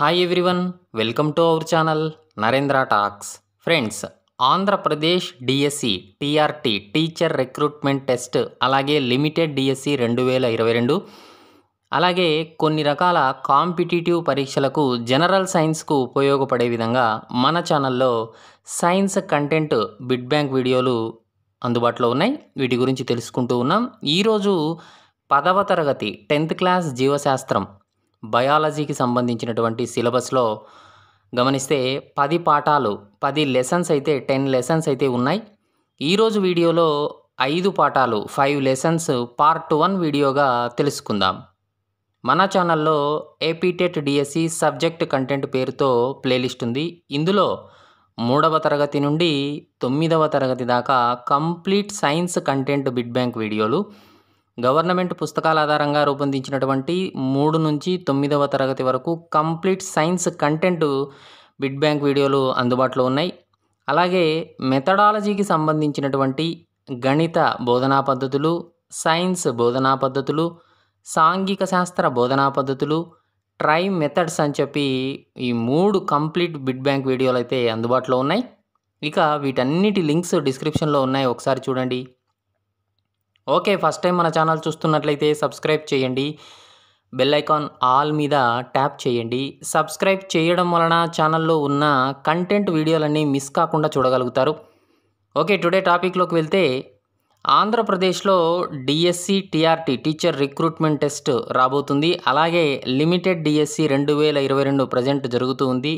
hi everyone welcome to our channel Narendra talks friends Andhra Pradesh DSC TRT teacher recruitment test అలాగే limited DSC e రెండు వేల ఇరవై రెండు అలాగే కొన్ని రకాల కాంపిటేటివ్ పరీక్షలకు జనరల్ సైన్స్కు ఉపయోగపడే విధంగా మన ఛానల్లో సైన్స్ కంటెంట్ బిడ్ బ్యాంక్ వీడియోలు అందుబాటులో ఉన్నాయి వీటి గురించి తెలుసుకుంటూ ఉన్నాం ఈరోజు పదవ తరగతి టెన్త్ క్లాస్ జీవశాస్త్రం బయాలజీకి సంబంధించినటువంటి సిలబస్లో గమనిస్తే పది పాఠాలు పది లెసన్స్ అయితే టెన్ లెసన్స్ అయితే ఉన్నాయి ఈరోజు వీడియోలో ఐదు పాఠాలు ఫైవ్ లెసన్స్ పార్ట్ వన్ వీడియోగా తెలుసుకుందాం మన ఛానల్లో ఏపీటెట్ డిఎస్సి సబ్జెక్ట్ కంటెంట్ పేరుతో ప్లేలిస్ట్ ఉంది ఇందులో మూడవ తరగతి నుండి తొమ్మిదవ తరగతి దాకా complete science content bid bank వీడియోలు గవర్నమెంట్ పుస్తకాల ఆధారంగా రూపొందించినటువంటి మూడు నుంచి తొమ్మిదవ తరగతి వరకు complete science content bid bank వీడియోలు అందుబాటులో ఉన్నాయి అలాగే మెథడాలజీకి సంబంధించినటువంటి గణిత బోధనా పద్ధతులు సైన్స్ బోధనా పద్ధతులు సాంఘిక శాస్త్ర బోధనా పద్ధతులు ట్రై మెథడ్స్ అని చెప్పి ఈ మూడు కంప్లీట్ బిడ్ బ్యాంక్ వీడియోలు అయితే అందుబాటులో ఉన్నాయి ఇక వీటన్నిటి లింక్స్ డిస్క్రిప్షన్లో ఉన్నాయి ఒకసారి చూడండి ఓకే ఫస్ట్ టైం మన ఛానల్ చూస్తున్నట్లయితే సబ్స్క్రైబ్ చేయండి బెల్ ఐకాన్ ఆల్ మీద ట్యాప్ చేయండి సబ్స్క్రైబ్ చేయడం వలన ఛానల్లో ఉన్న కంటెంట్ వీడియోలన్నీ మిస్ కాకుండా చూడగలుగుతారు ఓకే టుడే టాపిక్లోకి వెళ్తే ఆంధ్రప్రదేశ్లో DSC TRT teacher recruitment test రాబోతుంది అలాగే లిమిటెడ్ డిఎస్సి రెండు వేల ఇరవై రెండు ప్రజెంట్ జరుగుతూ ఉంది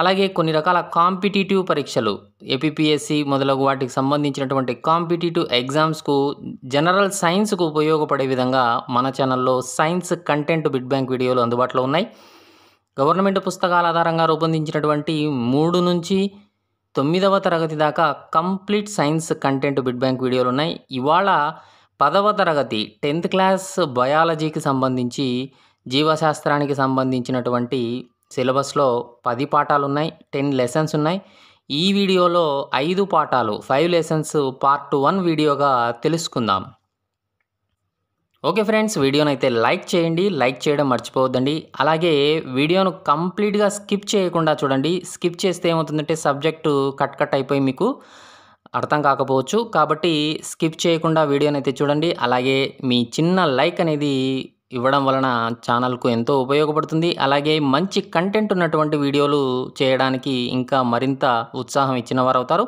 అలాగే కొన్ని రకాల కాంపిటీటివ్ పరీక్షలు ఏపీఎస్సి మొదలగు వాటికి సంబంధించినటువంటి కాంపిటీటివ్ ఎగ్జామ్స్కు జనరల్ సైన్స్కు ఉపయోగపడే విధంగా మన ఛానల్లో సైన్స్ కంటెంట్ బిడ్ బ్యాంక్ వీడియోలు అందుబాటులో ఉన్నాయి గవర్నమెంట్ పుస్తకాల ఆధారంగా రూపొందించినటువంటి మూడు నుంచి తొమ్మిదవ తరగతి దాకా complete science content bid bank వీడియోలు ఉన్నాయి ఇవాళ పదవ తరగతి టెన్త్ క్లాస్ బయాలజీకి సంబంధించి జీవశాస్త్రానికి సంబంధించినటువంటి సిలబస్లో పది పాఠాలు ఉన్నాయి టెన్ లెసన్స్ ఉన్నాయి ఈ వీడియోలో ఐదు పాఠాలు ఫైవ్ లెసన్స్ పార్ట్ వన్ వీడియోగా తెలుసుకుందాం ఓకే ఫ్రెండ్స్ వీడియోనైతే లైక్ చేయండి లైక్ చేయడం మర్చిపోవద్దండి అలాగే వీడియోను కంప్లీట్గా స్కిప్ చేయకుండా చూడండి స్కిప్ చేస్తే ఏమవుతుందంటే సబ్జెక్టు కట్ కట్ అయిపోయి మీకు అర్థం కాకపోవచ్చు కాబట్టి స్కిప్ చేయకుండా వీడియోని అయితే చూడండి అలాగే మీ చిన్న లైక్ అనేది ఇవ్వడం వలన ఛానల్కు ఎంతో ఉపయోగపడుతుంది అలాగే మంచి కంటెంట్ ఉన్నటువంటి వీడియోలు చేయడానికి ఇంకా మరింత ఉత్సాహం ఇచ్చిన వారు అవుతారు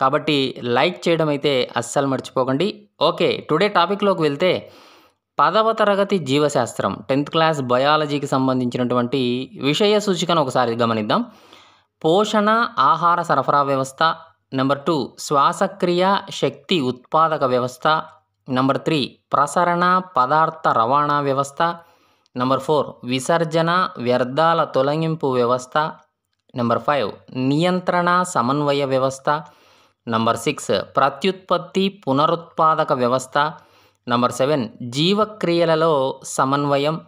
కాబట్టి లైక్ చేయడం అయితే అస్సలు మర్చిపోకండి ఓకే టుడే టాపిక్లోకి వెళ్తే పదవ తరగతి జీవశాస్త్రం టెన్త్ క్లాస్ బయాలజీకి సంబంధించినటువంటి విషయ సూచికను ఒకసారి గమనిద్దాం పోషణ ఆహార సరఫరా వ్యవస్థ నెంబర్ టూ శ్వాసక్రియ శక్తి ఉత్పాదక వ్యవస్థ నంబర్ త్రీ ప్రసరణ పదార్థ రవాణా వ్యవస్థ నంబర్ ఫోర్ విసర్జన వ్యర్థాల తొలగింపు వ్యవస్థ నెంబర్ ఫైవ్ నియంత్రణ సమన్వయ వ్యవస్థ నంబర్ సిక్స్ ప్రత్యుత్పత్తి పునరుత్పాదక వ్యవస్థ నంబర్ సెవెన్ జీవక్రియలలో సమన్వయం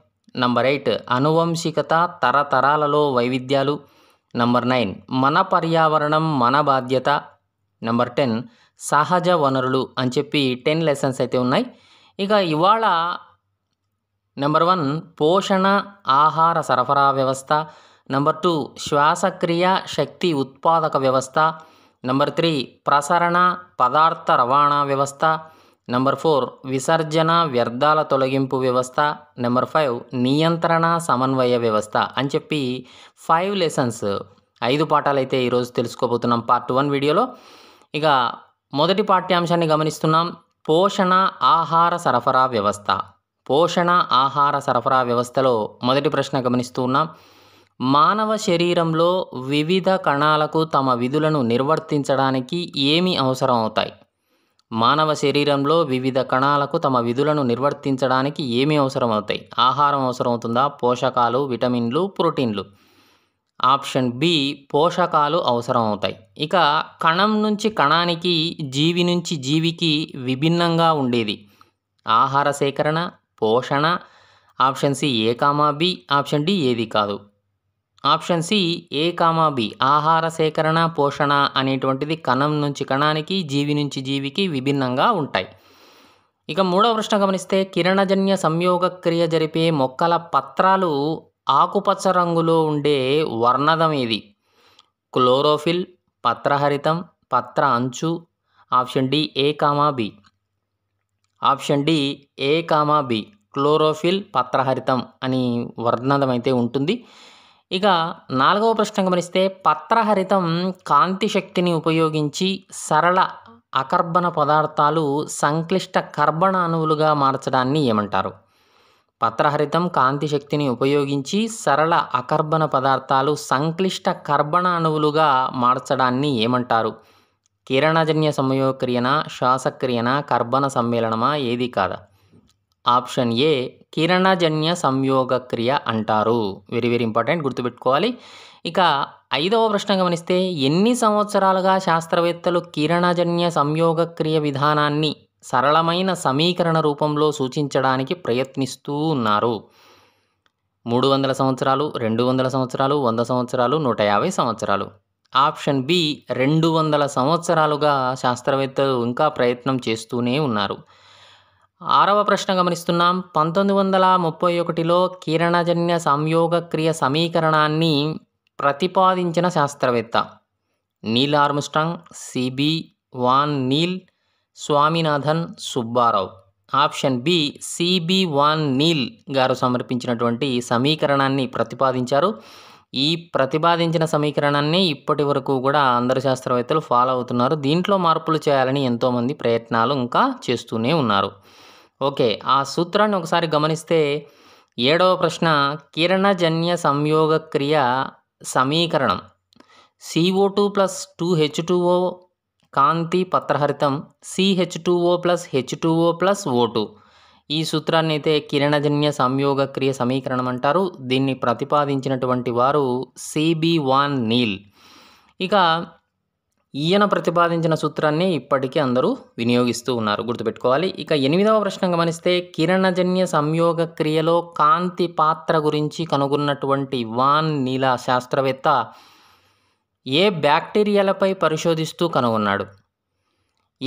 నంబర్ ఎయిట్ అనువంశికత తరతరాలలో వైవిధ్యాలు నంబర్ నైన్ మన పర్యావరణం మన బాధ్యత నంబర్ టెన్ సహజ వనరులు అని చెప్పి టెన్ లెసన్స్ అయితే ఉన్నాయి ఇక ఇవాళ నెంబర్ వన్ పోషణ ఆహార సరఫరా వ్యవస్థ నెంబర్ టూ శ్వాసక్రియ శక్తి ఉత్పాదక వ్యవస్థ నెంబర్ త్రీ ప్రసరణ పదార్థ రవాణా వ్యవస్థ నెంబర్ ఫోర్ విసర్జన వ్యర్థాల తొలగింపు వ్యవస్థ నెంబర్ ఫైవ్ నియంత్రణ సమన్వయ వ్యవస్థ అని చెప్పి ఫైవ్ లెసన్స్ ఐదు పాఠాలు అయితే ఈరోజు తెలుసుకోబోతున్నాం పార్ట్ వన్ వీడియోలో ఇక మొదటి పాఠ్యాంశాన్ని గమనిస్తున్నాం పోషణ ఆహార సరఫరా వ్యవస్థ పోషణ ఆహార సరఫరా వ్యవస్థలో మొదటి ప్రశ్న గమనిస్తూ ఉన్నాం మానవ శరీరంలో వివిధ కణాలకు తమ విధులను నిర్వర్తించడానికి ఏమి అవసరం అవుతాయి మానవ శరీరంలో వివిధ కణాలకు తమ విధులను నిర్వర్తించడానికి ఏమి అవసరం అవుతాయి ఆహారం అవసరం అవుతుందా పోషకాలు విటమిన్లు ప్రోటీన్లు ఆప్షన్ బి పోషకాలు అవసరం అవుతాయి ఇక కణం నుంచి కణానికి జీవి నుంచి జీవికి విభిన్నంగా ఉండేది ఆహార సేకరణ పోషణ option C A comma B option D ఏది కాదు option C A comma B ఆహార సేకరణ పోషణ అనేటువంటిది కణం నుంచి కణానికి జీవి నుంచి జీవికి విభిన్నంగా ఉంటాయి ఇక మూడవ ప్రశ్న గమనిస్తే కిరణజన్య సంయోగక్రియ జరిపే మొక్కల పత్రాలు ఆకుపచ్చ రంగులో ఉండే వర్ణదం ఇది క్లోరోఫిల్ పత్రహరితం పత్ర అంచు option D A comma B option D A comma B chlorophyll పత్రహరితం అని వర్ణదం అయితే ఉంటుంది ఇక నాలుగవ ప్రశ్న గమనిస్తే పత్రహరితం కాంతి శక్తిని ఉపయోగించి సరళ అకర్బన పదార్థాలు సంక్లిష్ట కర్బణ అణువులుగా మార్చడాన్ని ఏమంటారు పత్రహరితం కాంతి శక్తిని ఉపయోగించి సరళ అకర్బన పదార్థాలు సంక్లిష్ట కర్బణ అణువులుగా మార్చడాన్ని ఏమంటారు కిరణజన్య సమయోక్రియన శ్వాసక్రియన కర్బన సమ్మేళనమా ఏది కాదా ఆప్షన్ ఏ కిరణజన్య సంయోగ క్రియ అంటారు వెరీ వెరీ ఇంపార్టెంట్ గుర్తుపెట్టుకోవాలి ఇక ఐదవ ప్రశ్న గమనిస్తే ఎన్ని సంవత్సరాలుగా శాస్త్రవేత్తలు కిరణజన్య సంయోగ క్రియ విధానాన్ని సరళమైన సమీకరణ రూపంలో సూచించడానికి ప్రయత్నిస్తూ ఉన్నారు మూడు వందల సంవత్సరాలు రెండు వందల సంవత్సరాలు వంద సంవత్సరాలు నూట యాభై సంవత్సరాలు ఆప్షన్ బి రెండు వందల సంవత్సరాలుగా శాస్త్రవేత్తలు ఇంకా ప్రయత్నం చేస్తూనే ఉన్నారు ఆరవ ప్రశ్న గమనిస్తున్నాం పంతొమ్మిది వందల ముప్పై ఒకటిలో కిరణజన్య సంయోగక్రియ సమీకరణాన్ని ప్రతిపాదించిన శాస్త్రవేత్త Neil Armstrong CB van Niel Swaminathan Subbarao option B CB van Niel గారు సమర్పించినటువంటి సమీకరణాన్ని ప్రతిపాదించారు ఈ ప్రతిపాదించిన సమీకరణాన్ని ఇప్పటి వరకు కూడా అందరు శాస్త్రవేత్తలు ఫాలో అవుతున్నారు దీంట్లో మార్పులు చేయాలని ఎంతోమంది ప్రయత్నాలు ఇంకా చేస్తూనే ఉన్నారు ఓకే ఆ సూత్రాన్ని ఒకసారి గమనిస్తే ఏడవ ప్రశ్న కిరణజన్య సంయోగక్రియ సమీకరణం CO two plus two H two O కాంతి పత్రహరితం CH O plus H two O plus O two ఈ సూత్రాన్ని అయితే కిరణజన్య సంయోగక్రియ సమీకరణం అంటారు దీన్ని ప్రతిపాదించినటువంటి వారు సిబి వాన్ నీల్ ఇక ఈయన ప్రతిపాదించిన సూత్రాన్ని ఇప్పటికీ అందరూ వినియోగిస్తూ ఉన్నారు గుర్తుపెట్టుకోవాలి ఇక ఎనిమిదవ ప్రశ్న గమనిస్తే కిరణజన్య సంయోగ క్రియలో కాంతి పాత్ర గురించి కనుగొన్నటువంటి వాన్ నీల శాస్త్రవేత్త ఏ బ్యాక్టీరియాలపై పరిశోధిస్తూ కనుగొన్నాడు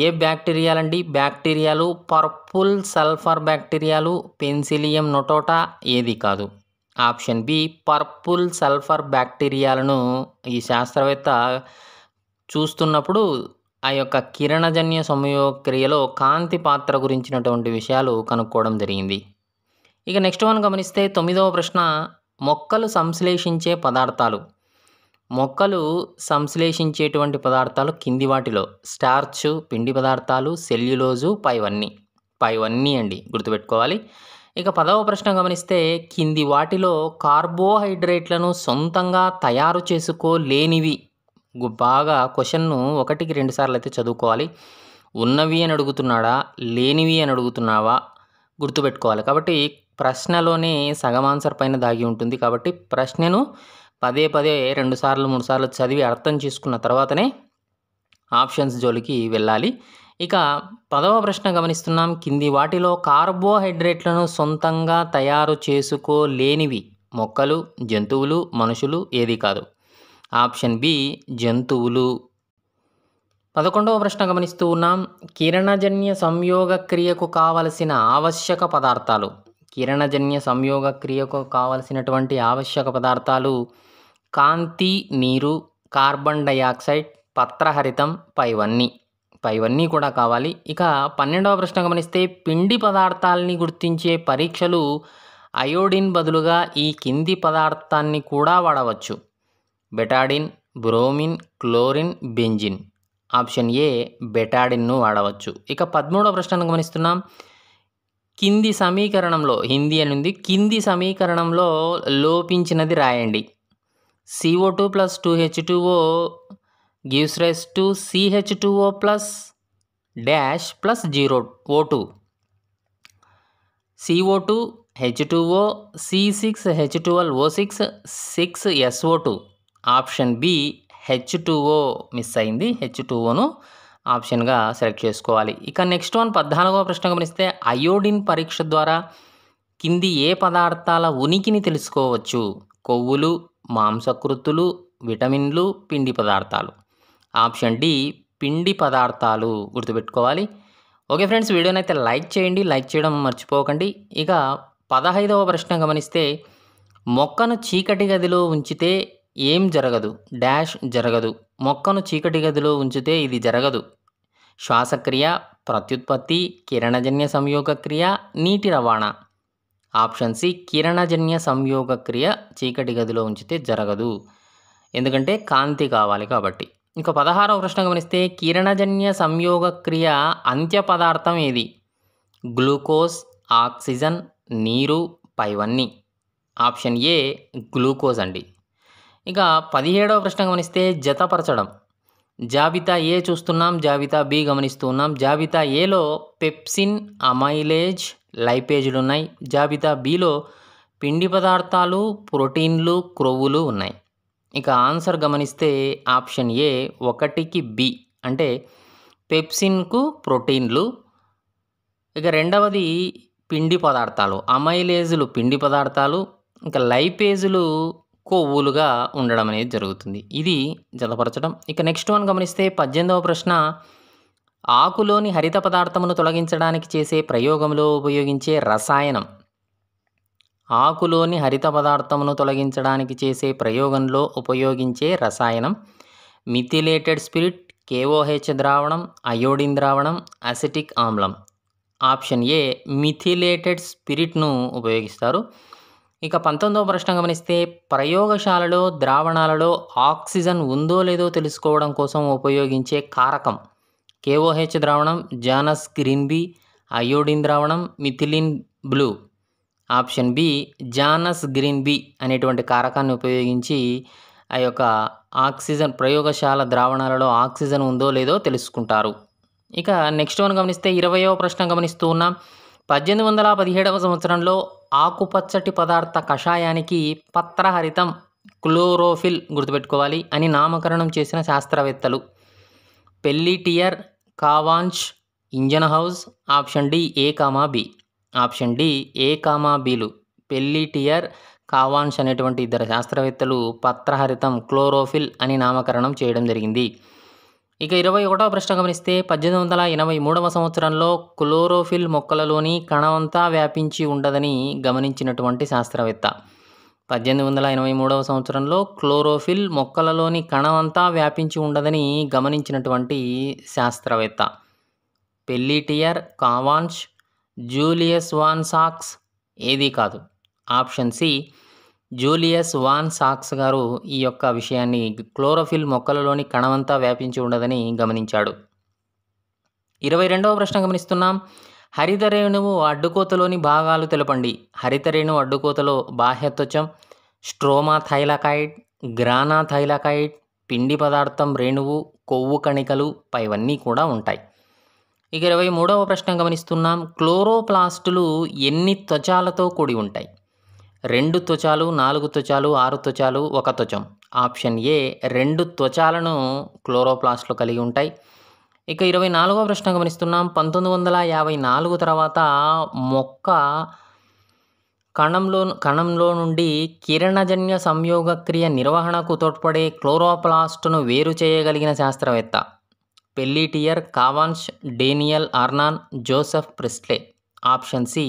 ఏ బ్యాక్టీరియాలండి బ్యాక్టీరియాలు పర్పుల్ సల్ఫర్ బ్యాక్టీరియాలు పెన్సిలియం నొటోటా ఏది కాదు ఆప్షన్ బి పర్పుల్ సల్ఫర్ బ్యాక్టీరియాలను ఈ శాస్త్రవేత్త చూస్తున్నప్పుడు ఆ యొక్క కిరణజన్య సమయోక్రియలో కాంతి పాత్ర గురించినటువంటి విషయాలు కనుక్కోవడం జరిగింది ఇక నెక్స్ట్ వన్ గమనిస్తే తొమ్మిదవ ప్రశ్న మొక్కలు సంశ్లేషించే పదార్థాలు మొక్కలు సంశ్లేషించేటువంటి పదార్థాలు కింది వాటిలో స్టార్చ్ పిండి పదార్థాలు సెల్యులోజు పైవన్నీ పైవన్నీ అండి గుర్తుపెట్టుకోవాలి ఇక పదవ ప్రశ్న గమనిస్తే కింది వాటిలో కార్బోహైడ్రేట్లను సొంతంగా తయారు చేసుకోలేనివి బాగా క్వశ్చన్ను ఒకటికి రెండుసార్లు అయితే చదువుకోవాలి ఉన్నవి అని అడుగుతున్నాడా లేనివి అని అడుగుతున్నావా గుర్తుపెట్టుకోవాలి కాబట్టి ప్రశ్నలోనే సగమాన్సర్ పైన దాగి ఉంటుంది కాబట్టి ప్రశ్నను పదే పదే రెండు సార్లు మూడు సార్లు చదివి అర్థం చేసుకున్న తర్వాతనే ఆప్షన్స్ జోలికి వెళ్ళాలి ఇక పదవ ప్రశ్న గమనిస్తున్నాం కింది వాటిలో కార్బోహైడ్రేట్లను సొంతంగా తయారు చేసుకోలేనివి మొక్కలు జంతువులు మనుషులు ఏది కాదు ఆప్షన్ బి జంతువులు పదకొండవ ప్రశ్న గమనిస్తూ ఉన్నాం కిరణజన్య సంయోగ క్రియకు కావలసిన ఆవశ్యక పదార్థాలు కిరణజన్య సంయోగ క్రియకు కావలసినటువంటి ఆవశ్యక పదార్థాలు కాంతి నీరు కార్బన్ డైఆక్సైడ్ పత్రహరితం పైవన్నీ పైవన్నీ కూడా కావాలి ఇక పన్నెండవ ప్రశ్న గమనిస్తే పిండి పదార్థాలని గుర్తించే పరీక్షలు అయోడిన్ బదులుగా ఈ కింది పదార్థాన్ని కూడా వాడవచ్చు betadine bromine chlorine benzene option A బెటాడిన్ను వాడవచ్చు ఇక పదమూడవ ప్రశ్నను గమనిస్తున్నాం కింది సమీకరణంలో హిందీ అని ఉంది కింది సమీకరణంలో లోపించినది రాయండి CO two plus two H two O gives rise to CH two O plus dash plus zero O two CO two H two O C six H twelve O six six SO two option B H two O miss అయింది H టూఓను ఆప్షన్గా select చేసుకోవాలి ఇక next one పద్నాలుగవ ప్రశ్న గమనిస్తే iodine పరీక్ష ద్వారా కింది ఏ పదార్థాల ఉనికిని తెలుసుకోవచ్చు కొవ్వులు మాంసకృత్తులు విటమిన్లు పిండి పదార్థాలు ఆప్షన్ డి పిండి పదార్థాలు గుర్తుపెట్టుకోవాలి ఓకే ఫ్రెండ్స్ వీడియోని అయితే లైక్ చేయండి లైక్ చేయడం మర్చిపోకండి ఇక పదహైదవ ప్రశ్న గమనిస్తే మొక్కను చీకటి గదిలో ఉంచితే ఏం జరగదు డాష్ జరగదు మొక్కను చీకటి గదిలో ఉంచితే ఇది జరగదు శ్వాసక్రియ ప్రత్యుత్పత్తి కిరణజన్య సంయోగక్రియ నీటి రవాణా ఆప్షన్ సి కిరణజన్య సంయోగ క్రియ చీకటి గదిలో ఉంచితే జరగదు ఎందుకంటే కాంతి కావాలి కాబట్టి ఇంకా పదహారవ ప్రశ్న గమనిస్తే కిరణజన్య సంయోగ క్రియ అంత్య పదార్థం ఏది గ్లూకోజ్ ఆక్సిజన్ నీరు పైవన్నీ ఆప్షన్ ఏ గ్లూకోజ్ అండి ఇక పదిహేడవ ప్రశ్న గమనిస్తే జతపరచడం జాబితా ఏ చూస్తున్నాం జాబితా బి గమనిస్తున్నాం జాబితా ఏలో పెప్సిన్ అమైలేజ్ పేజీలు ఉన్నాయి జాబితా బిలో పిండి పదార్థాలు ప్రోటీన్లు క్రొవ్వులు ఉన్నాయి ఇక ఆన్సర్ గమనిస్తే ఆప్షన్ ఏ ఒకటికి బి అంటే పెప్సిన్కు ప్రోటీన్లు ఇక రెండవది పిండి పదార్థాలు అమైలేజులు పిండి పదార్థాలు ఇంకా లైపేజులు కొవ్వులుగా ఉండడం అనేది జరుగుతుంది ఇది జతపరచడం ఇక నెక్స్ట్ వన్ గమనిస్తే పద్దెనిమిదవ ప్రశ్న ఆకులోని హరిత పదార్థమును తొలగించడానికి చేసే ప్రయోగంలో ఉపయోగించే రసాయనం ఆకులోని హరిత పదార్థమును తొలగించడానికి చేసే ప్రయోగంలో ఉపయోగించే రసాయనం మిథిలేటెడ్ స్పిరిట్ కేఓహెచ్ ద్రావణం అయోడిన్ ద్రావణం అసిటిక్ ఆమ్లం ఆప్షన్ ఏ మిథిలేటెడ్ స్పిరిట్ను ఉపయోగిస్తారు ఇక పంతొమ్మిదవ ప్రశ్న గమనిస్తే ప్రయోగశాలలో ద్రావణాలలో ఆక్సిజన్ ఉందో లేదో తెలుసుకోవడం కోసం ఉపయోగించే కారకం కేఓహెచ్ ద్రావణం జానస్ గ్రీన్ బి అయోడిన్ ద్రావణం methylene blue option B Janus green B అనేటువంటి కారకాన్ని ఉపయోగించి ఆ యొక్క ఆక్సిజన్ ప్రయోగశాల ద్రావణాలలో ఆక్సిజన్ ఉందో లేదో తెలుసుకుంటారు ఇక నెక్స్ట్ వన్ గమనిస్తే ఇరవయో ప్రశ్న గమనిస్తూ ఉన్నాం పద్దెనిమిది వందల పదిహేడవ సంవత్సరంలో ఆకుపచ్చటి పదార్థ కషాయానికి పత్రహరితం క్లోరోఫిల్ గుర్తుపెట్టుకోవాలి అని నామకరణం చేసిన శాస్త్రవేత్తలు Pelletier Caventou Ingenhousz option D A comma B option D A comma బిలు పెల్లిటియర్ కావాన్స్ అనేటువంటి ఇద్దరు శాస్త్రవేత్తలు పత్రహరితం క్లోరోఫిల్ అని నామకరణం చేయడం జరిగింది ఇక ఇరవై ఒకటవ ప్రశ్న గమనిస్తే పద్దెనిమిది వందల ఎనభై మూడవ సంవత్సరంలో క్లోరోఫిల్ మొక్కలలోని కణవంతా వ్యాపించి ఉండదని గమనించినటువంటి శాస్త్రవేత్త పద్దెనిమిది వందల ఎనభై మూడవ సంవత్సరంలో క్లోరోఫిల్ మొక్కలలోని కణమంతా వ్యాపించి ఉండదని గమనించినటువంటి శాస్త్రవేత్త పెల్లిటియర్ కావాన్స్ జూలియస్ వాన్ సాక్స్ ఏదీ కాదు ఆప్షన్ సి జూలియస్ వాన్ సాక్స్ గారు ఈ యొక్క విషయాన్ని క్లోరోఫిల్ మొక్కలలోని కణమంతా వ్యాపించి ఉండదని గమనించాడు ఇరవై రెండవ ప్రశ్న గమనిస్తున్నాం హరితరేణువు అడ్డుకోతలోని భాగాలు తెలపండి హరితరేణువు అడ్డుకోతలో బాహ్యత్వచం స్ట్రోమా థైలాకాయిడ్ గ్రానా థైలాకాయిడ్ పిండి పదార్థం రేణువు కొవ్వు కణికలు పైవన్నీ కూడా ఉంటాయి ఇక ఇరవై మూడవ ప్రశ్న గమనిస్తున్నాం క్లోరోప్లాస్టులు ఎన్ని త్వచాలతో కూడి ఉంటాయి రెండు త్వచాలు నాలుగు త్వచాలు ఆరు త్వచాలు ఒక త్వచం ఆప్షన్ ఏ రెండు త్వచాలను క్లోరోప్లాస్ట్లు కలిగి ఉంటాయి ఇక ఇరవై నాలుగవ ప్రశ్న గమనిస్తున్నాం పంతొమ్మిది వందల యాభై నాలుగు తర్వాత మొక్క కణంలో కణంలో నుండి కిరణజన్య సంయోగక్రియ నిర్వహణకు తోడ్పడే క్లోరోప్లాస్ట్ను వేరు చేయగలిగిన శాస్త్రవేత్త Pelletier Caventou Daniel Arnon Joseph Priestley option C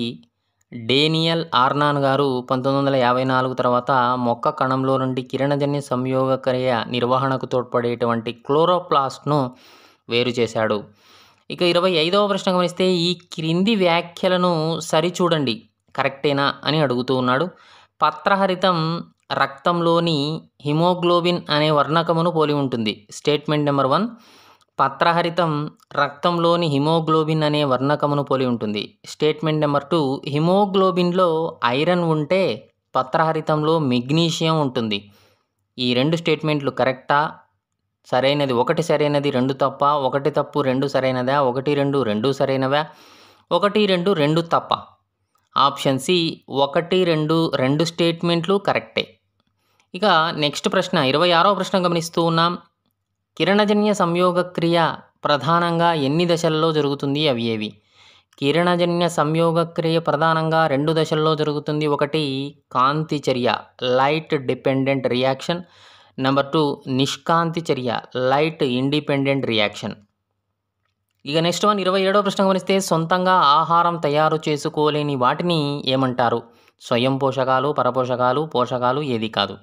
Daniel Arnon గారు పంతొమ్మిది వందల యాభై నాలుగు తర్వాత మొక్క కణంలో నుండి కిరణజన్య సంయోగక్రియ నిర్వహణకు తోడ్పడేటువంటి క్లోరోప్లాస్ట్ను వేరు చేశాడు ఇక ఇరవై ఐదవ ప్రశ్న గమనిస్తే ఈ క్రింది వ్యాఖ్యలను సరిచూడండి కరెక్టేనా అని అడుగుతూ ఉన్నాడు పత్రహరితం రక్తంలోని హిమోగ్లోబిన్ అనే వర్ణకమును పోలి ఉంటుంది స్టేట్మెంట్ నెంబర్ వన్ పత్రహరితం రక్తంలోని హిమోగ్లోబిన్ అనే వర్ణకమును పోలి ఉంటుంది స్టేట్మెంట్ నెంబర్ టూ హిమోగ్లోబిన్లో ఐరన్ ఉంటే పత్రహరితంలో మెగ్నీషియం ఉంటుంది ఈ రెండు స్టేట్మెంట్లు కరెక్టా సరైనది ఒకటి సరైనది రెండు తప్ప ఒకటి తప్పు రెండు సరైనదా ఒకటి రెండు రెండు సరైనవా ఒకటి రెండు రెండు తప్ప ఆప్షన్ సి ఒకటి రెండు రెండు స్టేట్మెంట్లు కరెక్టే ఇక నెక్స్ట్ ప్రశ్న ఇరవై ఆరో ప్రశ్న గమనిస్తూ ఉన్నాం కిరణజన్య సంయోగ క్రియ ప్రధానంగా ఎన్ని దశల్లో జరుగుతుంది అవి ఏవి కిరణజన్య సంయోగ క్రియ ప్రధానంగా రెండు దశల్లో జరుగుతుంది ఒకటి కాంతి చర్య light dependent reaction number two నిష్కాంతి చర్య లైట్ ఇండిపెండెంట్ రియాక్షన్ ఇక నెక్స్ట్ వన్ ఇరవై ఏడవ ప్రశ్న గమనిస్తే సొంతంగా ఆహారం తయారు చేసుకోలేని వాటిని ఏమంటారు స్వయం పోషకాలు పరపోషకాలు పోషకాలు ఏది కాదు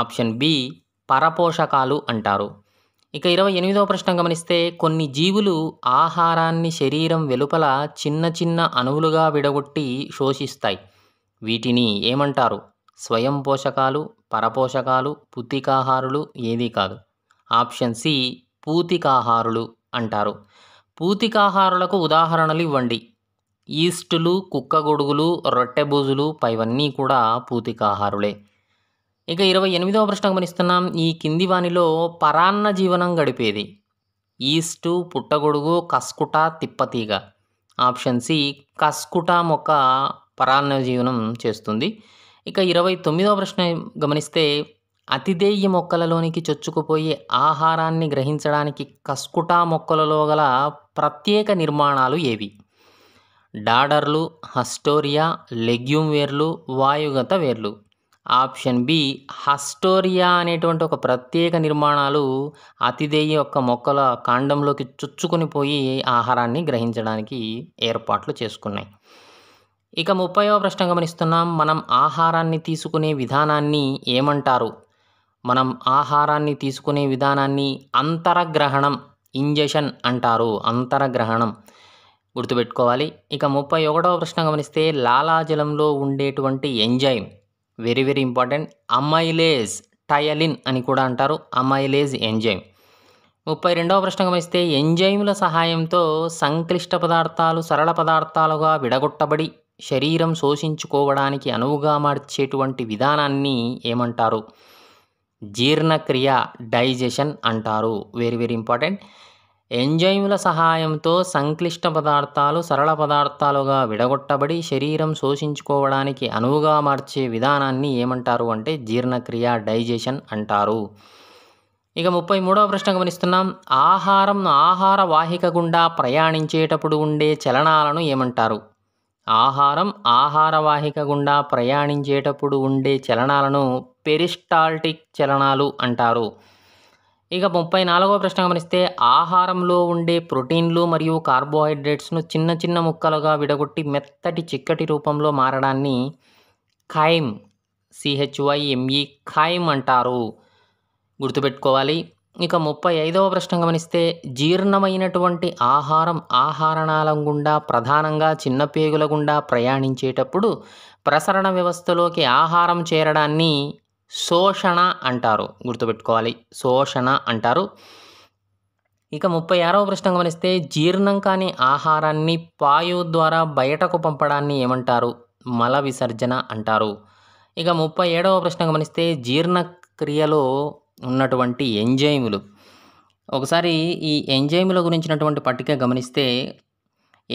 ఆప్షన్ బి పరపోషకాలు అంటారు ఇక ఇరవై ఎనిమిదవ ప్రశ్న గమనిస్తే కొన్ని జీవులు ఆహారాన్ని శరీరం వెలుపల చిన్న చిన్న అణువులుగా విడగొట్టి శోషిస్తాయి వీటిని ఏమంటారు స్వయం పోషకాలు పరపోషకాలు పూతికాహారులు ఏదీ కాదు ఆప్షన్ సి పూతికాహారులు అంటారు పూతికాహారులకు ఉదాహరణలు ఇవ్వండి ఈస్టులు కుక్కగొడుగులు రొట్టెబూజులు పైవన్నీ కూడా పూతికాహారులే ఇక ఇరవై ఎనిమిదవ ప్రశ్న గమనిస్తున్నాం ఈ కింది వానిలో పరాన్న జీవనం గడిపేది ఈస్టు పుట్టగొడుగు కస్కుట తిప్పతీగ ఆప్షన్ సి కస్కుట మొక్క పరాన్న జీవనం చేస్తుంది ఇక ఇరవై తొమ్మిదవ ప్రశ్న గమనిస్తే అతిదేయ మొక్కలలోనికి చొచ్చుకుపోయే ఆహారాన్ని గ్రహించడానికి కస్కుటా మొక్కలలో గల ప్రత్యేక నిర్మాణాలు ఏవి డాడర్లు హస్టోరియా లెగ్యూమ్ వేర్లు వాయుగత వేర్లు ఆప్షన్ బి హస్టోరియా అనేటువంటి ఒక ప్రత్యేక నిర్మాణాలు అతిదేయ యొక్క మొక్కల కాండంలోకి చొచ్చుకొని పోయి ఆహారాన్ని గ్రహించడానికి ఏర్పాట్లు చేసుకున్నాయి ఇక ముప్పైవ ప్రశ్న గమనిస్తున్నాం మనం ఆహారాన్ని తీసుకునే విధానాన్ని ఏమంటారు మనం ఆహారాన్ని తీసుకునే విధానాన్ని అంతరగ్రహణం ఇంజెషన్ అంటారు అంతరగ్రహణం గుర్తుపెట్టుకోవాలి ఇక ముప్పై ఒకటవ ప్రశ్న గమనిస్తే లాలాజలంలో ఉండేటువంటి enzyme very very important amylase ptyalin అని కూడా అంటారు అమైలేజ్ ఎంజైమ్ ముప్పై రెండవ ప్రశ్న గమనిస్తే ఎంజైముల సహాయంతో సంక్లిష్ట పదార్థాలు సరళ పదార్థాలుగా విడగొట్టబడి శరీరం శోషించుకోవడానికి అనువుగా మార్చేటువంటి విధానాన్ని ఏమంటారు జీర్ణక్రియ డైజెషన్ అంటారు వెరీ వెరీ ఇంపార్టెంట్ ఎంజైముల సహాయంతో సంక్లిష్ట పదార్థాలు సరళ పదార్థాలుగా విడగొట్టబడి శరీరం శోషించుకోవడానికి అనువుగా మార్చే విధానాన్ని ఏమంటారు అంటే జీర్ణక్రియ డైజెషన్ అంటారు ఇక ముప్పై మూడవ ప్రశ్న గమనిస్తున్నాం ఆహారం ఆహార వాహిక గుండా ప్రయాణించేటప్పుడు ఉండే చలనాలను ఏమంటారు ఆహారం ఆహారవాహిక గుండా ప్రయాణించేటప్పుడు ఉండే చలనాలను పెరిస్టాల్టిక్ చలనాలు అంటారు ఇక ముప్పై నాలుగవ ప్రశ్న గమనిస్తే ఆహారంలో ఉండే ప్రోటీన్లు మరియు కార్బోహైడ్రేట్స్ను చిన్న చిన్న ముక్కలుగా విడగొట్టి మెత్తటి చిక్కటి రూపంలో మారడాన్ని ఖైమ్ సిహెచ్వైఎంఈ ఖైమ్ అంటారు గుర్తుపెట్టుకోవాలి ఇక ముప్పై ఐదవ ప్రశ్న గమనిస్తే జీర్ణమైనటువంటి ఆహారం ఆహారణాల గుండా ప్రధానంగా చిన్నపేగుల గుండా ప్రయాణించేటప్పుడు ప్రసరణ వ్యవస్థలోకి ఆహారం చేరడాన్ని శోషణ అంటారు గుర్తుపెట్టుకోవాలి శోషణ అంటారు ఇక ముప్పై ఆరవ ప్రశ్న గమనిస్తే జీర్ణం కాని ఆహారాన్ని పాయు ద్వారా బయటకు పంపడాన్ని ఏమంటారు మల విసర్జన అంటారు ఇక ముప్పై ఏడవ ప్రశ్న గమనిస్తే జీర్ణక్రియలో ఉన్నటువంటి ఎంజైములు ఒకసారి ఈ ఎంజైముల గురించినటువంటి పట్టిక గమనిస్తే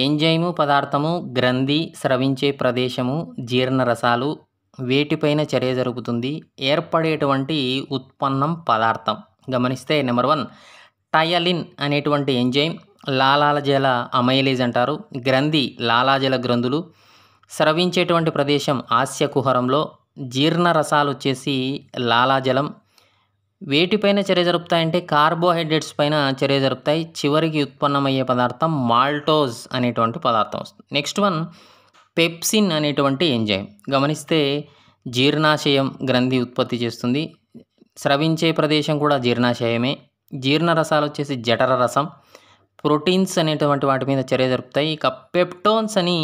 ఎంజైము పదార్థము గ్రంథి స్రవించే ప్రదేశము జీర్ణరసాలు వేటిపైన చర్య జరుగుతుంది ఏర్పడేటువంటి ఉత్పన్నం పదార్థం గమనిస్తే నెంబర్ వన్ టయలిన్ అనేటువంటి ఎంజైమ్ లాలాజల అమైలేజ్ అంటారు గ్రంథి లాలాజల గ్రంథులు స్రవించేటువంటి ప్రదేశం జీర్ణ జీర్ణరసాలు వచ్చేసి లాలాజలం వేటిపైన చర్య జరుపుతాయంటే కార్బోహైడ్రేట్స్ పైన చర్య జరుపుతాయి చివరికి ఉత్పన్నమయ్యే పదార్థం మాల్టోజ్ అనేటువంటి పదార్థం వస్తుంది నెక్స్ట్ వన్ పెప్సిన్ అనేటువంటి ఎంజైమ్ గమనిస్తే జీర్ణాశయం గ్రంథి ఉత్పత్తి చేస్తుంది స్రవించే ప్రదేశం కూడా జీర్ణాశయమే జీర్ణరసాలు వచ్చేసి జఠర రసం ప్రోటీన్స్ అనేటువంటి వాటి మీద చర్య జరుపుతాయి ఇక పెప్టోన్స్ అని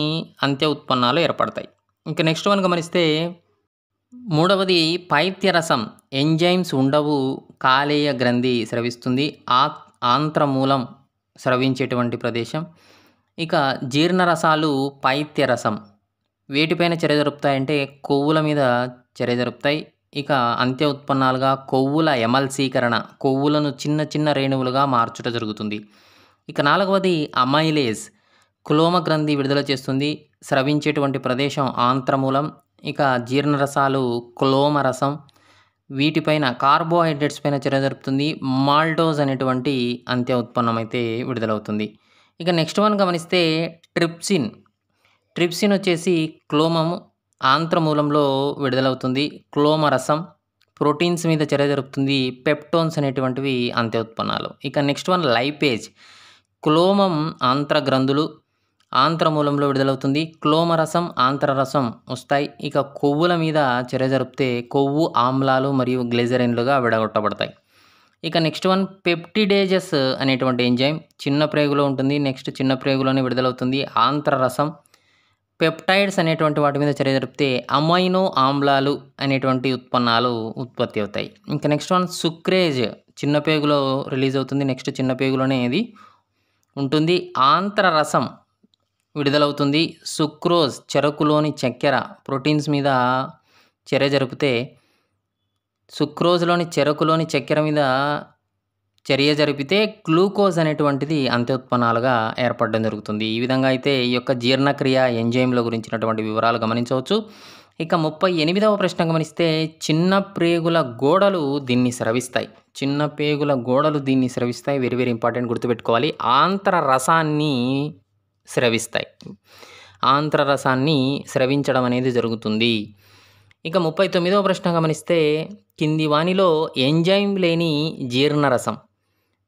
అంత్య ఉత్పన్నాలు ఏర్పడతాయి ఇంకా నెక్స్ట్ వన్ గమనిస్తే మూడవది పైత్యరసం ఎంజైమ్స్ ఉండవు కాలేయ గ్రంథి స్రవిస్తుంది ఆ ఆంత్రమూలం స్రవించేటువంటి ప్రదేశం ఇక జీర్ణరసాలు పైత్యరసం వేటిపైన చర్య జరుపుతాయంటే కొవ్వుల మీద చర్య జరుపుతాయి ఇక అంత్య ఉత్పన్నాలుగా కొవ్వుల ఎమల్సీకరణ కొవ్వులను చిన్న చిన్న రేణువులుగా మార్చుట జరుగుతుంది ఇక నాలుగవది అమైలేజ్ క్లోమ గ్రంథి విడుదల చేస్తుంది స్రవించేటువంటి ప్రదేశం ఆంత్రమూలం ఇక జీర్ణరసాలు క్లోమ రసం వీటిపైన కార్బోహైడ్రేట్స్ పైన చర్య జరుపుతుంది మాల్టోజ్ అనేటువంటి అంత్య ఉత్పన్నం అయితే విడుదలవుతుంది ఇక నెక్స్ట్ వన్ గమనిస్తే ట్రిప్సిన్ ట్రిప్సిన్ వచ్చేసి క్లోమము ఆంత్రమూలంలో విడుదలవుతుంది క్లోమ రసం ప్రోటీన్స్ మీద చర్య జరుపుతుంది పెప్టోన్స్ అనేటువంటివి అంత్య ఉత్పన్నాలు ఇక నెక్స్ట్ వన్ లైపేజ్ క్లోమం ఆంత్రగ్రంథులు ఆంత్రమూలంలో విడుదలవుతుంది క్లోమరసం ఆంత్రరసం వస్తాయి ఇక కొవ్వుల మీద చర్య జరిపితే కొవ్వు ఆమ్లాలు మరియు గ్లెజరిన్లుగా విడగొట్టబడతాయి ఇక నెక్స్ట్ వన్ పెప్టిడేజెస్ అనేటువంటి ఎంజైమ్ చిన్న ప్రేగులో ఉంటుంది నెక్స్ట్ చిన్న ప్రేగులోనే విడుదలవుతుంది ఆంత్రరసం పెప్టైడ్స్ అనేటువంటి వాటి మీద చర్య జరిపితే అమైనో ఆమ్లాలు అనేటువంటి ఉత్పన్నాలు ఉత్పత్తి అవుతాయి ఇంకా నెక్స్ట్ వన్ సుక్రేజ్ చిన్న పేగులో రిలీజ్ అవుతుంది నెక్స్ట్ చిన్న పేగులోనే ఇది ఉంటుంది ఆంత్రరసం విడుదలవుతుంది సుక్రోజ్ చెరకులోని చక్కెర ప్రోటీన్స్ మీద చర్య జరిపితే సుక్రోజ్లోని చెరకులోని చక్కెర మీద చర్య జరిపితే గ్లూకోజ్ అనేటువంటిది అంత్యోత్పన్నాలుగా ఏర్పడడం జరుగుతుంది ఈ విధంగా అయితే ఈ యొక్క జీర్ణక్రియ ఎంజైమ్ల గురించినటువంటి వివరాలు గమనించవచ్చు ఇక ముప్పై ఎనిమిదవ ప్రశ్న గమనిస్తే చిన్న ప్రేగుల గోడలు దీన్ని స్రవిస్తాయి చిన్న పేగుల గోడలు దీన్ని స్రవిస్తాయి వెరీ వెరీ ఇంపార్టెంట్ గుర్తుపెట్టుకోవాలి ఆంతర రసాన్ని స్రవిస్తాయి ఆంత్రరసాన్ని స్రవించడం అనేది జరుగుతుంది ఇక ముప్పై తొమ్మిదవ ప్రశ్న గమనిస్తే కింది వాణిలో ఎంజైమ్ లేని జీర్ణరసం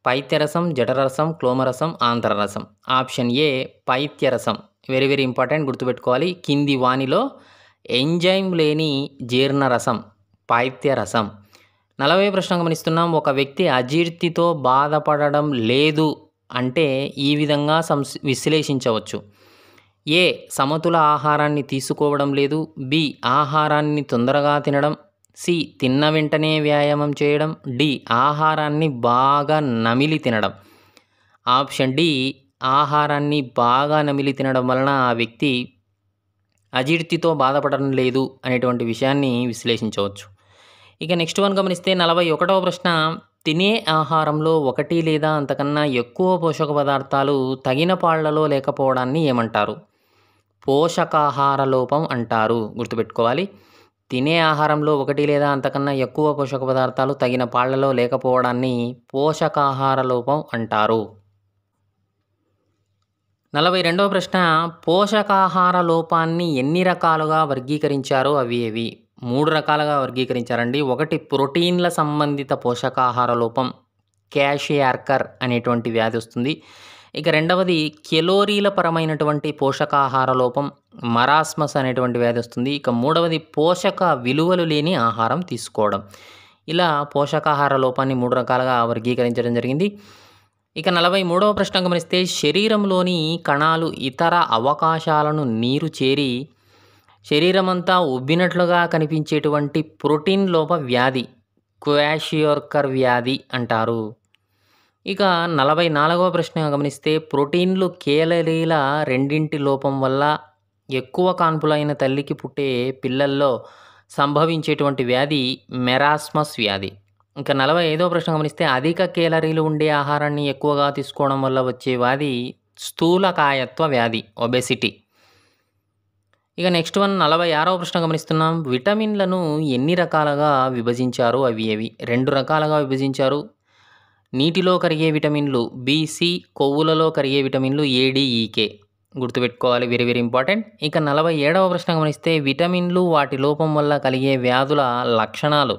పైత్యరసం జఠరసం క్లోమరసం ఆంధ్రరసం ఆప్షన్ ఏ పైత్యరసం వెరీ వెరీ ఇంపార్టెంట్ గుర్తుపెట్టుకోవాలి కింది వాణిలో ఎంజైమ్ లేని జీర్ణరసం పైత్యరసం నలభై ప్రశ్న గమనిస్తున్నాం ఒక వ్యక్తి అజీర్తితో బాధపడడం లేదు అంటే ఈ విధంగా సంశ విశ్లేషించవచ్చు ఏ సమతుల ఆహారాన్ని తీసుకోవడం లేదు బి ఆహారాన్ని తొందరగా తినడం సి తిన్న వెంటనే వ్యాయామం చేయడం డి ఆహారాన్ని బాగా నమిలి తినడం ఆప్షన్ డి ఆహారాన్ని బాగా నమిలి తినడం వలన ఆ వ్యక్తి అజీర్తితో బాధపడడం లేదు అనేటువంటి విషయాన్ని విశ్లేషించవచ్చు ఇక నెక్స్ట్ వన్ గమనిస్తే నలభై ఒకటవ ప్రశ్న తినే ఆహారంలో ఒకటి లేదా అంతకన్నా ఎక్కువ పోషక పదార్థాలు తగిన పాళ్లలో లేకపోవడాన్ని ఏమంటారు పోషకాహార లోపం అంటారు గుర్తుపెట్టుకోవాలి తినే ఆహారంలో ఒకటి లేదా అంతకన్నా ఎక్కువ పోషక పదార్థాలు తగిన పాళ్లలో లేకపోవడాన్ని పోషకాహార లోపం అంటారు నలభై రెండవ ప్రశ్న పోషకాహార లోపాన్ని ఎన్ని రకాలుగా వర్గీకరించారో అవి ఏవి మూడు రకాలుగా వర్గీకరించారండి ఒకటి ప్రోటీన్ల సంబంధిత పోషకాహార లోపం క్యాషియార్కర్ అనేటువంటి వ్యాధి వస్తుంది ఇక రెండవది కెలోరీల పరమైనటువంటి పోషకాహార లోపం మరాస్మస్ అనేటువంటి వ్యాధి వస్తుంది ఇక మూడవది పోషక విలువలు లేని ఆహారం తీసుకోవడం ఇలా పోషకాహార లోపాన్ని మూడు రకాలుగా వర్గీకరించడం జరిగింది ఇక నలభై మూడవ ప్రశ్న గమనిస్తే శరీరంలోని కణాలు ఇతర అవకాశాలను నీరు చేరి శరీరమంతా ఉబ్బినట్లుగా కనిపించేటువంటి ప్రోటీన్ లోప వ్యాధి క్వాషియోర్కర్ వ్యాధి అంటారు ఇక నలభై నాలుగవ ప్రశ్న గమనిస్తే ప్రోటీన్లు కేలరీల రెండింటి లోపం వల్ల ఎక్కువ కాన్పులైన తల్లికి పుట్టే పిల్లల్లో సంభవించేటువంటి వ్యాధి మెరాస్మస్ వ్యాధి ఇంకా నలభై ఐదవ ప్రశ్న గమనిస్తే అధిక కేలరీలు ఉండే ఆహారాన్ని ఎక్కువగా తీసుకోవడం వల్ల వచ్చే వ్యాధి స్థూలకాయత్వ వ్యాధి ఒబెసిటీ ఇక నెక్స్ట్ వన్ నలభై ఆరవ ప్రశ్న గమనిస్తున్నాం విటమిన్లను ఎన్ని రకాలుగా విభజించారు అవి ఏవి రెండు రకాలుగా విభజించారు నీటిలో కరిగే విటమిన్లు బీసీ కొవ్వులలో కరిగే విటమిన్లు ఏడీఈకే గుర్తుపెట్టుకోవాలి వెరీ వెరీ ఇంపార్టెంట్ ఇక నలభై ఏడవ ప్రశ్న గమనిస్తే విటమిన్లు వాటి లోపం వల్ల కలిగే వ్యాధుల లక్షణాలు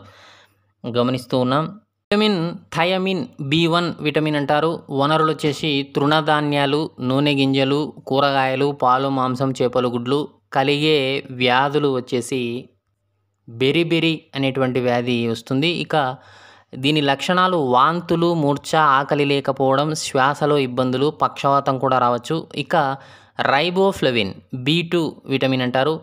గమనిస్తూ ఉన్నాం vitamin thiamine B one vitamin అంటారు వనరులు వచ్చేసి తృణధాన్యాలు నూనె గింజలు కూరగాయలు పాలు మాంసం చేపలు గుడ్లు కలిగే వ్యాధులు వచ్చేసి బెరిబెరి అనేటువంటి వ్యాధి వస్తుంది ఇక దీని లక్షణాలు వాంతులు మూర్చ ఆకలి లేకపోవడం శ్వాసలో ఇబ్బందులు పక్షవాతం కూడా రావచ్చు ఇక రైబోఫ్లవిన్ బీ టూ విటమిన్ అంటారు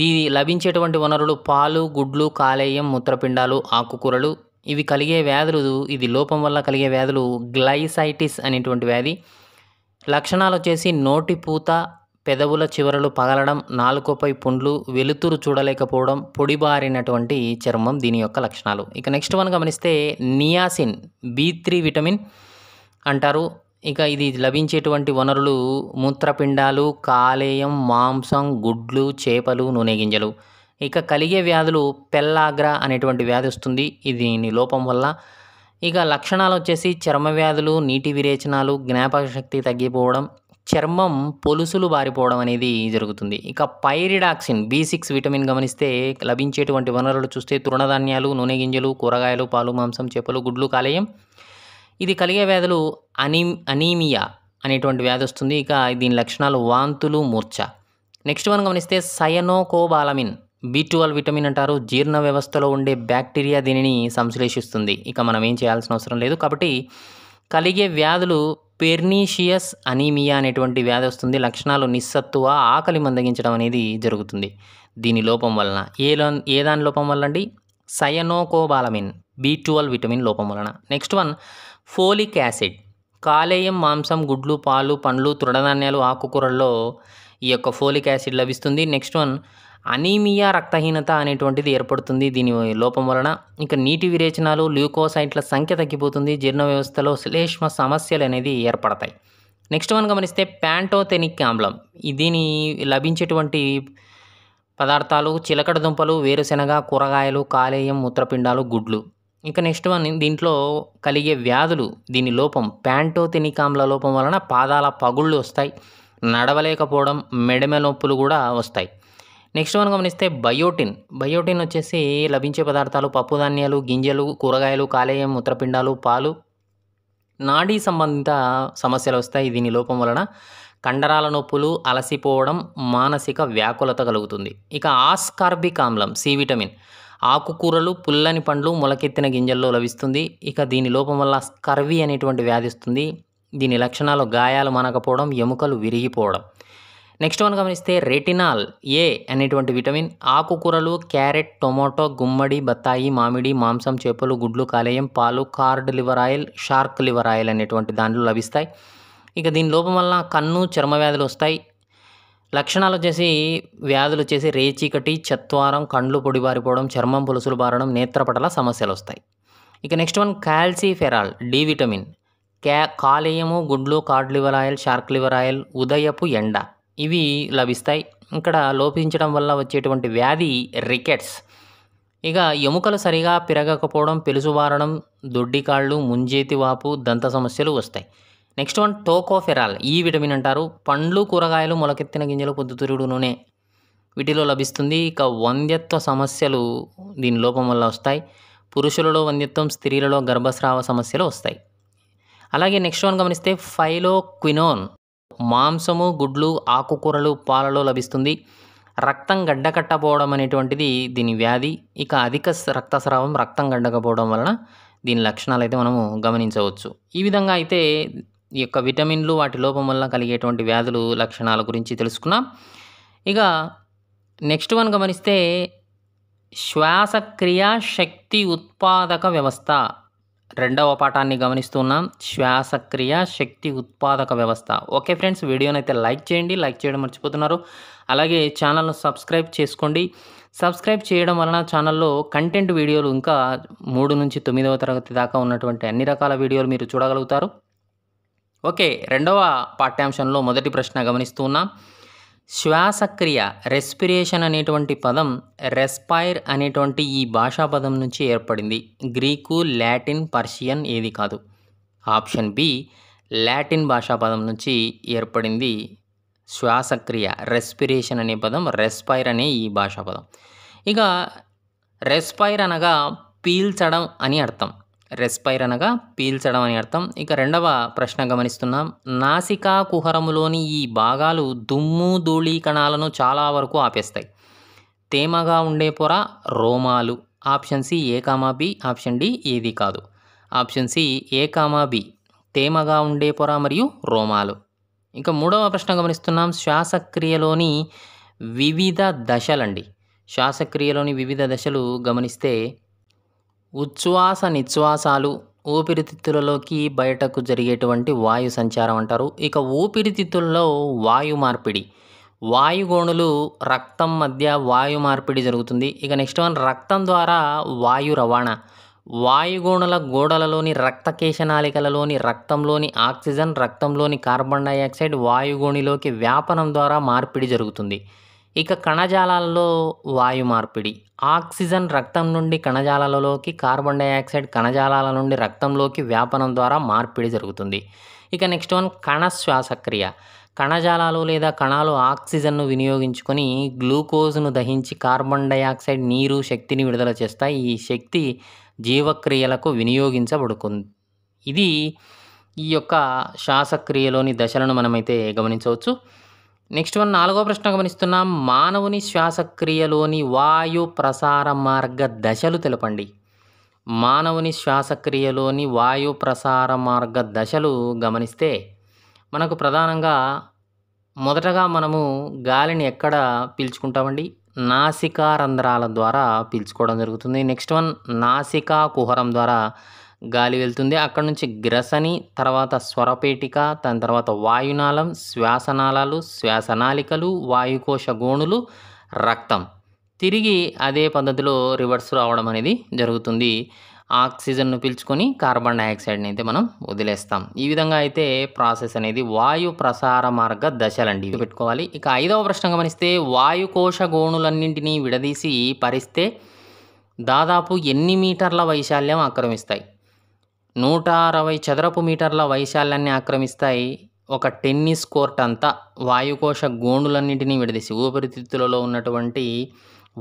దీని లభించేటువంటి వనరులు పాలు గుడ్లు కాలేయం మూత్రపిండాలు ఆకుకూరలు ఇవి కలిగే వ్యాధులు ఇది లోపం వల్ల కలిగే వ్యాధులు గ్లైసైటిస్ అనేటువంటి వ్యాధి లక్షణాలు వచ్చేసి నోటి పూత పెదవుల చివరలు పగలడం నాలుకపై పుండ్లు వెలుతురు చూడలేకపోవడం పొడిబారినటువంటి చర్మం దీని యొక్క లక్షణాలు ఇక నెక్స్ట్ వన్ గమనిస్తే నియాసిన్ బీ త్రీ విటమిన్ అంటారు ఇక ఇది లభించేటువంటి వనరులు మూత్రపిండాలు కాలేయం మాంసం గుడ్లు చేపలు నూనె గింజలు ఇక కలిగే వ్యాధులు పెల్లాగ్రా అనేటువంటి వ్యాధి వస్తుంది దీని లోపం వల్ల ఇక లక్షణాలు వచ్చేసి చర్మ వ్యాధులు నీటి విరేచనాలు జ్ఞాపక శక్తి తగ్గిపోవడం చర్మం పొలుసులు బారిపోవడం అనేది జరుగుతుంది ఇక పైరిడాక్సిన్ బీ సిక్స్ విటమిన్ గమనిస్తే లభించేటువంటి వనరులు చూస్తే తృణధాన్యాలు నూనె గింజలు కూరగాయలు పాలు మాంసం చేపలు గుడ్లు కాలేయం ఇది కలిగే వ్యాధులు అనీ అనీమియా అనేటువంటి వ్యాధి వస్తుంది ఇక దీని లక్షణాలు వాంతులు మూర్ఛ నెక్స్ట్ మనం గమనిస్తే సయనోకోబాలమిన్ బి ట్వెల్వ్ విటమిన్ అంటారు జీర్ణ వ్యవస్థలో ఉండే బ్యాక్టీరియా దీనిని సంశ్లేషిస్తుంది ఇక మనం ఏం చేయాల్సిన అవసరం లేదు కాబట్టి కలిగే వ్యాధులు పెర్నీషియస్ అనీమియా అనేటువంటి వ్యాధి వస్తుంది లక్షణాలు నిస్సత్తువ ఆకలి మందగించడం అనేది జరుగుతుంది దీని లోపం వలన ఏ ఏ దాని లోపం వల్ల అండి సయనోకోబాలమిన్ బి ట్వెల్వ్ విటమిన్ లోపం వలన నెక్స్ట్ వన్ ఫోలిక్ యాసిడ్ కాలేయం మాంసం గుడ్లు పాలు పండ్లు తృణధాన్యాలు ఆకుకూరల్లో ఈ యొక్క ఫోలిక్ యాసిడ్ లభిస్తుంది నెక్స్ట్ వన్ అనీమియా రక్తహీనత అనేటువంటిది ఏర్పడుతుంది దీని లోపం వలన ఇక నీటి విరేచనాలు ల్యూకోసైట్ల సంఖ్య తగ్గిపోతుంది జీర్ణ వ్యవస్థలో శ్లేష్మ సమస్యలు అనేది ఏర్పడతాయి నెక్స్ట్ మనం గమనిస్తే ప్యాంటోథెనిక్ ఆమ్లం దీని లభించేటువంటి పదార్థాలు చిలకడ దుంపలు వేరుశెనగ కూరగాయలు కాలేయం మూత్రపిండాలు గుడ్లు ఇక నెక్స్ట్ వన్ దీంట్లో కలిగే వ్యాధులు దీని లోపం ప్యాంటోథెనిక్ ఆమ్ల లోపం వలన పాదాల పగుళ్ళు వస్తాయి నడవలేకపోవడం మెడమె నొప్పులు కూడా వస్తాయి నెక్స్ట్ మనం గమనిస్తే బయోటిన్ బయోటిన్ వచ్చేసి లభించే పదార్థాలు పప్పుధాన్యాలు గింజలు కూరగాయలు కాలేయం మూత్రపిండాలు పాలు నాడీ సంబంధిత సమస్యలు వస్తాయి దీని లోపం వలన కండరాల నొప్పులు అలసిపోవడం మానసిక వ్యాకులత కలుగుతుంది ఇక ఆస్కార్బిక్ ఆమ్లం సి విటమిన్ ఆకుకూరలు పుల్లని పండ్లు మొలకెత్తిన గింజల్లో లభిస్తుంది ఇక దీని లోపం వల్ల స్కర్వి అనేటువంటి వ్యాధిస్తుంది దీని లక్షణాలు గాయాలు మనకపోవడం ఎముకలు విరిగిపోవడం నెక్స్ట్ వన్ గమనిస్తే రెటినాల్ ఏ అనేటువంటి విటమిన్ ఆకుకూరలు క్యారెట్ టొమాటో గుమ్మడి బత్తాయి మామిడి మాంసం చేపలు గుడ్లు కాలేయం పాలు cod liver oil shark liver oil అనేటువంటి దాంట్లో లభిస్తాయి ఇక దీని లోపం వల్ల కన్ను చర్మ వ్యాధులు వస్తాయి లక్షణాలు వచ్చేసి వ్యాధులు వచ్చేసి రేచీకటి చత్వారం కండ్లు పొడిబారిపోవడం చర్మం పులుసులు బారడం నేత్రపటల సమస్యలు వస్తాయి ఇక నెక్స్ట్ వన్ ఫెరాల్ డి విటమిన్ క్యా కాలేయము గుడ్లు cod liver oil shark liver oil ఉదయపు ఎండ ఇవి లభిస్తాయి ఇక్కడ లోపించడం వల్ల వచ్చేటువంటి వ్యాధి రికెట్స్ ఇక ఎముకలు సరిగా పెరగకపోవడం దొడ్డి కాళ్ళు ముంజేతి వాపు దంత సమస్యలు వస్తాయి next one tocopherol E vitamin అంటారు పండ్లు కూరగాయలు మొలకెత్తిన గింజలు పొద్దుతిరుగుడు నూనె వీటిలో లభిస్తుంది ఇక వంద్యత్వ సమస్యలు దీని లోపం వల్ల వస్తాయి పురుషులలో వంద్యత్వం స్త్రీలలో గర్భస్రావ సమస్యలు వస్తాయి అలాగే నెక్స్ట్ వన్ గమనిస్తే ఫైలోక్వినోన్ మాంసము గుడ్లు ఆకుకూరలు పాలలో లభిస్తుంది రక్తం గడ్డకట్టపోవడం అనేటువంటిది దీని వ్యాధి ఇక అధిక రక్తస్రావం రక్తం గడ్డకపోవడం వలన దీని లక్షణాలు అయితే మనము గమనించవచ్చు ఈ విధంగా అయితే ఈ యొక్క విటమిన్లు వాటి లోపం వల్ల కలిగేటువంటి వ్యాధులు లక్షణాల గురించి తెలుసుకున్నాం ఇక నెక్స్ట్ వన్ గమనిస్తే శ్వాసక్రియ శక్తి ఉత్పాదక వ్యవస్థ రెండవ పాఠాన్ని గమనిస్తున్నాం శ్వాసక్రియ శక్తి ఉత్పాదక వ్యవస్థ ఓకే ఫ్రెండ్స్ వీడియోని అయితే లైక్ చేయండి లైక్ చేయడం మర్చిపోతున్నారు అలాగే ఛానల్ను సబ్స్క్రైబ్ చేసుకోండి సబ్స్క్రైబ్ చేయడం వలన ఛానల్లో కంటెంట్ వీడియోలు ఇంకా మూడు నుంచి తొమ్మిదవ తరగతి దాకా ఉన్నటువంటి అన్ని రకాల వీడియోలు మీరు చూడగలుగుతారు ఓకే రెండవ పాఠ్యాంశంలో మొదటి ప్రశ్న గమనిస్తూ ఉన్నాం శ్వాసక్రియ రెస్పిరేషన్ అనేటువంటి పదం రెస్పైర్ అనేటువంటి ఈ భాషా పదం నుంచి ఏర్పడింది గ్రీకు లాటిన్ పర్షియన్ ఏది కాదు ఆప్షన్ బి లాటిన్ భాషా పదం నుంచి ఏర్పడింది శ్వాసక్రియ రెస్పిరేషన్ అనే పదం రెస్పైర్ అనే ఈ భాషా పదం ఇక రెస్పైర్ అనగా పీల్చడం అని అర్థం రెస్పైర్ అనగా పీల్చడం అని అర్థం ఇక రెండవ ప్రశ్న గమనిస్తున్నాం నాసికా కుహరములోని ఈ భాగాలు దుమ్ము ధూళి కణాలను చాలా వరకు ఆపేస్తాయి తేమగా ఉండే పొర రోమాలు option C A comma B option D ఏది కాదు option C A comma B తేమగా ఉండే పొర మరియు రోమాలు ఇక మూడవ ప్రశ్న గమనిస్తున్నాం శ్వాసక్రియలోని వివిధ దశలండి శ్వాసక్రియలోని వివిధ దశలు గమనిస్తే ఉచ్ఛ్వాస నిశ్వాసాలు ఊపిరితిత్తులలోకి బయటకు జరిగేటువంటి వాయు సంచారం అంటారు ఇక ఊపిరితిత్తుల్లో వాయు మార్పిడి వాయుగోణులు రక్తం మధ్య వాయు మార్పిడి జరుగుతుంది ఇక నెక్స్ట్ వన్ రక్తం ద్వారా వాయు రవాణా వాయుగోణుల గోడలలోని రక్తకేశనాళికలలోని రక్తంలోని ఆక్సిజన్ రక్తంలోని కార్బన్ డైఆక్సైడ్ వాయుగోణిలోకి వ్యాపనం ద్వారా మార్పిడి జరుగుతుంది ఇక కణజాలాలలో వాయు మార్పిడి ఆక్సిజన్ రక్తం నుండి కణజాలాలలోకి కార్బన్ డైఆక్సైడ్ కణజాలాల నుండి రక్తంలోకి వ్యాపనం ద్వారా మార్పిడి జరుగుతుంది ఇక నెక్స్ట్ వన్ కణ శ్వాసక్రియ కణజాలాలు లేదా కణాలు ఆక్సిజన్ను వినియోగించుకొని గ్లూకోజ్ను దహించి కార్బన్ డైఆక్సైడ్ నీరు శక్తిని విడుదల చేస్తాయి ఈ శక్తి జీవక్రియలకు వినియోగించబడుకుంది ఇది ఈ యొక్క శ్వాసక్రియలోని దశలను మనమైతే గమనించవచ్చు నెక్స్ట్ వన్ నాలుగో ప్రశ్న గమనిస్తున్నాం మానవుని శ్వాసక్రియలోని వాయు ప్రసార మార్గ దశలు తెలపండి మానవుని శ్వాసక్రియలోని వాయు ప్రసార మార్గ దశలు గమనిస్తే మనకు ప్రధానంగా మొదటగా మనము గాలిని ఎక్కడ పీల్చుకుంటామండి నాసికా రంధ్రాల ద్వారా పీల్చుకోవడం జరుగుతుంది నెక్స్ట్ వన్ నాసికా కుహరం ద్వారా గాలి వెళ్తుంది అక్కడ నుంచి గ్రసని తర్వాత స్వరపేటిక దాని తర్వాత వాయునాళం శ్వాసనాళాలు శ్వాసనాళికలు వాయుకోశ గోణులు రక్తం తిరిగి అదే పద్ధతిలో రివర్స్ రావడం అనేది జరుగుతుంది ఆక్సిజన్ను పీల్చుకొని కార్బన్ డైఆక్సైడ్ని అయితే మనం వదిలేస్తాం ఈ విధంగా అయితే ప్రాసెస్ అనేది వాయు ప్రసార మార్గ దశలండి పెట్టుకోవాలి ఇక ఐదవ ప్రశ్న గమనిస్తే వాయుకోశ గోణులన్నింటినీ విడదీసి పరిస్తే దాదాపు ఎన్ని మీటర్ల వైశాల్యం ఆక్రమిస్తాయి నూట అరవై చదరపు మీటర్ల వైశాల్యాన్ని ఆక్రమిస్తాయి ఒక టెన్నిస్ కోర్ట్ అంతా వాయుకోశ గోణులన్నింటినీ విడదీసి ఊపిరితిత్తులలో ఉన్నటువంటి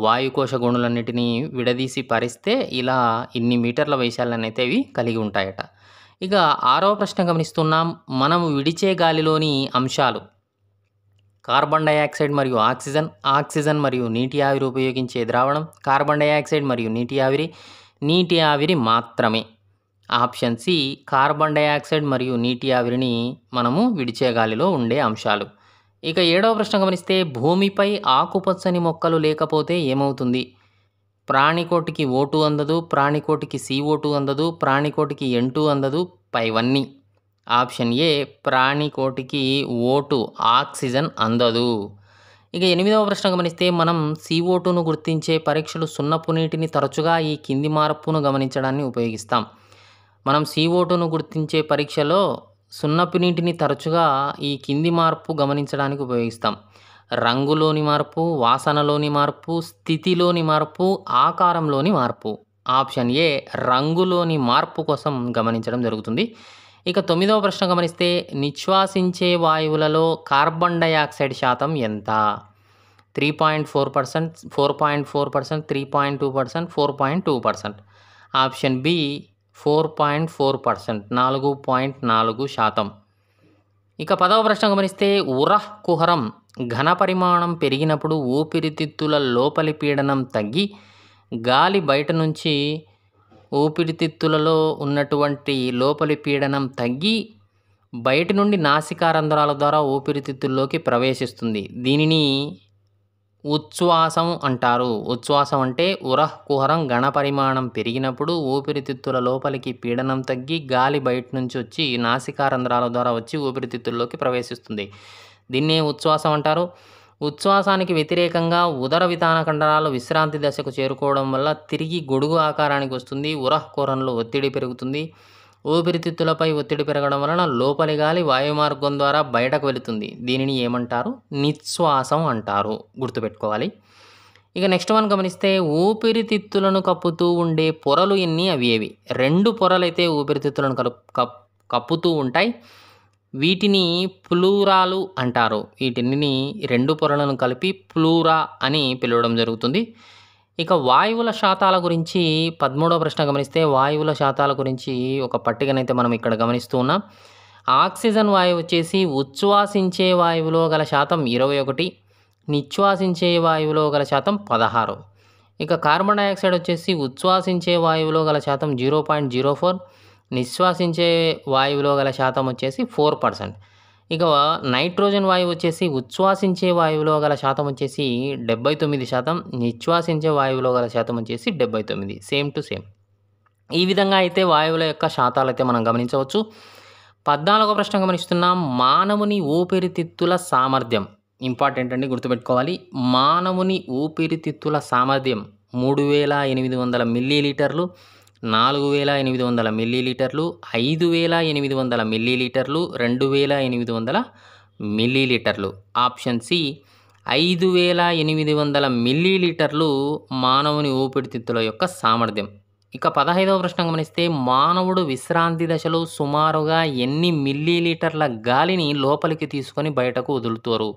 వాయుకోశ గోణులన్నిటినీ విడదీసి పరిస్తే ఇలా ఇన్ని మీటర్ల వైశాల్యాన్ని అయితే ఇవి కలిగి ఉంటాయట ఇక ఆరవ ప్రశ్న గమనిస్తున్నాం మనం విడిచే గాలిలోని అంశాలు కార్బన్ డైఆక్సైడ్ మరియు ఆక్సిజన్ ఆక్సిజన్ మరియు నీటి ఆవిరి ఉపయోగించే ద్రావణం కార్బన్ డైఆక్సైడ్ మరియు నీటి ఆవిరి నీటి ఆవిరి మాత్రమే ఆప్షన్ సి కార్బన్ డైఆక్సైడ్ మరియు నీటి ఆవిరిని మనము విడిచే గాలిలో ఉండే అంశాలు ఇక ఏడవ ప్రశ్న గమనిస్తే భూమిపై ఆకుపచ్చని మొక్కలు లేకపోతే ఏమవుతుంది ప్రాణికోటికి ఓటు అందదు ప్రాణికోటికి సి ఓటు అందదు ప్రాణికోటికి ఎంటు అందదు పైవన్నీ ఆప్షన్ ఏ ప్రాణికోటికి ఓటు ఆక్సిజన్ అందదు ఇక ఎనిమిదవ ప్రశ్న గమనిస్తే మనం సిఓటును గుర్తించే పరీక్షలు సున్నపు నీటిని తరచుగా ఈ కింది మార్పును గమనించడాన్ని ఉపయోగిస్తాం మనం సీఓటును గుర్తించే పరీక్షలో సున్నపు నీటిని తరచుగా ఈ కింది మార్పు గమనించడానికి ఉపయోగిస్తాం రంగులోని మార్పు వాసనలోని మార్పు స్థితిలోని మార్పు ఆకారంలోని మార్పు ఆప్షన్ ఏ రంగులోని మార్పు కోసం గమనించడం జరుగుతుంది ఇక తొమ్మిదవ ప్రశ్న గమనిస్తే నిశ్వాసించే వాయువులలో కార్బన్ డైఆక్సైడ్ శాతం ఎంత three point four percent four point four percent three point two percent four point two percent option B four point four percent నాలుగు పాయింట్ నాలుగు శాతం ఇక పదవ ప్రశ్న గమనిస్తే ఉరహ్ కుహరం ఘన పరిమాణం పెరిగినప్పుడు ఊపిరితిత్తుల లోపలి పీడనం తగ్గి గాలి బయట నుంచి ఊపిరితిత్తులలో ఉన్నటువంటి లోపలి పీడనం తగ్గి బయట నుండి నాసికారంధ్రాల ద్వారా ఊపిరితిత్తుల్లోకి ప్రవేశిస్తుంది దీనిని ఉచ్ఛ్వాసం అంటారు ఉచ్ఛ్వాసం అంటే ఉరహ్ కుహరం గణపరిమాణం పెరిగినప్పుడు ఊపిరితిత్తుల లోపలికి పీడనం తగ్గి గాలి బయట నుంచి వచ్చి రంధ్రాల ద్వారా వచ్చి ఊపిరితిత్తుల్లోకి ప్రవేశిస్తుంది దీన్నే ఉచ్ఛ్వాసం అంటారు ఉచ్ఛ్వాసానికి వ్యతిరేకంగా ఉదర విధాన కండరాలు విశ్రాంతి దశకు చేరుకోవడం వల్ల తిరిగి గొడుగు ఆకారానికి వస్తుంది ఉరహ్ కుహరంలో ఒత్తిడి పెరుగుతుంది ఊపిరితిత్తులపై ఒత్తిడి పెరగడం వలన లోపలి గాలి వాయుమార్గం ద్వారా బయటకు వెళుతుంది దీనిని ఏమంటారు నిశ్వాసం అంటారు గుర్తుపెట్టుకోవాలి ఇక నెక్స్ట్ వన్ గమనిస్తే ఊపిరితిత్తులను కప్పుతూ ఉండే పొరలు ఎన్ని అవి ఏవి రెండు పొరలైతే ఊపిరితిత్తులను కలు కప్పుతూ ఉంటాయి వీటిని ప్లూరాలు అంటారు వీటిని రెండు పొరలను కలిపి ప్లూరా అని పిలవడం జరుగుతుంది ఇక వాయువుల శాతాల గురించి పదమూడవ ప్రశ్న గమనిస్తే వాయువుల శాతాల గురించి ఒక పట్టికనైతే మనం ఇక్కడ గమనిస్తూ ఉన్నాం ఆక్సిజన్ వాయువు వచ్చేసి ఉచ్ఛ్వాసించే వాయువులో గల శాతం ఇరవై ఒకటి నిశ్వాసించే వాయువులో గల శాతం పదహారు ఇక కార్బన్ డైఆక్సైడ్ వచ్చేసి ఉచ్ఛ్వాసించే వాయువులో గల శాతం జీరో పాయింట్ జీరో ఫోర్ నిశ్వాసించే వాయువులో గల శాతం వచ్చేసి ఫోర్ పర్సెంట్ ఇక నైట్రోజన్ వాయువు వచ్చేసి ఉచ్ఛ్వాసించే వాయువులో గల శాతం వచ్చేసి డెబ్బై తొమ్మిది శాతం నిశ్వాసించే వాయువులో గల శాతం వచ్చేసి డెబ్బై తొమ్మిది సేమ్ టు సేమ్ ఈ విధంగా అయితే వాయువుల యొక్క శాతాలు అయితే మనం గమనించవచ్చు పద్నాలుగో ప్రశ్న గమనిస్తున్నాం మానవుని ఊపిరితిత్తుల సామర్థ్యం ఇంపార్టెంట్ అండి గుర్తుపెట్టుకోవాలి మానవుని ఊపిరితిత్తుల సామర్థ్యం మూడు వేల ఎనిమిది వందల మిల్లీ లీటర్లు నాలుగు వేల ఎనిమిది వందల మిల్లీలీటర్లు ఐదు వేల ఎనిమిది వందల మిల్లీలీటర్లు రెండు వేల ఎనిమిది వందల మిల్లీలీటర్లు ఆప్షన్ సి ఐదు వేల ఎనిమిది వందల మిల్లీలీటర్లు మానవుని ఊపిరితిత్తుల యొక్క సామర్థ్యం ఇక పదహైదవ ప్రశ్న గమనిస్తే మానవుడు విశ్రాంతి దశలో సుమారుగా ఎన్ని మిల్లీలీటర్ల గాలిని లోపలికి తీసుకొని బయటకు వదులుతారు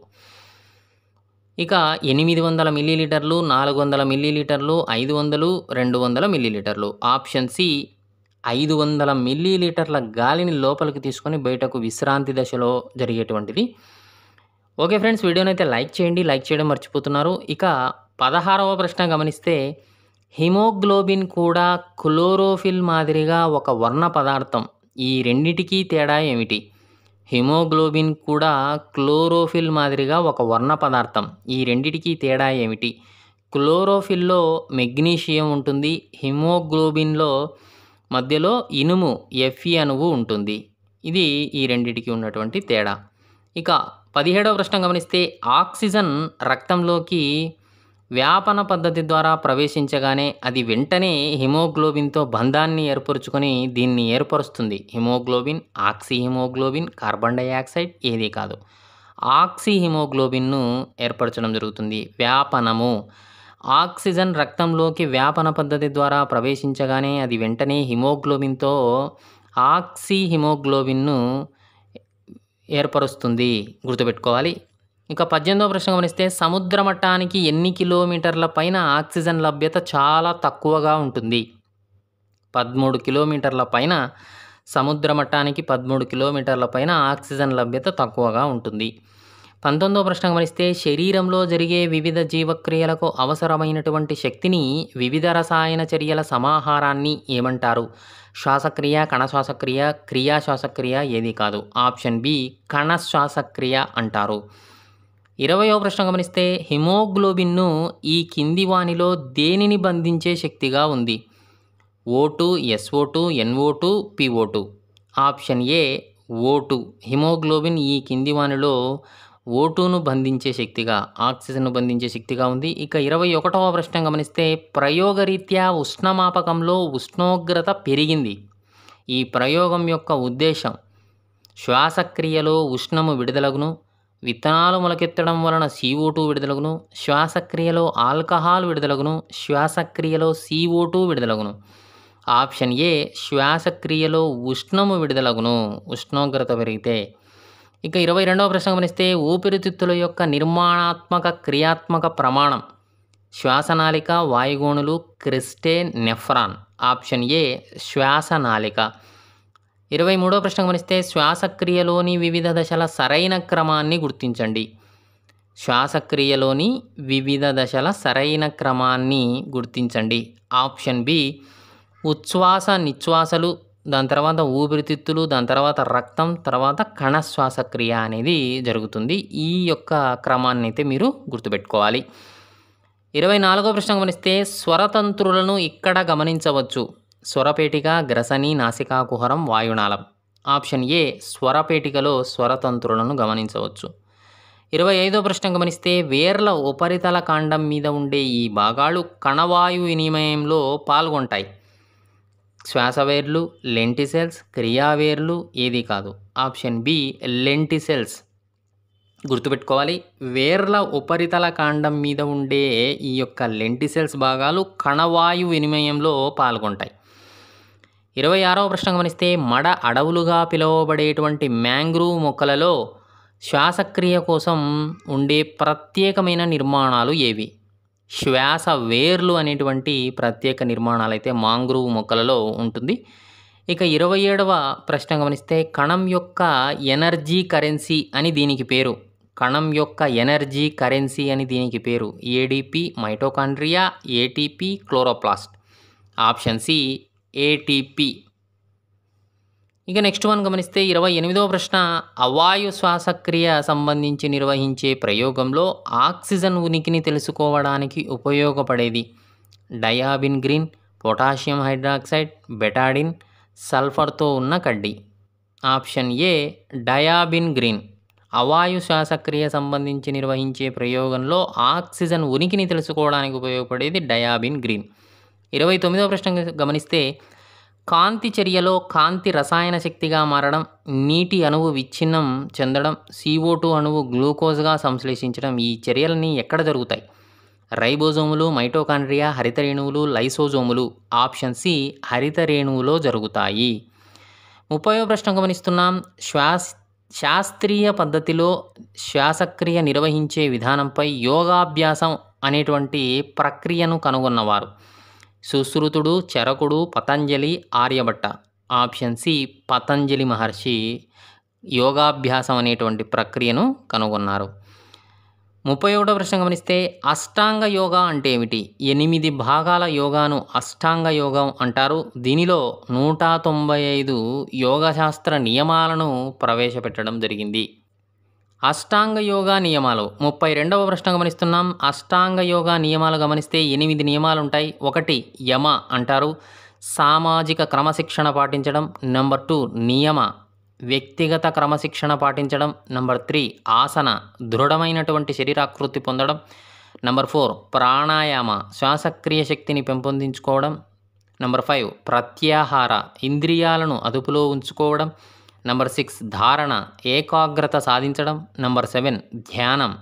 ఇక ఎనిమిది వందల మిల్లీలీటర్లు నాలుగు వందల మిల్లీలీటర్లు ఐదు వందలు రెండు వందల మిల్లీలీటర్లు ఆప్షన్ సి ఐదు వందల మిల్లీలీటర్ల గాలిని లోపలికి తీసుకొని బయటకు విశ్రాంతి దశలో జరిగేటువంటిది ఓకే ఫ్రెండ్స్ వీడియోని అయితే లైక్ చేయండి లైక్ చేయడం మర్చిపోతున్నారు ఇక పదహారవ ప్రశ్న గమనిస్తే హిమోగ్లోబిన్ కూడా క్లోరోఫిల్ మాదిరిగా ఒక వర్ణ పదార్థం ఈ రెండిటికీ తేడా ఏమిటి హిమోగ్లోబిన్ కూడా క్లోరోఫిల్ మాదిరిగా ఒక వర్ణ పదార్థం ఈ రెండిటికీ తేడా ఏమిటి క్లోరోఫిల్లో మెగ్నీషియం ఉంటుంది హిమోగ్లోబిన్లో మధ్యలో ఇనుము ఎఫ్ఈ అణువు ఉంటుంది ఇది ఈ రెండిటికి ఉన్నటువంటి తేడా ఇక పదిహేడవ ప్రశ్న గమనిస్తే ఆక్సిజన్ రక్తంలోకి వ్యాపన పద్ధతి ద్వారా ప్రవేశించగానే అది వెంటనే హిమోగ్లోబిన్తో బంధాన్ని ఏర్పరుచుకొని దీన్ని ఏర్పరుస్తుంది హిమోగ్లోబిన్ ఆక్సిహిమోగ్లోబిన్ కార్బన్ డైఆక్సైడ్ ఏది కాదు ఆక్సిహిమోగ్లోబిన్ను ఏర్పరచడం జరుగుతుంది వ్యాపనము ఆక్సిజన్ రక్తంలోకి వ్యాపన పద్ధతి ద్వారా ప్రవేశించగానే అది వెంటనే హిమోగ్లోబిన్తో ఆక్సిహిమోగ్లోబిన్ను ఏర్పరుస్తుంది గుర్తుపెట్టుకోవాలి ఇక పద్దెనిమిదవ ప్రశ్న గమనిస్తే సముద్ర మట్టానికి ఎన్ని కిలోమీటర్ల పైన ఆక్సిజన్ లభ్యత చాలా తక్కువగా ఉంటుంది పదమూడు కిలోమీటర్ల పైన సముద్ర మట్టానికి పదమూడు కిలోమీటర్ల పైన ఆక్సిజన్ లభ్యత తక్కువగా ఉంటుంది పంతొమ్మిదవ ప్రశ్న గమనిస్తే శరీరంలో జరిగే వివిధ జీవక్రియలకు అవసరమైనటువంటి శక్తిని వివిధ రసాయన చర్యల సమాహారాన్ని ఏమంటారు శ్వాసక్రియ కణశ్వాసక్రియ క్రియా శ్వాసక్రియ ఏది కాదు ఆప్షన్ బి కణశ్వాసక్రియ అంటారు ఇరవయో ప్రశ్న గమనిస్తే హిమోగ్లోబిన్ను ఈ కింది వానిలో దేనిని బంధించే శక్తిగా ఉంది O two S O two S O two two two option A O two haemoglobin ఈ కింది వానిలో ఓటును బంధించే శక్తిగా ఆక్సిజన్ను బంధించే శక్తిగా ఉంది ఇక ఇరవై ఒకటవ ప్రశ్న గమనిస్తే ప్రయోగరీత్యా ఉష్ణమాపకంలో ఉష్ణోగ్రత పెరిగింది ఈ ప్రయోగం యొక్క ఉద్దేశం శ్వాసక్రియలో ఉష్ణము విడుదలగును విత్తనాలు మొలకెత్తడం వలన సీఓ టూ విడుదలగును శ్వాసక్రియలో ఆల్కహాల్ విడుదలగును శ్వాసక్రియలో సీఓ టూ విడుదలగును ఆప్షన్ ఏ శ్వాసక్రియలో ఉష్ణము విడుదలగును ఉష్ణోగ్రత పెరిగితే ఇక ఇరవై రెండవ ప్రశ్న గమనిస్తే ఊపిరితిత్తుల యొక్క నిర్మాణాత్మక క్రియాత్మక ప్రమాణం శ్వాసనాళిక వాయుగోణులు క్రిస్టే నెఫ్రాన్ ఆప్షన్ ఏ శ్వాసనాళిక ఇరవై మూడో ప్రశ్న గమనిస్తే శ్వాసక్రియలోని వివిధ దశల సరైన క్రమాన్ని గుర్తించండి శ్వాసక్రియలోని వివిధ దశల సరైన క్రమాన్ని గుర్తించండి ఆప్షన్ బి ఉచ్ఛ్వాస నిశ్వాసలు దాని తర్వాత ఊపిరితిత్తులు దాని తర్వాత రక్తం తర్వాత కణశ్వాసక్రియ అనేది జరుగుతుంది ఈ యొక్క క్రమాన్ని అయితే మీరు గుర్తుపెట్టుకోవాలి ఇరవై నాలుగో ప్రశ్న గమనిస్తే స్వరతంత్రులను ఇక్కడ గమనించవచ్చు స్వరపేటిక గ్రసని నాసికా కుహరం వాయునాళం ఆప్షన్ ఏ స్వరపేటికలో స్వరతంత్రులను గమనించవచ్చు ఇరవై ఐదో ప్రశ్న గమనిస్తే వేర్ల ఉపరితల కాండం మీద ఉండే ఈ భాగాలు కణవాయు వినిమయంలో పాల్గొంటాయి శ్వాసవేర్లు లెంటిసెల్స్ క్రియావేర్లు ఏది కాదు ఆప్షన్ బి లెంటిసెల్స్ గుర్తుపెట్టుకోవాలి వేర్ల ఉపరితల కాండం మీద ఉండే ఈ యొక్క లెంటిసెల్స్ భాగాలు కణవాయు వినిమయంలో పాల్గొంటాయి ఇరవై ఆరవ ప్రశ్న గమనిస్తే మడ అడవులుగా పిలువబడేటువంటి మ్యాంగ్రూవ్ మొక్కలలో శ్వాసక్రియ కోసం ఉండే ప్రత్యేకమైన నిర్మాణాలు ఏవి శ్వాస వేర్లు అనేటువంటి ప్రత్యేక నిర్మాణాలు అయితే మాంగ్రూవ్ మొక్కలలో ఉంటుంది ఇక ఇరవై ఏడవ ప్రశ్న గమనిస్తే కణం యొక్క ఎనర్జీ కరెన్సీ అని దీనికి పేరు కణం యొక్క ఎనర్జీ కరెన్సీ అని దీనికి పేరు ADP mitochondria ATP chloroplast option C ATP ఇక నెక్స్ట్ వన్ గమనిస్తే ఇరవై ఎనిమిదవ ప్రశ్న అవాయు శ్వాసక్రియ సంబంధించి నిర్వహించే ప్రయోగంలో ఆక్సిజన్ ఉనికిని తెలుసుకోవడానికి ఉపయోగపడేది డయాబిన్ గ్రీన్ పొటాషియం హైడ్రాక్సైడ్ బెటాడిన్ సల్ఫర్తో ఉన్న కడ్డీ ఆప్షన్ ఏ డయాబిన్ గ్రీన్ అవాయు శ్వాసక్రియ సంబంధించి నిర్వహించే ప్రయోగంలో ఆక్సిజన్ ఉనికిని తెలుసుకోవడానికి ఉపయోగపడేది డయాబిన్ గ్రీన్ ఇరవై తొమ్మిదవ ప్రశ్న గమనిస్తే కాంతి చర్యలో కాంతి రసాయన శక్తిగా మారడం నీటి అణువు విచ్ఛిన్నం చెందడం సిఓ టూ అణువు గ్లూకోజ్గా సంశ్లేషించడం ఈ చర్యలన్నీ ఎక్కడ జరుగుతాయి రైబోజోములు మైటోకాండ్రియా హరితరేణువులు లైసోజోములు ఆప్షన్ సి హరితరేణువులో జరుగుతాయి ముప్పై ప్రశ్న గమనిస్తున్నాం శ్వాస్ శాస్త్రీయ పద్ధతిలో శ్వాసక్రియ నిర్వహించే విధానంపై యోగాభ్యాసం అనేటువంటి ప్రక్రియను కనుగొన్నవారు సుశ్రుతుడు చరకుడు పతంజలి ఆర్యభట్ట ఆప్షన్ సి పతంజలి మహర్షి యోగాభ్యాసం అనేటువంటి ప్రక్రియను కనుగొన్నారు ముప్పై ఒకటో ప్రశ్న గమనిస్తే అష్టాంగ యోగా అంటే ఏమిటి ఎనిమిది భాగాల యోగాను అష్టాంగ యోగం అంటారు దీనిలో నూట తొంభై ఐదు యోగశాస్త్ర నియమాలను ప్రవేశపెట్టడం జరిగింది అష్టాంగ యోగా నియమాలు ముప్పై రెండవ ప్రశ్న గమనిస్తున్నాం అష్టాంగ యోగా నియమాలు గమనిస్తే ఎనిమిది నియమాలు ఉంటాయి ఒకటి యమ అంటారు సామాజిక క్రమశిక్షణ పాటించడం నెంబర్ టూ నియమ వ్యక్తిగత క్రమశిక్షణ పాటించడం నెంబర్ త్రీ ఆసన దృఢమైనటువంటి శరీరాకృతి పొందడం నెంబర్ ఫోర్ ప్రాణాయామ శ్వాసక్రియ శక్తిని పెంపొందించుకోవడం నంబర్ ఫైవ్ ప్రత్యాహార ఇంద్రియాలను అదుపులో ఉంచుకోవడం నంబర్ సిక్స్ ధారణ ఏకాగ్రత సాధించడం నంబర్ సెవెన్ ధ్యానం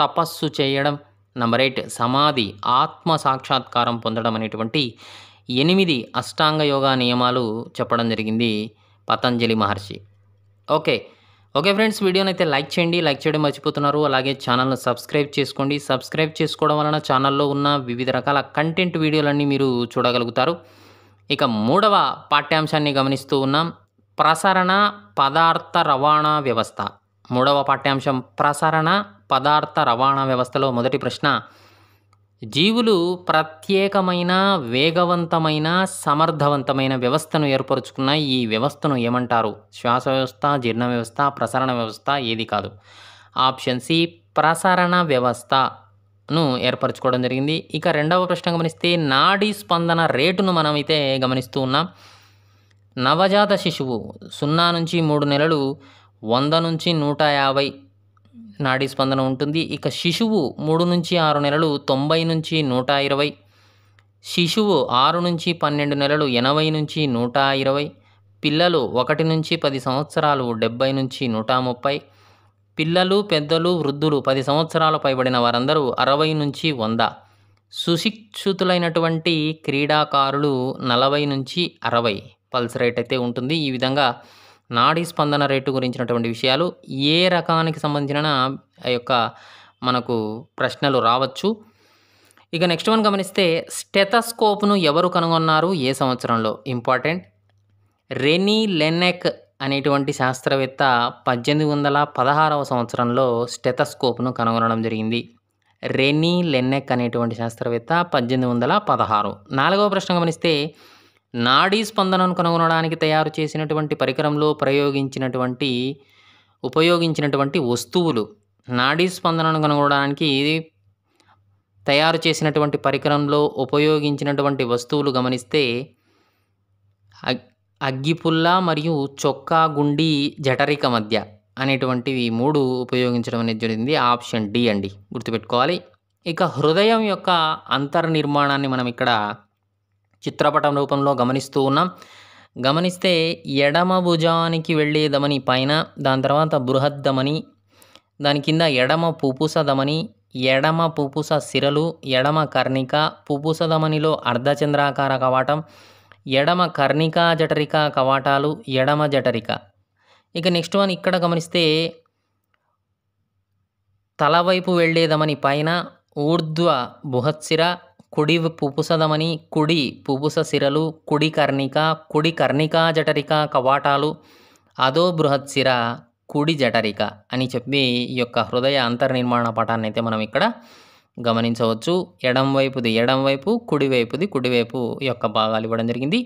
తపస్సు చేయడం నంబర్ ఎయిట్ సమాధి ఆత్మ సాక్షాత్కారం పొందడం అనేటువంటి ఎనిమిది అష్టాంగ యోగా నియమాలు చెప్పడం జరిగింది Patanjali Maharshi okay okay friends వీడియోని అయితే లైక్ చేయండి లైక్ చేయడం మర్చిపోతున్నారు అలాగే ఛానల్ను సబ్స్క్రైబ్ చేసుకోండి సబ్స్క్రైబ్ చేసుకోవడం వలన ఛానల్లో ఉన్న వివిధ రకాల కంటెంట్ వీడియోలన్నీ మీరు చూడగలుగుతారు ఇక మూడవ పాఠ్యాంశాన్ని గమనిస్తూ ఉన్నాం ప్రసరణ పదార్థ రవాణా వ్యవస్థ మూడవ పాఠ్యాంశం ప్రసరణ పదార్థ రవాణా వ్యవస్థలో మొదటి ప్రశ్న జీవులు ప్రత్యేకమైన వేగవంతమైన సమర్థవంతమైన వ్యవస్థను ఏర్పరచుకున్న ఈ వ్యవస్థను ఏమంటారు శ్వాస వ్యవస్థ జీర్ణ వ్యవస్థ ప్రసరణ వ్యవస్థ ఏది కాదు ఆప్షన్ సి ప్రసరణ వ్యవస్థను ఏర్పరచుకోవడం జరిగింది ఇక రెండవ ప్రశ్న గమనిస్తే నాడీ స్పందన రేటును మనమైతే గమనిస్తూ ఉన్నాం నవజాత శిశువు సున్నా నుంచి మూడు నెలలు వంద నుంచి నూట యాభై నాడీ స్పందన ఉంటుంది ఇక శిశువు మూడు నుంచి ఆరు నెలలు తొంభై నుంచి నూట ఇరవై శిశువు ఆరు నుంచి పన్నెండు నెలలు ఎనభై నుంచి నూట ఇరవై పిల్లలు ఒకటి నుంచి పది సంవత్సరాలు డెబ్బై నుంచి నూట ముప్పై పిల్లలు పెద్దలు వృద్ధులు పది సంవత్సరాలు పైబడిన వారందరూ అరవై నుంచి వంద సుశిక్షితులైనటువంటి క్రీడాకారులు నలభై నుంచి అరవై పల్స్ రేట్ అయితే ఉంటుంది ఈ విధంగా నాడీ స్పందన రేటు గురించినటువంటి విషయాలు ఏ రకానికి సంబంధించిన ఆ యొక్క మనకు ప్రశ్నలు రావచ్చు ఇక నెక్స్ట్ వన్ గమనిస్తే స్టెథస్కోప్ను ఎవరు కనుగొన్నారు ఏ సంవత్సరంలో ఇంపార్టెంట్ రెనీ లెనెక్ అనేటువంటి శాస్త్రవేత్త పద్దెనిమిది వందల పదహారవ సంవత్సరంలో స్టెథస్కోప్ను కనుగొనడం జరిగింది రెనీ లెన్నెక్ అనేటువంటి శాస్త్రవేత్త పద్దెనిమిది వందల పదహారు నాలుగవ ప్రశ్న గమనిస్తే నాడీ స్పందనను కనుగొనడానికి తయారు చేసినటువంటి పరికరంలో ప్రయోగించినటువంటి ఉపయోగించినటువంటి వస్తువులు నాడీ స్పందనను కనుగొనడానికి తయారు చేసినటువంటి పరికరంలో ఉపయోగించినటువంటి వస్తువులు గమనిస్తే అగ్గిపుల్ల మరియు చొక్కా గుండి జఠరిక మధ్య అనేటువంటివి మూడు ఉపయోగించడం అనేది జరిగింది ఆప్షన్ డి అండి గుర్తుపెట్టుకోవాలి ఇక హృదయం యొక్క అంతర్నిర్మాణాన్ని మనం ఇక్కడ చిత్రపటం రూపంలో గమనిస్తూ ఉన్నాం గమనిస్తే ఎడమ భుజానికి వెళ్ళే ధమని పైన దాని తర్వాత బృహద్దమని దాని కింద ఎడమ పుపుసదమని ఎడమ పుపుస సిరలు ఎడమ కర్ణిక పుపుసదమనిలో అర్ధచంద్రాకార కవాటం ఎడమ కర్ణికా జఠరిక కవాటాలు ఎడమ జఠరిక ఇక నెక్స్ట్ వన్ ఇక్కడ గమనిస్తే తలవైపు వెళ్ళేదమని పైన ఊర్ధ్వ బుహత్సిర కుడి పుపుసదమని కుడి పుపుస సిరలు కుడి కర్ణిక కుడి కర్ణికా జఠరిక కవాటాలు అదో బృహత్సిర కుడి జఠరిక అని చెప్పి ఈ యొక్క హృదయ అంతర్నిర్మాణ పటాన్ని అయితే మనం ఇక్కడ గమనించవచ్చు ఎడంవైపుది ఎడంవైపు కుడివైపుది కుడివైపు యొక్క భాగాలు ఇవ్వడం జరిగింది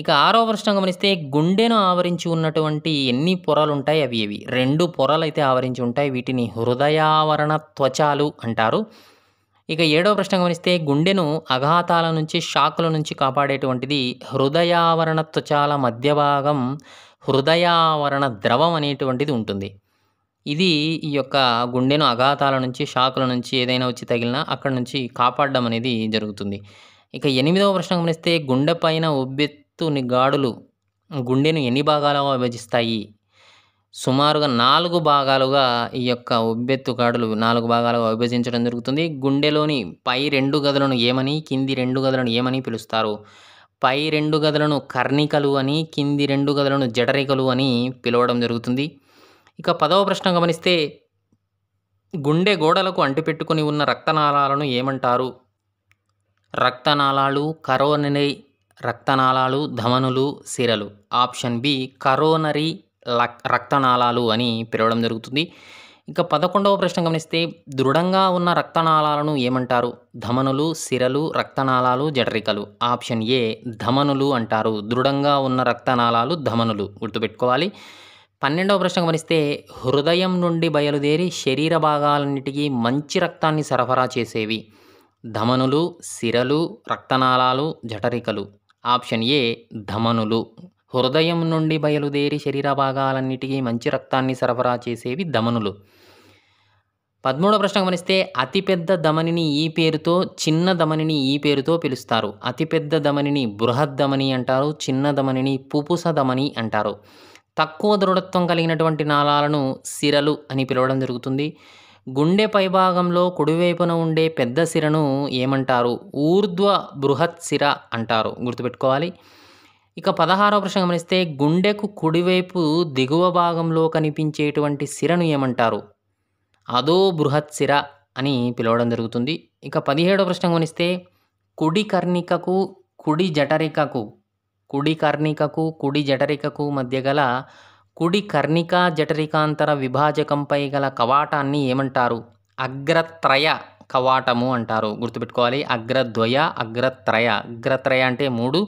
ఇక ఆరో ప్రశ్న గమనిస్తే గుండెను ఆవరించి ఉన్నటువంటి ఎన్ని పొరలు ఉంటాయి అవి ఇవి రెండు పొరలు అయితే ఆవరించి ఉంటాయి వీటిని హృదయావరణ త్వచాలు అంటారు ఇక ఏడవ ప్రశ్న గమనిస్తే గుండెను అఘాతాల నుంచి షాకుల నుంచి కాపాడేటువంటిది హృదయావరణ త్వచాల మధ్య భాగం హృదయావరణ ద్రవం అనేటువంటిది ఉంటుంది ఇది ఈ యొక్క గుండెను అఘాతాల నుంచి షాకుల నుంచి ఏదైనా వచ్చి తగిలినా అక్కడ నుంచి కాపాడడం అనేది జరుగుతుంది ఇక ఎనిమిదవ ప్రశ్న గమనిస్తే గుండె పైన ఉబ్బెత్తుని గాడులు గుండెను ఎన్ని భాగాలుగా విభజిస్తాయి సుమారుగా నాలుగు భాగాలుగా ఈ యొక్క ఉబ్బెత్తు నాలుగు భాగాలుగా విభజించడం జరుగుతుంది గుండెలోని పై రెండు గదులను ఏమని కింది రెండు గదులను ఏమని పిలుస్తారు పై రెండు గదులను కర్ణికలు అని కింది రెండు గదులను జఠరికలు అని పిలవడం జరుగుతుంది ఇక పదవ ప్రశ్న గమనిస్తే గుండె గోడలకు అంటిపెట్టుకుని ఉన్న రక్తనాళాలను ఏమంటారు రక్తనాళాలు కరోనరీ రక్తనాళాలు ధమనులు సిరలు ఆప్షన్ బి కరోనరీ రక్తనాళాలు అని పిలవడం జరుగుతుంది ఇక పదకొండవ ప్రశ్న గమనిస్తే దృఢంగా ఉన్న రక్తనాళాలను ఏమంటారు ధమనులు సిరలు రక్తనాళాలు జఠరికలు ఆప్షన్ ఏ ధమనులు అంటారు దృఢంగా ఉన్న రక్తనాళాలు ధమనులు గుర్తుపెట్టుకోవాలి పన్నెండవ ప్రశ్న గమనిస్తే హృదయం నుండి బయలుదేరి శరీర భాగాలన్నిటికీ మంచి రక్తాన్ని సరఫరా చేసేవి ధమనులు సిరలు రక్తనాళాలు జఠరికలు ఆప్షన్ ఏ ధమనులు హృదయం నుండి బయలుదేరి శరీర భాగాలన్నిటికీ మంచి రక్తాన్ని సరఫరా చేసేవి ధమనులు పదమూడవ ప్రశ్న గమనిస్తే అతిపెద్ద ధమనిని ఈ పేరుతో చిన్న ధమనిని ఈ పేరుతో పిలుస్తారు అతిపెద్ద ధమనిని బృహద్దమని అంటారు చిన్న ధమనిని పుపుస ధమని అంటారు తక్కువ దృఢత్వం కలిగినటువంటి నాళాలను సిరలు అని పిలవడం జరుగుతుంది గుండె పైభాగంలో కుడివైపున ఉండే పెద్ద సిరను ఏమంటారు ఊర్ధ్వ బృహత్ సిర అంటారు గుర్తుపెట్టుకోవాలి ఇక పదహారవ ప్రశ్న గమనిస్తే గుండెకు కుడివైపు దిగువ భాగంలో కనిపించేటువంటి సిరను ఏమంటారు అదో బృహత్ సిర అని పిలవడం జరుగుతుంది ఇక పదిహేడవ ప్రశ్న గమనిస్తే కుడి కర్ణికకు కుడి జఠరికకు కుడి కర్ణికకు కుడి జఠరికకు మధ్య గల కుడి కర్ణిక జఠరికాంతర విభాజకంపై గల కవాటాన్ని ఏమంటారు అగ్రత్రయ కవాటము అంటారు గుర్తుపెట్టుకోవాలి అగ్రద్వయ అగ్రత్రయ అగ్రత్రయ అంటే మూడు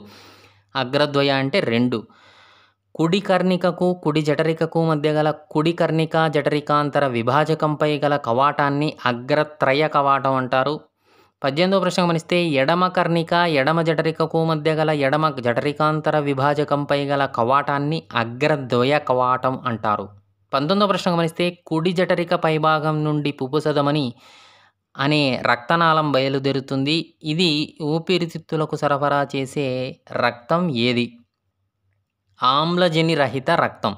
అగ్రద్వయ అంటే రెండు కుడి కర్ణికకు కుడి జఠరికకు మధ్య గల కుడి కర్ణిక జఠరికాంతర విభాజకంపై గల కవాటాన్ని అగ్రత్రయ కవాటం అంటారు పద్దెనిమిదో ప్రశ్న గమనిస్తే ఎడమ కర్ణిక ఎడమ జఠరికకు మధ్య గల ఎడమ జఠరికాంతర విభాజకంపై గల కవాటాన్ని అగ్రద్వయ కవాటం అంటారు పంతొమ్మిదో ప్రశ్న గమనిస్తే కుడి జఠరిక పైభాగం నుండి పుపుసదమని అనే రక్తనాళం బయలుదేరుతుంది ఇది ఊపిరితిత్తులకు సరఫరా చేసే రక్తం ఏది ఆమ్లజని రహిత రక్తం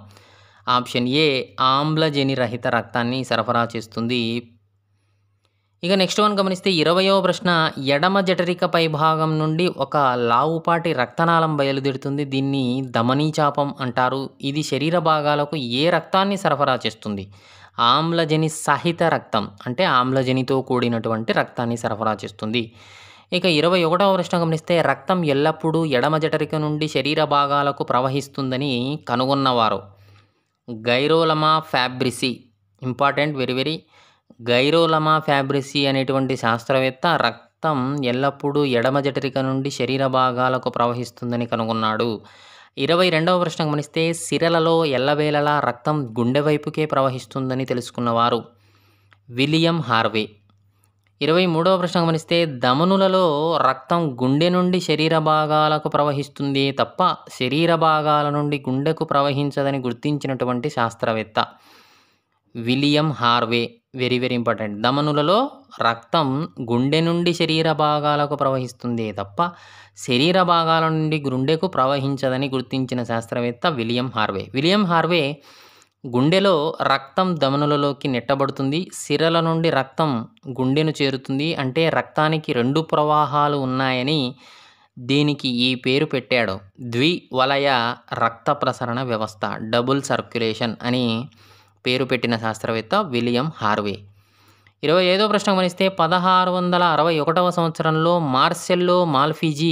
ఆప్షన్ ఏ ఆమ్లజని రహిత రక్తాన్ని సరఫరా చేస్తుంది ఇక నెక్స్ట్ వన్ గమనిస్తే ఇరవయో ప్రశ్న ఎడమ జఠరిక పైభాగం నుండి ఒక లావుపాటి రక్తనాళం బయలుదేరుతుంది దీన్ని ధమనీచాపం అంటారు ఇది శరీర భాగాలకు ఏ రక్తాన్ని సరఫరా చేస్తుంది ఆమ్లజని సహిత రక్తం అంటే ఆమ్లజనితో కూడినటువంటి రక్తాన్ని సరఫరా చేస్తుంది ఇక ఇరవై ఒకటవ ప్రశ్న గమనిస్తే రక్తం ఎల్లప్పుడూ ఎడమ జఠరిక నుండి శరీర భాగాలకు ప్రవహిస్తుందని కనుగొన్నవారు Girolamo Fabrici important very very Girolamo Fabrici అనేటువంటి శాస్త్రవేత్త రక్తం ఎల్లప్పుడూ ఎడమ జఠరిక నుండి శరీర భాగాలకు ప్రవహిస్తుందని కనుగొన్నాడు ఇరవై రెండవ ప్రశ్న గమనిస్తే సిరలలో ఎల్లవేళలా రక్తం గుండె వైపుకే ప్రవహిస్తుందని తెలుసుకున్నవారు విలియం హార్వే ఇరవై మూడవ ప్రశ్న గమనిస్తే దమనులలో రక్తం గుండె నుండి శరీర భాగాలకు ప్రవహిస్తుంది తప్ప శరీర భాగాల నుండి గుండెకు ప్రవహించదని గుర్తించినటువంటి శాస్త్రవేత్త William Harvey very very important ధమనులలో రక్తం గుండె నుండి శరీర భాగాలకు ప్రవహిస్తుంది తప్ప శరీర భాగాల నుండి గుండెకు ప్రవహించదని గుర్తించిన శాస్త్రవేత్త విలియం హార్వే విలియం హార్వే గుండెలో రక్తం ధమనులలోకి నెట్టబడుతుంది సిరల నుండి రక్తం గుండెను చేరుతుంది అంటే రక్తానికి రెండు ప్రవాహాలు ఉన్నాయని దీనికి ఈ పేరు పెట్టాడు ద్వి వలయ రక్త ప్రసరణ వ్యవస్థ డబుల్ సర్క్యులేషన్ అని పేరు పెట్టిన శాస్త్రవేత్త విలియం హార్వే ఇరవై ఐదో ప్రశ్న గమనిస్తే పదహారు వందల అరవై ఒకటవ సంవత్సరంలో మార్సెల్లో మాల్ఫీజీ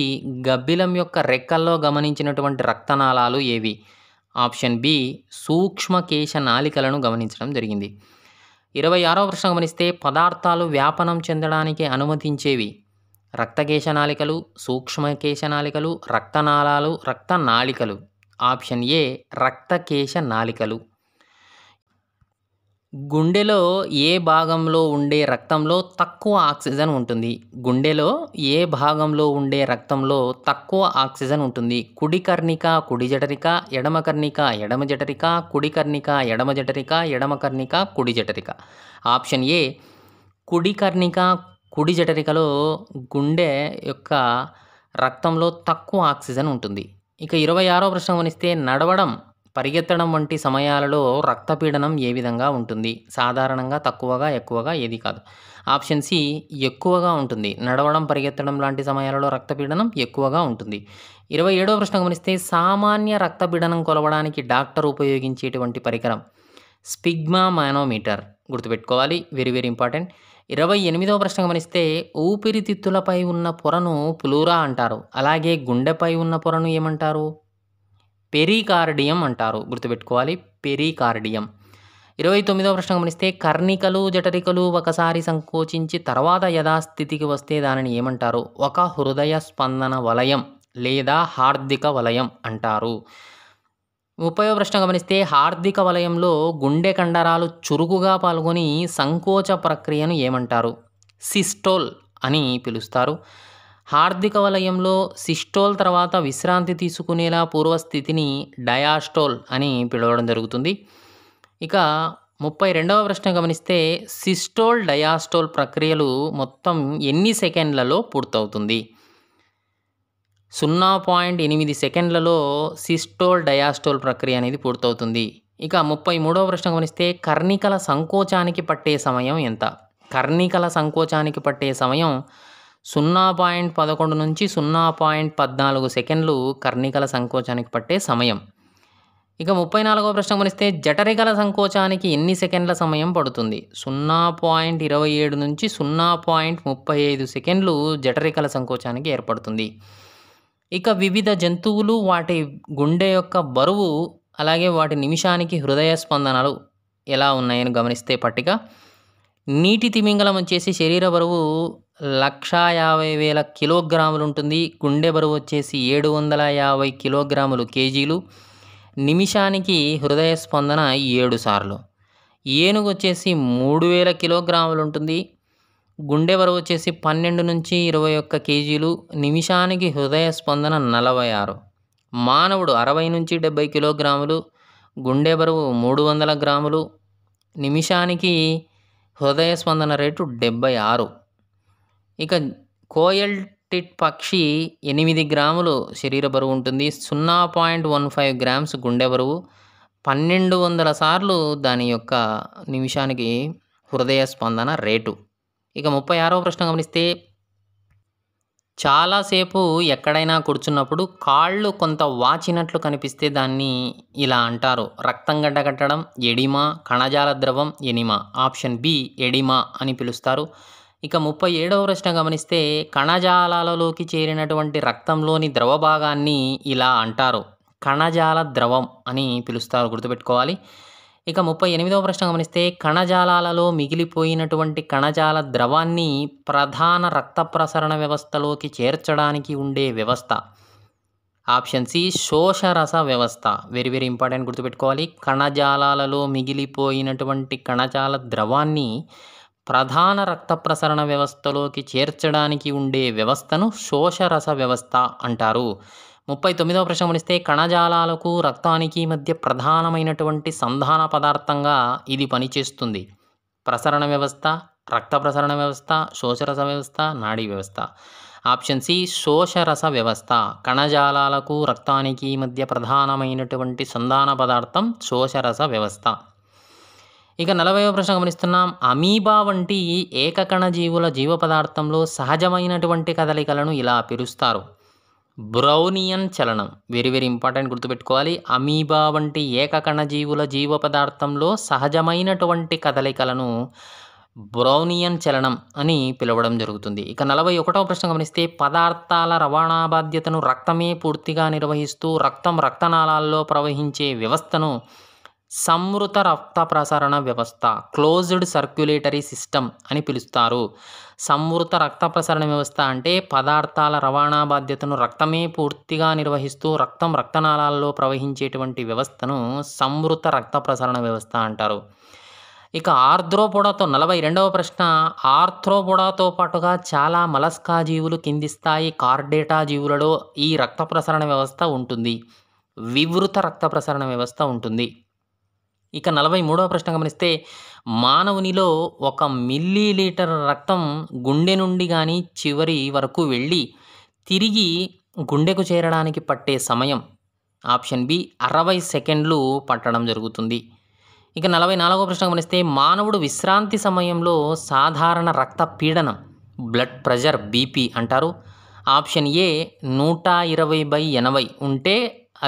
గబ్బిలం యొక్క రెక్కల్లో గమనించినటువంటి రక్తనాళాలు ఏవి ఆప్షన్ బి సూక్ష్మ కేశ నాలికలను గమనించడం జరిగింది ఇరవై ఆరో ప్రశ్న గమనిస్తే పదార్థాలు వ్యాపనం చెందడానికి అనుమతించేవి రక్తకేశనాళికలు సూక్ష్మకేశనాళికలు రక్తనాళాలు రక్తనాళికలు ఆప్షన్ ఏ రక్తకేశ నాళికలు గుండెలో ఏ భాగంలో ఉండే రక్తంలో తక్కువ ఆక్సిజన్ ఉంటుంది గుండెలో ఏ భాగంలో ఉండే రక్తంలో తక్కువ ఆక్సిజన్ ఉంటుంది కుడి కర్ణిక కుడి జఠరిక ఎడమ కర్ణిక ఎడమ జఠరిక కుడి కర్ణిక ఎడమ జఠరిక ఎడమ కర్ణిక కుడి జఠరిక ఆప్షన్ ఏ కుడి కర్ణిక కుడి జఠరికలో గుండె యొక్క రక్తంలో తక్కువ ఆక్సిజన్ ఉంటుంది ఇక ఇరవై ఆరో ప్రశ్న గమనిస్తే నడవడం పరిగెత్తడం వంటి సమయాలలో రక్తపీడనం ఏ విధంగా ఉంటుంది సాధారణంగా తక్కువగా ఎక్కువగా ఏది కాదు ఆప్షన్ సి ఎక్కువగా ఉంటుంది నడవడం పరిగెత్తడం లాంటి సమయాలలో రక్తపీడనం ఎక్కువగా ఉంటుంది ఇరవై ఏడవ ప్రశ్న గమనిస్తే సామాన్య రక్తపీడనం కొలవడానికి డాక్టర్ ఉపయోగించేటువంటి పరికరం స్పిగ్మా మానోమీటర్ గుర్తుపెట్టుకోవాలి వెరీ వెరీ ఇంపార్టెంట్ ఇరవై ఎనిమిదవ ప్రశ్న గమనిస్తే ఊపిరితిత్తులపై ఉన్న పొరను పులూరా అంటారు అలాగే గుండెపై ఉన్న పొరను ఏమంటారు పెరికార్డియం అంటారు గుర్తుపెట్టుకోవాలి పెరికార్డియం ఇరవై తొమ్మిదవ ప్రశ్న గమనిస్తే కర్ణికలు జఠరికలు ఒకసారి సంకోచించి తర్వాత యథాస్థితికి వస్తే దానిని ఏమంటారు ఒక హృదయ స్పందన వలయం లేదా హార్దిక వలయం అంటారు ముప్పై ప్రశ్న గమనిస్తే హార్దిక వలయంలో గుండె కండరాలు చురుకుగా పాల్గొని సంకోచ ప్రక్రియను ఏమంటారు సిస్టోల్ అని పిలుస్తారు హార్దిక వలయంలో సిస్టోల్ తర్వాత విశ్రాంతి తీసుకునేలా పూర్వస్థితిని డయాస్టోల్ అని పిలవడం జరుగుతుంది ఇక ముప్పై రెండవ ప్రశ్న గమనిస్తే సిస్టోల్ డయాస్టోల్ ప్రక్రియలు మొత్తం ఎన్ని సెకండ్లలో పూర్తవుతుంది సున్నా పాయింట్ ఎనిమిది సెకండ్లలో సిస్టోల్ డయాస్టోల్ ప్రక్రియ అనేది పూర్తవుతుంది ఇక ముప్పై మూడవ ప్రశ్న గమనిస్తే కర్ణికల సంకోచానికి పట్టే సమయం ఎంత కర్ణికల సంకోచానికి పట్టే సమయం సున్నా పాయింట్ పదకొండు నుంచి సున్నా పాయింట్ పద్నాలుగు సెకండ్లు కర్ణికల సంకోచానికి పట్టే సమయం ఇక ముప్పై నాలుగో ప్రశ్న గమనిస్తే జఠరికల సంకోచానికి ఎన్ని సెకండ్ల సమయం పడుతుంది సున్నా పాయింట్ ఇరవై ఏడు నుంచి సున్నా పాయింట్ ముప్పై ఐదు సెకండ్లు జఠరికల సంకోచానికి ఏర్పడుతుంది ఇక వివిధ జంతువులు వాటి గుండె యొక్క బరువు అలాగే వాటి నిమిషానికి హృదయ స్పందనలు ఎలా ఉన్నాయని గమనిస్తే పట్టిక నీటి తిమింగలం వచ్చేసి శరీర బరువు లక్షా యాభై వేల కిలోగ్రాములు ఉంటుంది గుండె బరువు వచ్చేసి ఏడు వందల యాభై కిలోగ్రాములు కేజీలు నిమిషానికి హృదయ స్పందన ఏడు సార్లు ఏనుగు వచ్చేసి మూడు వేల కిలోగ్రాములు ఉంటుంది గుండె బరువు వచ్చేసి పన్నెండు నుంచి ఇరవై ఒక్క కేజీలు నిమిషానికి హృదయ స్పందన నలభై ఆరు మానవుడు అరవై నుంచి డెబ్బై కిలోగ్రాములు గుండె బరువు మూడు వందల గ్రాములు నిమిషానికి హృదయ స్పందన రేటు డెబ్బై ఆరు ఇక కోయల్టిట్ పక్షి ఎనిమిది గ్రాములు శరీర బరువు ఉంటుంది సున్నా పాయింట్ వన్ ఫైవ్ గ్రామ్స్ గుండె బరువు పన్నెండు వందల సార్లు దాని యొక్క నిమిషానికి హృదయ స్పందన రేటు ఇక ముప్పై ఆరవ ప్రశ్న గమనిస్తే చాలాసేపు ఎక్కడైనా కూర్చున్నప్పుడు కాళ్ళు కొంత వాచినట్లు కనిపిస్తే దాన్ని ఇలా అంటారు రక్తం గడ్డకట్టడం ఎడిమా కణజాల ద్రవం ఎనిమా ఆప్షన్ బి ఎడిమా అని పిలుస్తారు ఇక ముప్పై ఏడవ ప్రశ్న గమనిస్తే కణజాలాలలోకి చేరినటువంటి రక్తంలోని ద్రవ భాగాన్ని ఇలా అంటారు కణజాల ద్రవం అని పిలుస్తారు గుర్తుపెట్టుకోవాలి ఇక ముప్పై ఎనిమిదవ ప్రశ్న గమనిస్తే కణజాలాలలో మిగిలిపోయినటువంటి కణజాల ద్రవాన్ని ప్రధాన రక్త ప్రసరణ వ్యవస్థలోకి చేర్చడానికి ఉండే వ్యవస్థ ఆప్షన్ సి శోషరస వ్యవస్థ వెరీ వెరీ ఇంపార్టెంట్ గుర్తుపెట్టుకోవాలి కణజాలాలలో మిగిలిపోయినటువంటి కణజాల ద్రవాన్ని ప్రధాన రక్త ప్రసరణ వ్యవస్థలోకి చేర్చడానికి ఉండే వ్యవస్థను శోషరస వ్యవస్థ అంటారు ముప్పై తొమ్మిదవ ప్రశ్న గమనిస్తే కణజాలాలకు రక్తానికి మధ్య ప్రధానమైనటువంటి సంధాన పదార్థంగా ఇది పనిచేస్తుంది ప్రసరణ వ్యవస్థ రక్త ప్రసరణ వ్యవస్థ శోషరస వ్యవస్థ నాడీ వ్యవస్థ ఆప్షన్ సి శోషరస వ్యవస్థ కణజాలాలకు రక్తానికి మధ్య ప్రధానమైనటువంటి సంధాన పదార్థం శోషరస వ్యవస్థ ఇక నలభైవ ప్రశ్న గమనిస్తున్నాం అమీబా వంటి ఏకకణ జీవుల జీవ పదార్థంలో సహజమైనటువంటి కదలికలను ఇలా పిలుస్తారు బ్రౌనియన్ చలనం వెరీ వెరీ ఇంపార్టెంట్ గుర్తుపెట్టుకోవాలి అమీబా వంటి ఏకకణ జీవుల జీవ పదార్థంలో సహజమైనటువంటి కదలికలను బ్రౌనియన్ చలనం అని పిలవడం జరుగుతుంది ఇక నలభై ఒకటవ ప్రశ్న గమనిస్తే పదార్థాల రవాణా బాధ్యతను రక్తమే పూర్తిగా నిర్వహిస్తూ రక్తం రక్తనాళాల్లో ప్రవహించే వ్యవస్థను సంవృత రక్త ప్రసరణ వ్యవస్థ క్లోజ్డ్ సర్క్యులేటరీ సిస్టమ్ అని పిలుస్తారు సంవృత రక్త ప్రసరణ వ్యవస్థ అంటే పదార్థాల రవాణా బాధ్యతను రక్తమే పూర్తిగా నిర్వహిస్తూ రక్తం రక్తనాళాల్లో ప్రవహించేటువంటి వ్యవస్థను సంవృత రక్త ప్రసరణ వ్యవస్థ అంటారు ఇక ఆర్థ్రోపోడాతో నలభై రెండవ ప్రశ్న ఆర్థ్రోపోడాతో పాటుగా చాలా మలస్కా జీవులు కింది స్థాయి కార్డేటా జీవులలో ఈ రక్త ప్రసరణ వ్యవస్థ ఉంటుంది వివృత రక్త ప్రసరణ వ్యవస్థ ఉంటుంది ఇక నలభై మూడవ ప్రశ్న గమనిస్తే మానవునిలో ఒక మిల్లీ లీటర్ రక్తం గుండె నుండి కానీ చివరి వరకు వెళ్ళి తిరిగి గుండెకు చేరడానికి పట్టే సమయం ఆప్షన్ బి అరవై సెకండ్లు పట్టడం జరుగుతుంది ఇక నలభై నాలుగో ప్రశ్న గమనిస్తే మానవుడు విశ్రాంతి సమయంలో సాధారణ రక్త పీడనం బ్లడ్ ప్రెషర్ బీపీ అంటారు ఆప్షన్ ఏ నూట ఇరవై బై ఎనభై ఉంటే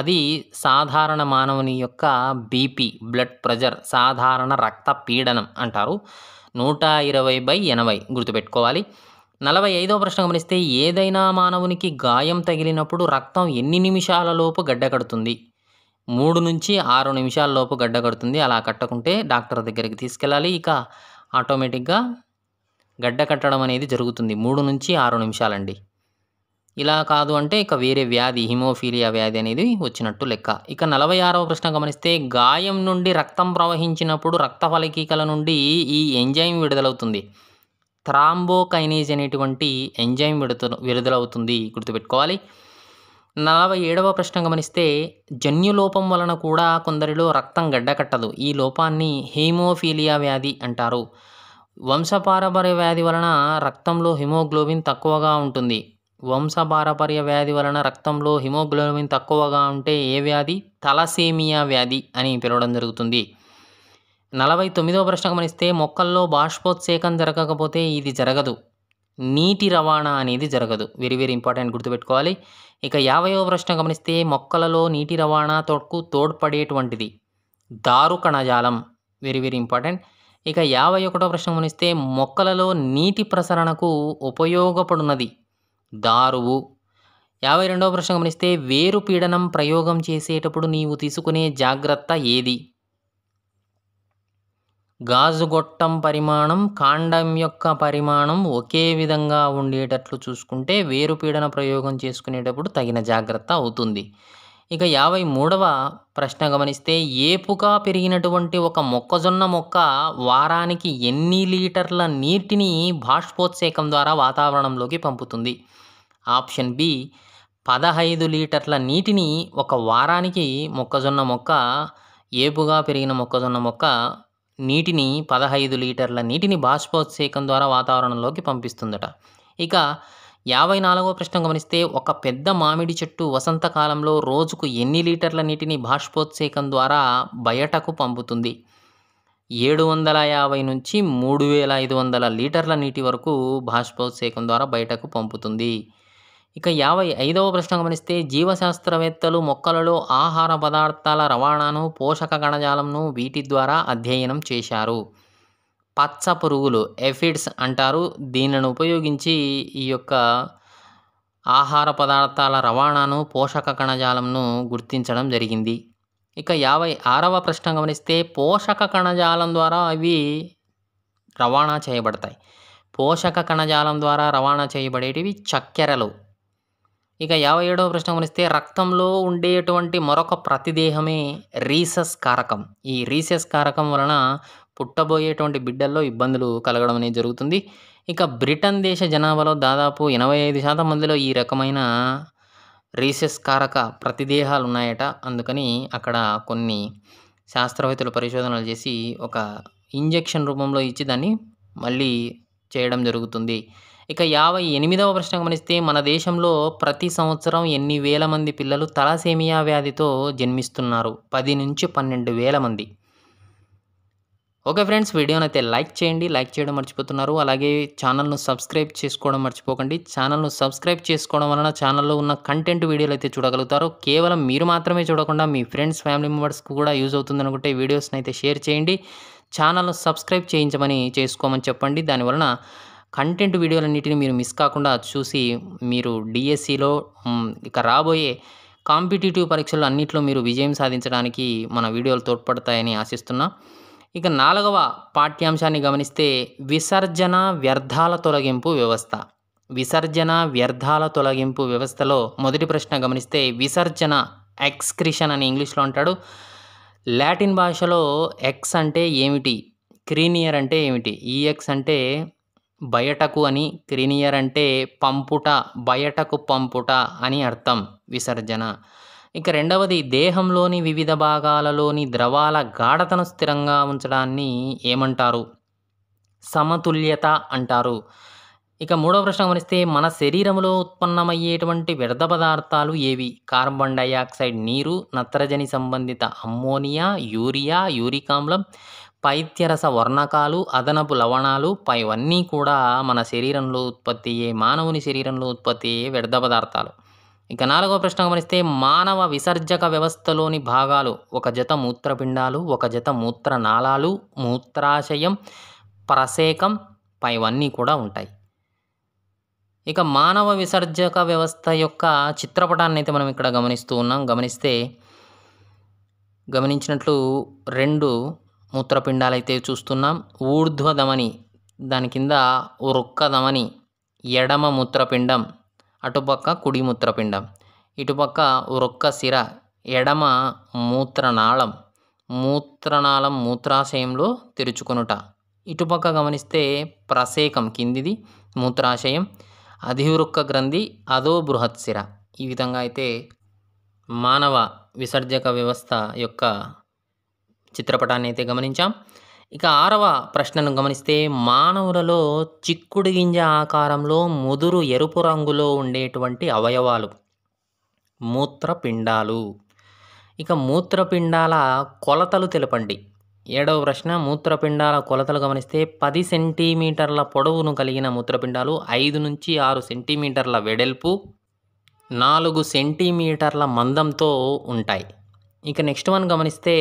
అది సాధారణ మానవుని యొక్క బీపీ బ్లడ్ ప్రెజర్ సాధారణ రక్త పీడనం అంటారు నూట ఇరవై బై ఎనభై గుర్తుపెట్టుకోవాలి నలభై ఐదవ ప్రశ్న గమనిస్తే ఏదైనా మానవునికి గాయం తగిలినప్పుడు రక్తం ఎన్ని నిమిషాల లోపు గడ్డకడుతుంది మూడు నుంచి ఆరు నిమిషాల లోపు గడ్డకడుతుంది అలా కట్టకుంటే డాక్టర్ దగ్గరికి తీసుకెళ్ళాలి ఇక ఆటోమేటిక్గా గడ్డ కట్టడం అనేది జరుగుతుంది మూడు నుంచి ఆరు నిమిషాలండి ఇలా కాదు అంటే ఇక వేరే వ్యాధి హిమోఫీలియా వ్యాధి అనేది వచ్చినట్టు లెక్క ఇక నలభై ఆరవ ప్రశ్న గమనిస్తే గాయం నుండి రక్తం ప్రవహించినప్పుడు రక్త ఫలకీకల నుండి ఈ ఎంజైమ్ విడుదలవుతుంది థ్రాంబోకైనేజ్ అనేటువంటి ఎంజైమ్ విడుదల విడుదలవుతుంది గుర్తుపెట్టుకోవాలి నలభై ఏడవ ప్రశ్న గమనిస్తే జన్యు లోపం వలన కూడా కొందరిలో రక్తం గడ్డకట్టదు ఈ లోపాన్ని హీమోఫీలియా వ్యాధి అంటారు వంశపారపర్య వ్యాధి వలన రక్తంలో హిమోగ్లోబిన్ తక్కువగా ఉంటుంది వంశపారపర్య వ్యాధి వలన రక్తంలో హిమోగ్లోబిన్ తక్కువగా ఉంటే ఏ వ్యాధి తలసేమియా వ్యాధి అని పిలవడం జరుగుతుంది నలభై తొమ్మిదవ ప్రశ్న గమనిస్తే మొక్కల్లో బాష్పోత్సేకం జరగకపోతే ఇది జరగదు నీటి రవాణా అనేది జరగదు వెరీ వెరీ ఇంపార్టెంట్ గుర్తుపెట్టుకోవాలి ఇక యాభైవ ప్రశ్న గమనిస్తే మొక్కలలో నీటి రవాణా తోడ్కు తోడ్పడేటువంటిది దారు కణజాలం వెరీ వెరీ ఇంపార్టెంట్ ఇక యాభై ఒకటో ప్రశ్న గమనిస్తే మొక్కలలో నీటి ప్రసరణకు ఉపయోగపడున్నది దారువు యాభై రెండవ ప్రశ్న గమనిస్తే వేరు పీడనం ప్రయోగం చేసేటప్పుడు నీవు తీసుకునే జాగ్రత్త ఏది గాజు గొట్టం పరిమాణం కాండం యొక్క పరిమాణం ఒకే విధంగా ఉండేటట్లు చూసుకుంటే వేరు పీడన ప్రయోగం చేసుకునేటప్పుడు తగిన జాగ్రత్త అవుతుంది ఇక యాభై మూడవ ప్రశ్న గమనిస్తే ఏపుగా పెరిగినటువంటి ఒక మొక్కజొన్న మొక్క వారానికి ఎన్ని లీటర్ల నీటిని బాష్పోత్సేకం ద్వారా వాతావరణంలోకి పంపుతుంది ఆప్షన్ బి పదహైదు లీటర్ల నీటిని ఒక వారానికి మొక్కజొన్న మొక్క ఏపుగా పెరిగిన మొక్కజొన్న మొక్క నీటిని పదహైదు లీటర్ల నీటిని బాష్పోత్సేకం ద్వారా వాతావరణంలోకి పంపిస్తుందట ఇక యాభై నాలుగవ ప్రశ్న గమనిస్తే ఒక పెద్ద మామిడి చెట్టు వసంతకాలంలో రోజుకు ఎన్ని లీటర్ల నీటిని బాష్పోత్సేకం ద్వారా బయటకు పంపుతుంది ఏడు వందల యాభై నుంచి మూడు వేల ఐదు వందల లీటర్ల నీటి వరకు బాష్పోత్సేకం ద్వారా బయటకు పంపుతుంది ఇక యాభై ఐదవ ప్రశ్న గమనిస్తే జీవశాస్త్రవేత్తలు మొక్కలలో ఆహార పదార్థాల రవాణాను పోషక కణజాలంను వీటి ద్వారా అధ్యయనం చేశారు పచ్చ పురుగులు ఎఫిడ్స్ అంటారు దీనిని ఉపయోగించి ఈ యొక్క ఆహార పదార్థాల రవాణాను పోషక కణజాలంను గుర్తించడం జరిగింది ఇక యాభై ఆరవ ప్రశ్న గమనిస్తే పోషక కణజాలం ద్వారా అవి రవాణా చేయబడతాయి పోషక కణజాలం ద్వారా రవాణా చేయబడేటివి చక్కెరలు ఇక యాభై ఏడవ ప్రశ్న గమనిస్తే రక్తంలో ఉండేటువంటి మరొక ప్రతిదేహమే రీసెస్ కారకం ఈ రీసెస్ కారకం వలన పుట్టబోయేటువంటి బిడ్డల్లో ఇబ్బందులు కలగడం అనేది జరుగుతుంది ఇక బ్రిటన్ దేశ జనాభాలో దాదాపు ఎనభై ఐదు శాతం మందిలో ఈ రకమైన రీసెస్ కారక ప్రతిదేహాలు ఉన్నాయట అందుకని అక్కడ కొన్ని శాస్త్రవేత్తలు పరిశోధనలు చేసి ఒక ఇంజెక్షన్ రూపంలో ఇచ్చి దాన్ని మళ్ళీ చేయడం జరుగుతుంది ఇక యాభై ఎనిమిదవ ప్రశ్న గమనిస్తే మన దేశంలో ప్రతి సంవత్సరం ఎన్ని వేల మంది పిల్లలు తలసేమియా వ్యాధితో జన్మిస్తున్నారు పది నుంచి పన్నెండు వేల మంది ఓకే ఫ్రెండ్స్ వీడియోని అయితే లైక్ చేయండి లైక్ చేయడం మర్చిపోతున్నారు అలాగే ఛానల్ను సబ్స్క్రైబ్ చేసుకోవడం మర్చిపోకండి ఛానల్ను సబ్స్క్రైబ్ చేసుకోవడం వలన ఛానల్లో ఉన్న కంటెంట్ వీడియోలు అయితే చూడగలుగుతారు కేవలం మీరు మాత్రమే చూడకుండా మీ ఫ్రెండ్స్ ఫ్యామిలీ మెంబర్స్కి కూడా యూజ్ అవుతుంది అనుకుంటే వీడియోస్ని అయితే షేర్ చేయండి ఛానల్ను సబ్స్క్రైబ్ చేయించమని చేసుకోమని చెప్పండి దానివలన కంటెంట్ వీడియోలన్నింటినీ మీరు మిస్ కాకుండా చూసి మీరు డిఎస్సిలో ఇక రాబోయే కాంపిటేటివ్ పరీక్షలు అన్నింటిలో మీరు విజయం సాధించడానికి మన వీడియోలు తోడ్పడతాయని ఆశిస్తున్నా ఇక నాలుగవ పాఠ్యాంశాన్ని గమనిస్తే విసర్జన వ్యర్థాల తొలగింపు వ్యవస్థ విసర్జన వ్యర్థాల తొలగింపు వ్యవస్థలో మొదటి ప్రశ్న గమనిస్తే విసర్జన ఎక్స్క్రిషన్ అని ఇంగ్లీష్లో అంటాడు లాటిన్ భాషలో ఎక్స్ అంటే ఏమిటి క్రీనియర్ అంటే ఏమిటి ఈఎక్స్ అంటే బయటకు అని క్రినియర్ అంటే పంపుట బయటకు పంపుట అని అర్థం విసర్జన ఇక రెండవది దేహంలోని వివిధ భాగాలలోని ద్రవాల గాఢతను స్థిరంగా ఉంచడాన్ని ఏమంటారు సమతుల్యత అంటారు ఇక మూడవ ప్రశ్న గమనిస్తే మన శరీరంలో ఉత్పన్నమయ్యేటువంటి వ్యర్థ పదార్థాలు ఏవి కార్బన్ డైఆక్సైడ్ నీరు నత్రజని సంబంధిత అమ్మోనియా యూరియా యూరికామ్లం పైత్యరస వర్ణకాలు అదనపు లవణాలు పైవన్నీ కూడా మన శరీరంలో ఉత్పత్తి అయ్యే మానవుని శరీరంలో ఉత్పత్తి అయ్యే వ్యర్థ పదార్థాలు ఇక నాలుగో ప్రశ్న గమనిస్తే మానవ విసర్జక వ్యవస్థలోని భాగాలు ఒక జత మూత్రపిండాలు ఒక జత మూత్రనాళాలు మూత్రాశయం ప్రసేకం పైవన్నీ కూడా ఉంటాయి ఇక మానవ విసర్జక వ్యవస్థ యొక్క చిత్రపటాన్ని అయితే మనం ఇక్కడ గమనిస్తూ ఉన్నాం గమనిస్తే గమనించినట్లు రెండు మూత్రపిండాలు అయితే చూస్తున్నాం ఊర్ధ్వధమని దాని కింద వృక్కధమని ఎడమ మూత్రపిండం అటుపక్క కుడి మూత్రపిండం ఇటుపక్క వృక్క సిర ఎడమ మూత్రనాళం మూత్రనాళం మూత్రాశయంలో తెరుచుకొనుట ఇటుపక్క గమనిస్తే ప్రసేకం కిందిది మూత్రాశయం అధివృక్క గ్రంథి అదో బృహత్సిర ఈ విధంగా అయితే మానవ విసర్జక వ్యవస్థ యొక్క చిత్రపటాన్ని అయితే గమనించాం ఇక ఆరవ ప్రశ్నను గమనిస్తే మానవులలో చిక్కుడు గింజ ఆకారంలో ముదురు ఎరుపు రంగులో ఉండేటువంటి అవయవాలు మూత్రపిండాలు ఇక మూత్రపిండాల కొలతలు తెలపండి ఏడవ ప్రశ్న మూత్రపిండాల కొలతలు గమనిస్తే పది సెంటీమీటర్ల పొడవును కలిగిన మూత్రపిండాలు ఐదు నుంచి ఆరు సెంటీమీటర్ల వెడల్పు నాలుగు సెంటీమీటర్ల మందంతో ఉంటాయి ఇక నెక్స్ట్ వన్ గమనిస్తే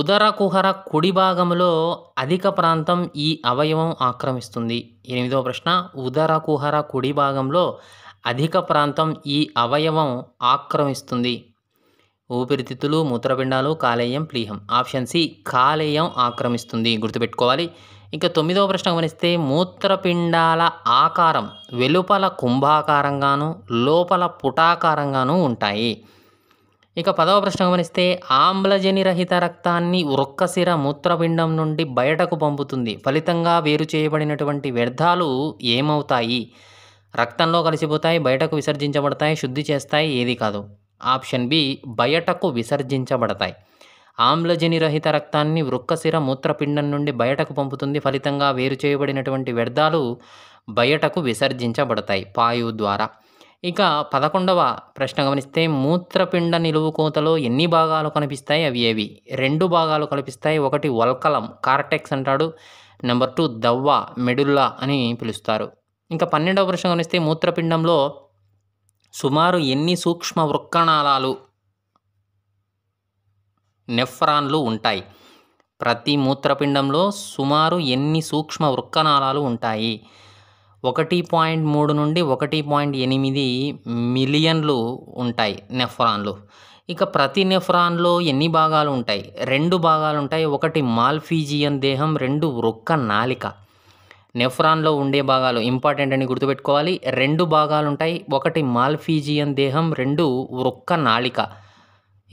ఉదర కుహర కుడి భాగంలో అధిక ప్రాంతం ఈ అవయవం ఆక్రమిస్తుంది ఎనిమిదవ ప్రశ్న ఉదర కుహర కుడి భాగంలో అధిక ప్రాంతం ఈ అవయవం ఆక్రమిస్తుంది ఊపిరితిత్తులు మూత్రపిండాలు కాలేయం ప్లీహం ఆప్షన్ సి కాలేయం ఆక్రమిస్తుంది గుర్తుపెట్టుకోవాలి ఇంకా తొమ్మిదవ ప్రశ్న గమనిస్తే మూత్రపిండాల ఆకారం వెలుపల కుంభాకారంగాను లోపల పుటాకారంగాను ఉంటాయి ఇక పదవ ప్రశ్న గమనిస్తే ఆమ్లజని రహిత రక్తాన్ని వృక్కశిర మూత్రపిండం నుండి బయటకు పంపుతుంది ఫలితంగా వేరు చేయబడినటువంటి వ్యర్థాలు ఏమవుతాయి రక్తంలో కలిసిపోతాయి బయటకు విసర్జించబడతాయి శుద్ధి చేస్తాయి ఏది కాదు ఆప్షన్ బి బయటకు విసర్జించబడతాయి ఆమ్లజని రహిత రక్తాన్ని వృక్కశిర మూత్రపిండం నుండి బయటకు పంపుతుంది ఫలితంగా వేరు చేయబడినటువంటి వ్యర్థాలు బయటకు విసర్జించబడతాయి పాయువు ద్వారా ఇక పదకొండవ ప్రశ్న గమనిస్తే మూత్రపిండ నిలువు కోతలో ఎన్ని భాగాలు కనిపిస్తాయి అవి ఏవి రెండు భాగాలు కనిపిస్తాయి ఒకటి వల్కలం కార్టెక్స్ అంటాడు నెంబర్ టూ దవ్వ మెడుల్లా అని పిలుస్తారు ఇంకా పన్నెండవ ప్రశ్న గమనిస్తే మూత్రపిండంలో సుమారు ఎన్ని సూక్ష్మ వృక్కణాలాలు నెఫ్రాన్లు ఉంటాయి ప్రతి మూత్రపిండంలో సుమారు ఎన్ని సూక్ష్మ వృక్కణాలాలు ఉంటాయి ఒకటి పాయింట్ మూడు నుండి ఒకటి పాయింట్ ఎనిమిది మిలియన్లు ఉంటాయి నెఫ్రాన్లు ఇక ప్రతి నెఫ్రాన్లో ఎన్ని భాగాలు ఉంటాయి రెండు భాగాలు ఉంటాయి ఒకటి మాల్ఫీజియన్ దేహం రెండు రొక్క నాలిక నెఫ్రాన్లో ఉండే భాగాలు ఇంపార్టెంట్ అని గుర్తుపెట్టుకోవాలి రెండు భాగాలు ఉంటాయి ఒకటి మాల్ఫీజియన్ దేహం రెండు రొక్క నాళిక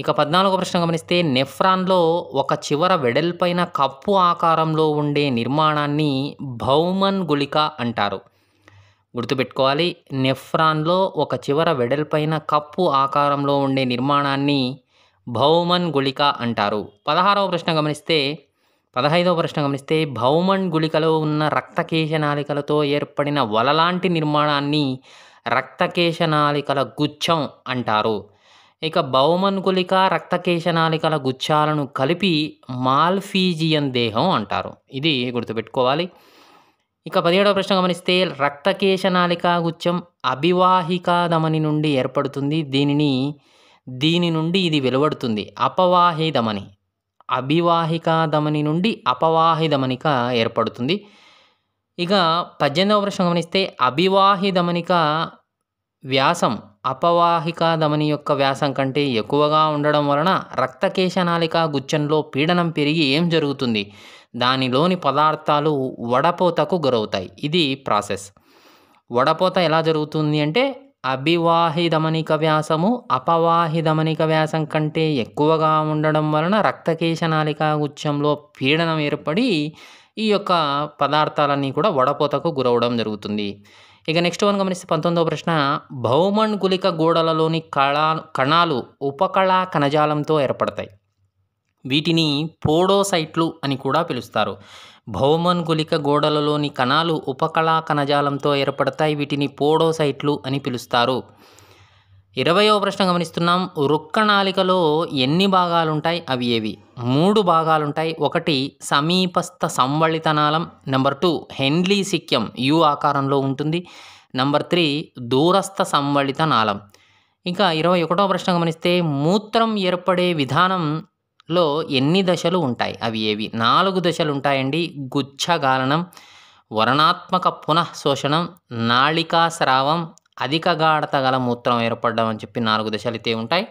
ఇక పద్నాలుగో ప్రశ్న గమనిస్తే నెఫ్రాన్లో ఒక చివర వెడల్పైన కప్పు ఆకారంలో ఉండే నిర్మాణాన్ని భౌమన్ గుళిక అంటారు గుర్తుపెట్టుకోవాలి నెఫ్రాన్లో ఒక చివర వెడల్పైన కప్పు ఆకారంలో ఉండే నిర్మాణాన్ని భౌమన్ గుళిక అంటారు పదహారవ ప్రశ్న గమనిస్తే పదహైదవ ప్రశ్న గమనిస్తే భౌమన్ గుళికలో ఉన్న రక్తకేశనాళికలతో ఏర్పడిన వలలాంటి నిర్మాణాన్ని రక్తకేశనాళికల గుచ్చం అంటారు ఇక భౌమన్ గుళిక రక్తకేశనాళికల గుచ్చాలను కలిపి మాల్ఫీజియన్ దేహం అంటారు ఇది గుర్తుపెట్టుకోవాలి ఇక పదిహేడవ ప్రశ్న గమనిస్తే రక్తకేశనాళిక గుచ్చం అభివాహికాధమని నుండి ఏర్పడుతుంది దీనిని దీని నుండి ఇది వెలువడుతుంది అపవాహిధమని అభివాహికాధమని నుండి అపవాహిధమనిక ఏర్పడుతుంది ఇక పద్దెనిమిదవ ప్రశ్న గమనిస్తే అభివాహిధమనిక వ్యాసం అపవాహిక ధమని యొక్క వ్యాసం కంటే ఎక్కువగా ఉండడం వలన రక్తకేశనాళిక గుచ్చంలో పీడనం పెరిగి ఏం జరుగుతుంది దానిలోని పదార్థాలు వడపోతకు గురవుతాయి ఇది ప్రాసెస్ వడపోత ఎలా జరుగుతుంది అంటే అభివాహిదమనిక వ్యాసము అపవాహిధమనిక వ్యాసం కంటే ఎక్కువగా ఉండడం వలన రక్తకేశనాళిక గుచ్చంలో పీడనం ఏర్పడి ఈ యొక్క పదార్థాలన్నీ కూడా వడపోతకు గురవడం జరుగుతుంది ఇక నెక్స్ట్ వన్ గమనిస్తే పంతొమ్మిదవ ప్రశ్న భౌమణ్ గులిక గోడలలోని కళా కణాలు ఉపకళా కణజాలంతో ఏర్పడతాయి వీటిని పోడోసైట్లు అని కూడా పిలుస్తారు భౌమన్గులిక గోడలలోని కణాలు ఉపకళా కణజాలంతో ఏర్పడతాయి వీటిని పోడోసైట్లు అని పిలుస్తారు ఇరవయో ప్రశ్న గమనిస్తున్నాం రుక్కనాళికలో ఎన్ని భాగాలుంటాయి అవి ఏవి మూడు భాగాలుంటాయి ఒకటి సమీపస్థ సంవళితనాళం నెంబర్ టూ హెన్లీ సిక్యం యు ఆకారంలో ఉంటుంది నెంబర్ త్రీ దూరస్థ సంవళిత నాళం ఇంకా ఇరవై ఒకటో ప్రశ్న గమనిస్తే మూత్రం ఏర్పడే విధానం లో ఎన్ని దశలు ఉంటాయి అవి ఏవి నాలుగు దశలు ఉంటాయండి గుచ్ఛగాలనం వరణాత్మక పునఃశోషణం శోషణం నాళికాస్రావం అధిక గాఢత గల మూత్రం ఏర్పడడం అని చెప్పి నాలుగు దశలు అయితే ఉంటాయి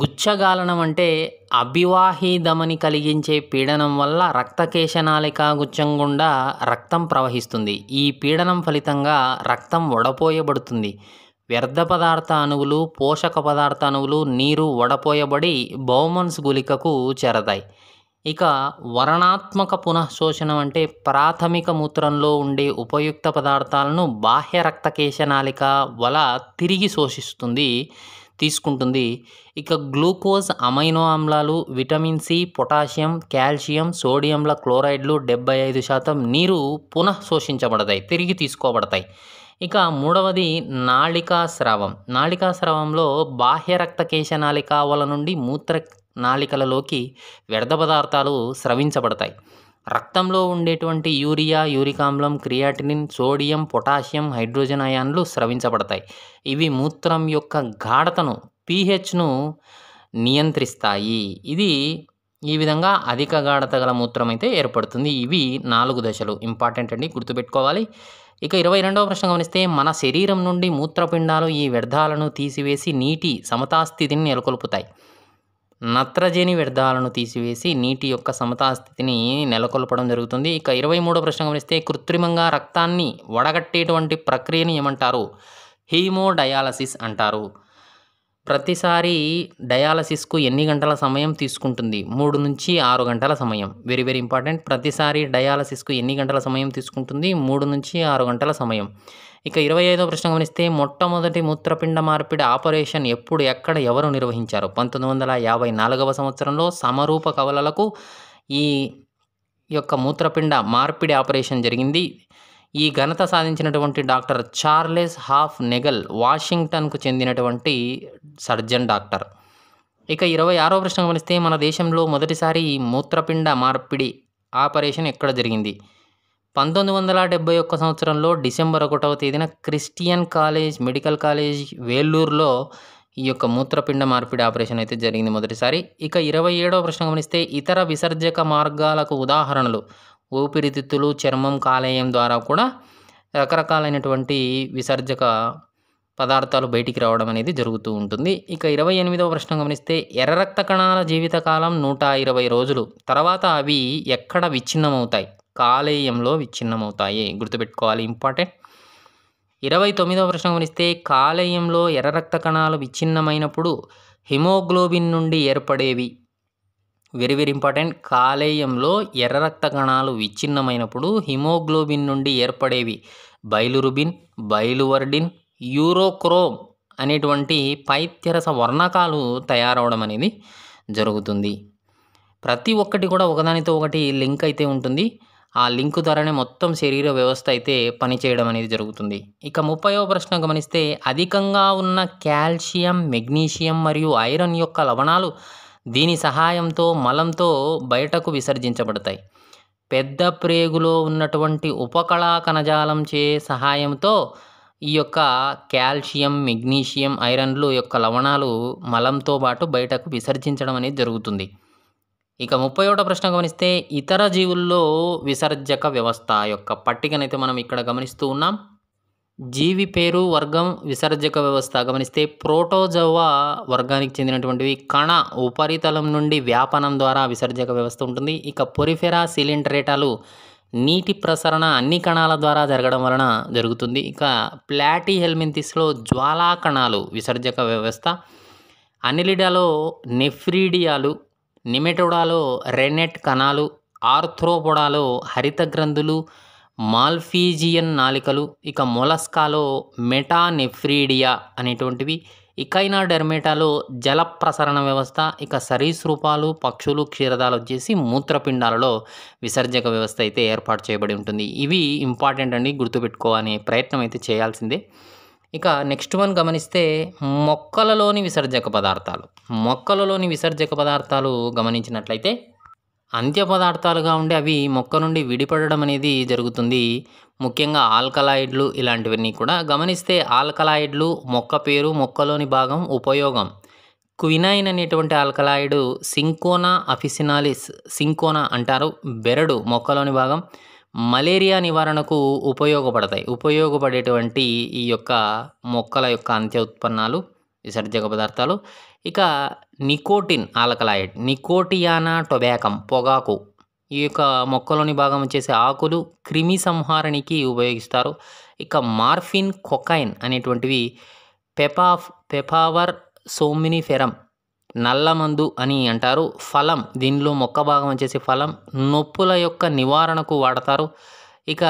గుచ్చగాలనం అంటే అభివాహీదమని కలిగించే పీడనం వల్ల రక్తకేశనాళిక గుచ్చం గుండా రక్తం ప్రవహిస్తుంది ఈ పీడనం ఫలితంగా రక్తం వడపోయబడుతుంది వ్యర్థ పదార్థ అణువులు పోషక పదార్థ అణువులు నీరు వడపోయబడి బౌమన్స్ గులికకు చేరతాయి ఇక వరణాత్మక పునఃశోషణం అంటే ప్రాథమిక మూత్రంలో ఉండే ఉపయుక్త పదార్థాలను బాహ్య రక్తకేశనాళిక వల తిరిగి శోషిస్తుంది తీసుకుంటుంది ఇక గ్లూకోజ్ అమైనో ఆమ్లాలు విటమిన్ సి పొటాషియం కాల్షియం సోడియంల క్లోరైడ్లు డెబ్బై ఐదు శాతం నీరు పునఃశోషించబడతాయి తిరిగి తీసుకోబడతాయి ఇక మూడవది నాళికా స్రావం నాళికా స్రావంలో బాహ్య రక్త కేశనాళికావల నుండి మూత్ర నాళికలలోకి వ్యర్థ పదార్థాలు స్రవించబడతాయి రక్తంలో ఉండేటువంటి యూరియా యూరికామ్లం క్రియాటినిన్ సోడియం పొటాషియం హైడ్రోజన్ అయాన్లు స్రవించబడతాయి ఇవి మూత్రం యొక్క గాఢతను పీహెచ్ను నియంత్రిస్తాయి ఇది ఈ విధంగా అధిక గాఢత గల మూత్రం అయితే ఏర్పడుతుంది ఇవి నాలుగు దశలు ఇంపార్టెంట్ అండి గుర్తుపెట్టుకోవాలి ఇక ఇరవై రెండవ ప్రశ్న గమనిస్తే మన శరీరం నుండి మూత్రపిండాలు ఈ వ్యర్థాలను తీసివేసి నీటి సమతాస్థితిని నెలకొల్పుతాయి నత్రజని వ్యర్థాలను తీసివేసి నీటి యొక్క సమతాస్థితిని నెలకొల్పడం జరుగుతుంది ఇక ఇరవై మూడో ప్రశ్న గమనిస్తే కృత్రిమంగా రక్తాన్ని వడగట్టేటువంటి ప్రక్రియని ఏమంటారు హీమోడయాలసిస్ అంటారు ప్రతిసారి డయాలసిస్కు ఎన్ని గంటల సమయం తీసుకుంటుంది మూడు నుంచి ఆరు గంటల సమయం వెరీ వెరీ ఇంపార్టెంట్ ప్రతిసారి డయాలసిస్కు ఎన్ని గంటల సమయం తీసుకుంటుంది మూడు నుంచి ఆరు గంటల సమయం ఇక ఇరవై ఐదో ప్రశ్న గమనిస్తే మొట్టమొదటి మూత్రపిండ మార్పిడి ఆపరేషన్ ఎప్పుడు ఎక్కడ ఎవరు నిర్వహించారు పంతొమ్మిది వందల యాభై నాలుగవ సంవత్సరంలో సమరూప కవలలకు ఈ యొక్క మూత్రపిండ మార్పిడి ఆపరేషన్ జరిగింది ఈ ఘనత సాధించినటువంటి డాక్టర్ చార్లెస్ హాఫ్ నెగల్ వాషింగ్టన్కు చెందినటువంటి సర్జన్ డాక్టర్ ఇక ఇరవై ఆరో ప్రశ్న గమనిస్తే మన దేశంలో మొదటిసారి మూత్రపిండ మార్పిడి ఆపరేషన్ ఎక్కడ జరిగింది పంతొమ్మిది వందల డెబ్బై ఒక్క సంవత్సరంలో డిసెంబర్ ఒకటవ తేదీన క్రిస్టియన్ కాలేజ్ మెడికల్ కాలేజ్ వేలూరులో ఈ యొక్క మూత్రపిండ మార్పిడి ఆపరేషన్ అయితే జరిగింది మొదటిసారి ఇక ఇరవై ఏడవ ప్రశ్న గమనిస్తే ఇతర విసర్జక మార్గాలకు ఉదాహరణలు ఊపిరితిత్తులు చర్మం కాలేయం ద్వారా కూడా రకరకాలైనటువంటి విసర్జక పదార్థాలు బయటికి రావడం అనేది జరుగుతూ ఉంటుంది ఇక ఇరవై ఎనిమిదవ ప్రశ్న గమనిస్తే ఎర్ర రక్త కణాల జీవితకాలం నూట ఇరవై రోజులు తర్వాత అవి ఎక్కడ విచ్ఛిన్నమవుతాయి కాలేయంలో విచ్ఛిన్నమవుతాయి గుర్తుపెట్టుకోవాలి ఇంపార్టెంట్ ఇరవై తొమ్మిదవ ప్రశ్న గమనిస్తే కాలేయంలో ఎర్ర రక్త కణాలు విచ్ఛిన్నమైనప్పుడు హిమోగ్లోబిన్ నుండి ఏర్పడేవి వెరీ వెరీ ఇంపార్టెంట్ కాలేయంలో ఎర్ర రక్త కణాలు విచ్ఛిన్నమైనప్పుడు హిమోగ్లోబిన్ నుండి ఏర్పడేవి బైలురుబిన్ బైలువర్డిన్ యూరోక్రోమ్ అనేటువంటి పైత్యరస వర్ణకాలు తయారవడం అనేది జరుగుతుంది ప్రతి ఒక్కటి కూడా ఒకదానితో ఒకటి లింక్ అయితే ఉంటుంది ఆ లింక్ ద్వారానే మొత్తం శరీర వ్యవస్థ అయితే పనిచేయడం అనేది జరుగుతుంది ఇక ముప్పైవ ప్రశ్న గమనిస్తే అధికంగా ఉన్న కాల్షియం మెగ్నీషియం మరియు ఐరన్ యొక్క లవణాలు దీని సహాయంతో మలంతో బయటకు విసర్జించబడతాయి పెద్ద ప్రేగులో ఉన్నటువంటి ఉపకళా కణజాలం చే సహాయంతో ఈ యొక్క కాల్షియం మెగ్నీషియం ఐరన్లు యొక్క లవణాలు మలంతో పాటు బయటకు విసర్జించడం అనేది జరుగుతుంది ఇక ముప్పై ఒకటో ప్రశ్న గమనిస్తే ఇతర జీవుల్లో విసర్జక వ్యవస్థ యొక్క పట్టికనైతే మనం ఇక్కడ గమనిస్తూ ఉన్నాం జీవి పేరు వర్గం విసర్జక వ్యవస్థ గమనిస్తే ప్రోటోజోవా వర్గానికి చెందినటువంటివి కణ ఉపరితలం నుండి వ్యాపనం ద్వారా విసర్జక వ్యవస్థ ఉంటుంది ఇక పొరిఫెరా సిలిండ్రేటాలు నీటి ప్రసరణ అన్ని కణాల ద్వారా జరగడం వలన జరుగుతుంది ఇక ప్లాటీ హెల్మెంతిస్లో జ్వాలా కణాలు విసర్జక వ్యవస్థ అనిలిడాలో నెఫ్రీడియాలు నిమెటోడాలో రెనెట్ కణాలు ఆర్థ్రోపోడాలో హరిత గ్రంథులు మాల్ఫీజియన్ నాలికలు ఇక మొలస్కాలో మెటానెఫ్రీడియా అనేటువంటివి ఇకైనా డెర్మేటాలో జల ప్రసరణ వ్యవస్థ ఇక సరీసృపాలు పక్షులు క్షీరదాలు వచ్చేసి మూత్రపిండాలలో విసర్జక వ్యవస్థ అయితే ఏర్పాటు చేయబడి ఉంటుంది ఇవి ఇంపార్టెంట్ అండి గుర్తుపెట్టుకోవాలనే ప్రయత్నం అయితే చేయాల్సిందే ఇక నెక్స్ట్ వన్ గమనిస్తే మొక్కలలోని విసర్జక పదార్థాలు మొక్కలలోని విసర్జక పదార్థాలు గమనించినట్లయితే అంత్య పదార్థాలుగా ఉండి అవి మొక్క నుండి విడిపడడం అనేది జరుగుతుంది ముఖ్యంగా ఆల్కలాయిడ్లు ఇలాంటివన్నీ కూడా గమనిస్తే ఆల్కలాయిడ్లు మొక్క పేరు మొక్కలోని భాగం ఉపయోగం క్వినైన్ అనేటువంటి ఆల్కలాయిడ్ సింకోనా అఫిసినాలిస్ సింకోనా అంటారు బెరడు మొక్కలోని భాగం మలేరియా నివారణకు ఉపయోగపడతాయి ఉపయోగపడేటువంటి ఈ యొక్క మొక్కల యొక్క అంత్య ఉత్పన్నాలు విసర్జక పదార్థాలు ఇక నికోటిన్ ఆల్కలాయిడ్ నికోటియానా టొబాకం పొగాకు ఈ యొక్క మొక్కలోని భాగం వచ్చేసి ఆకులు క్రిమి సంహారానికి ఉపయోగిస్తారు ఇక మార్ఫిన్ కొకైన్ అనేటువంటివి పెపాఫ్ పెపావర్ సోమినిఫెరం నల్లమందు అని అంటారు ఫలం దీనిలో మొక్క భాగం వచ్చేసి ఫలం నొప్పుల యొక్క నివారణకు వాడతారు ఇక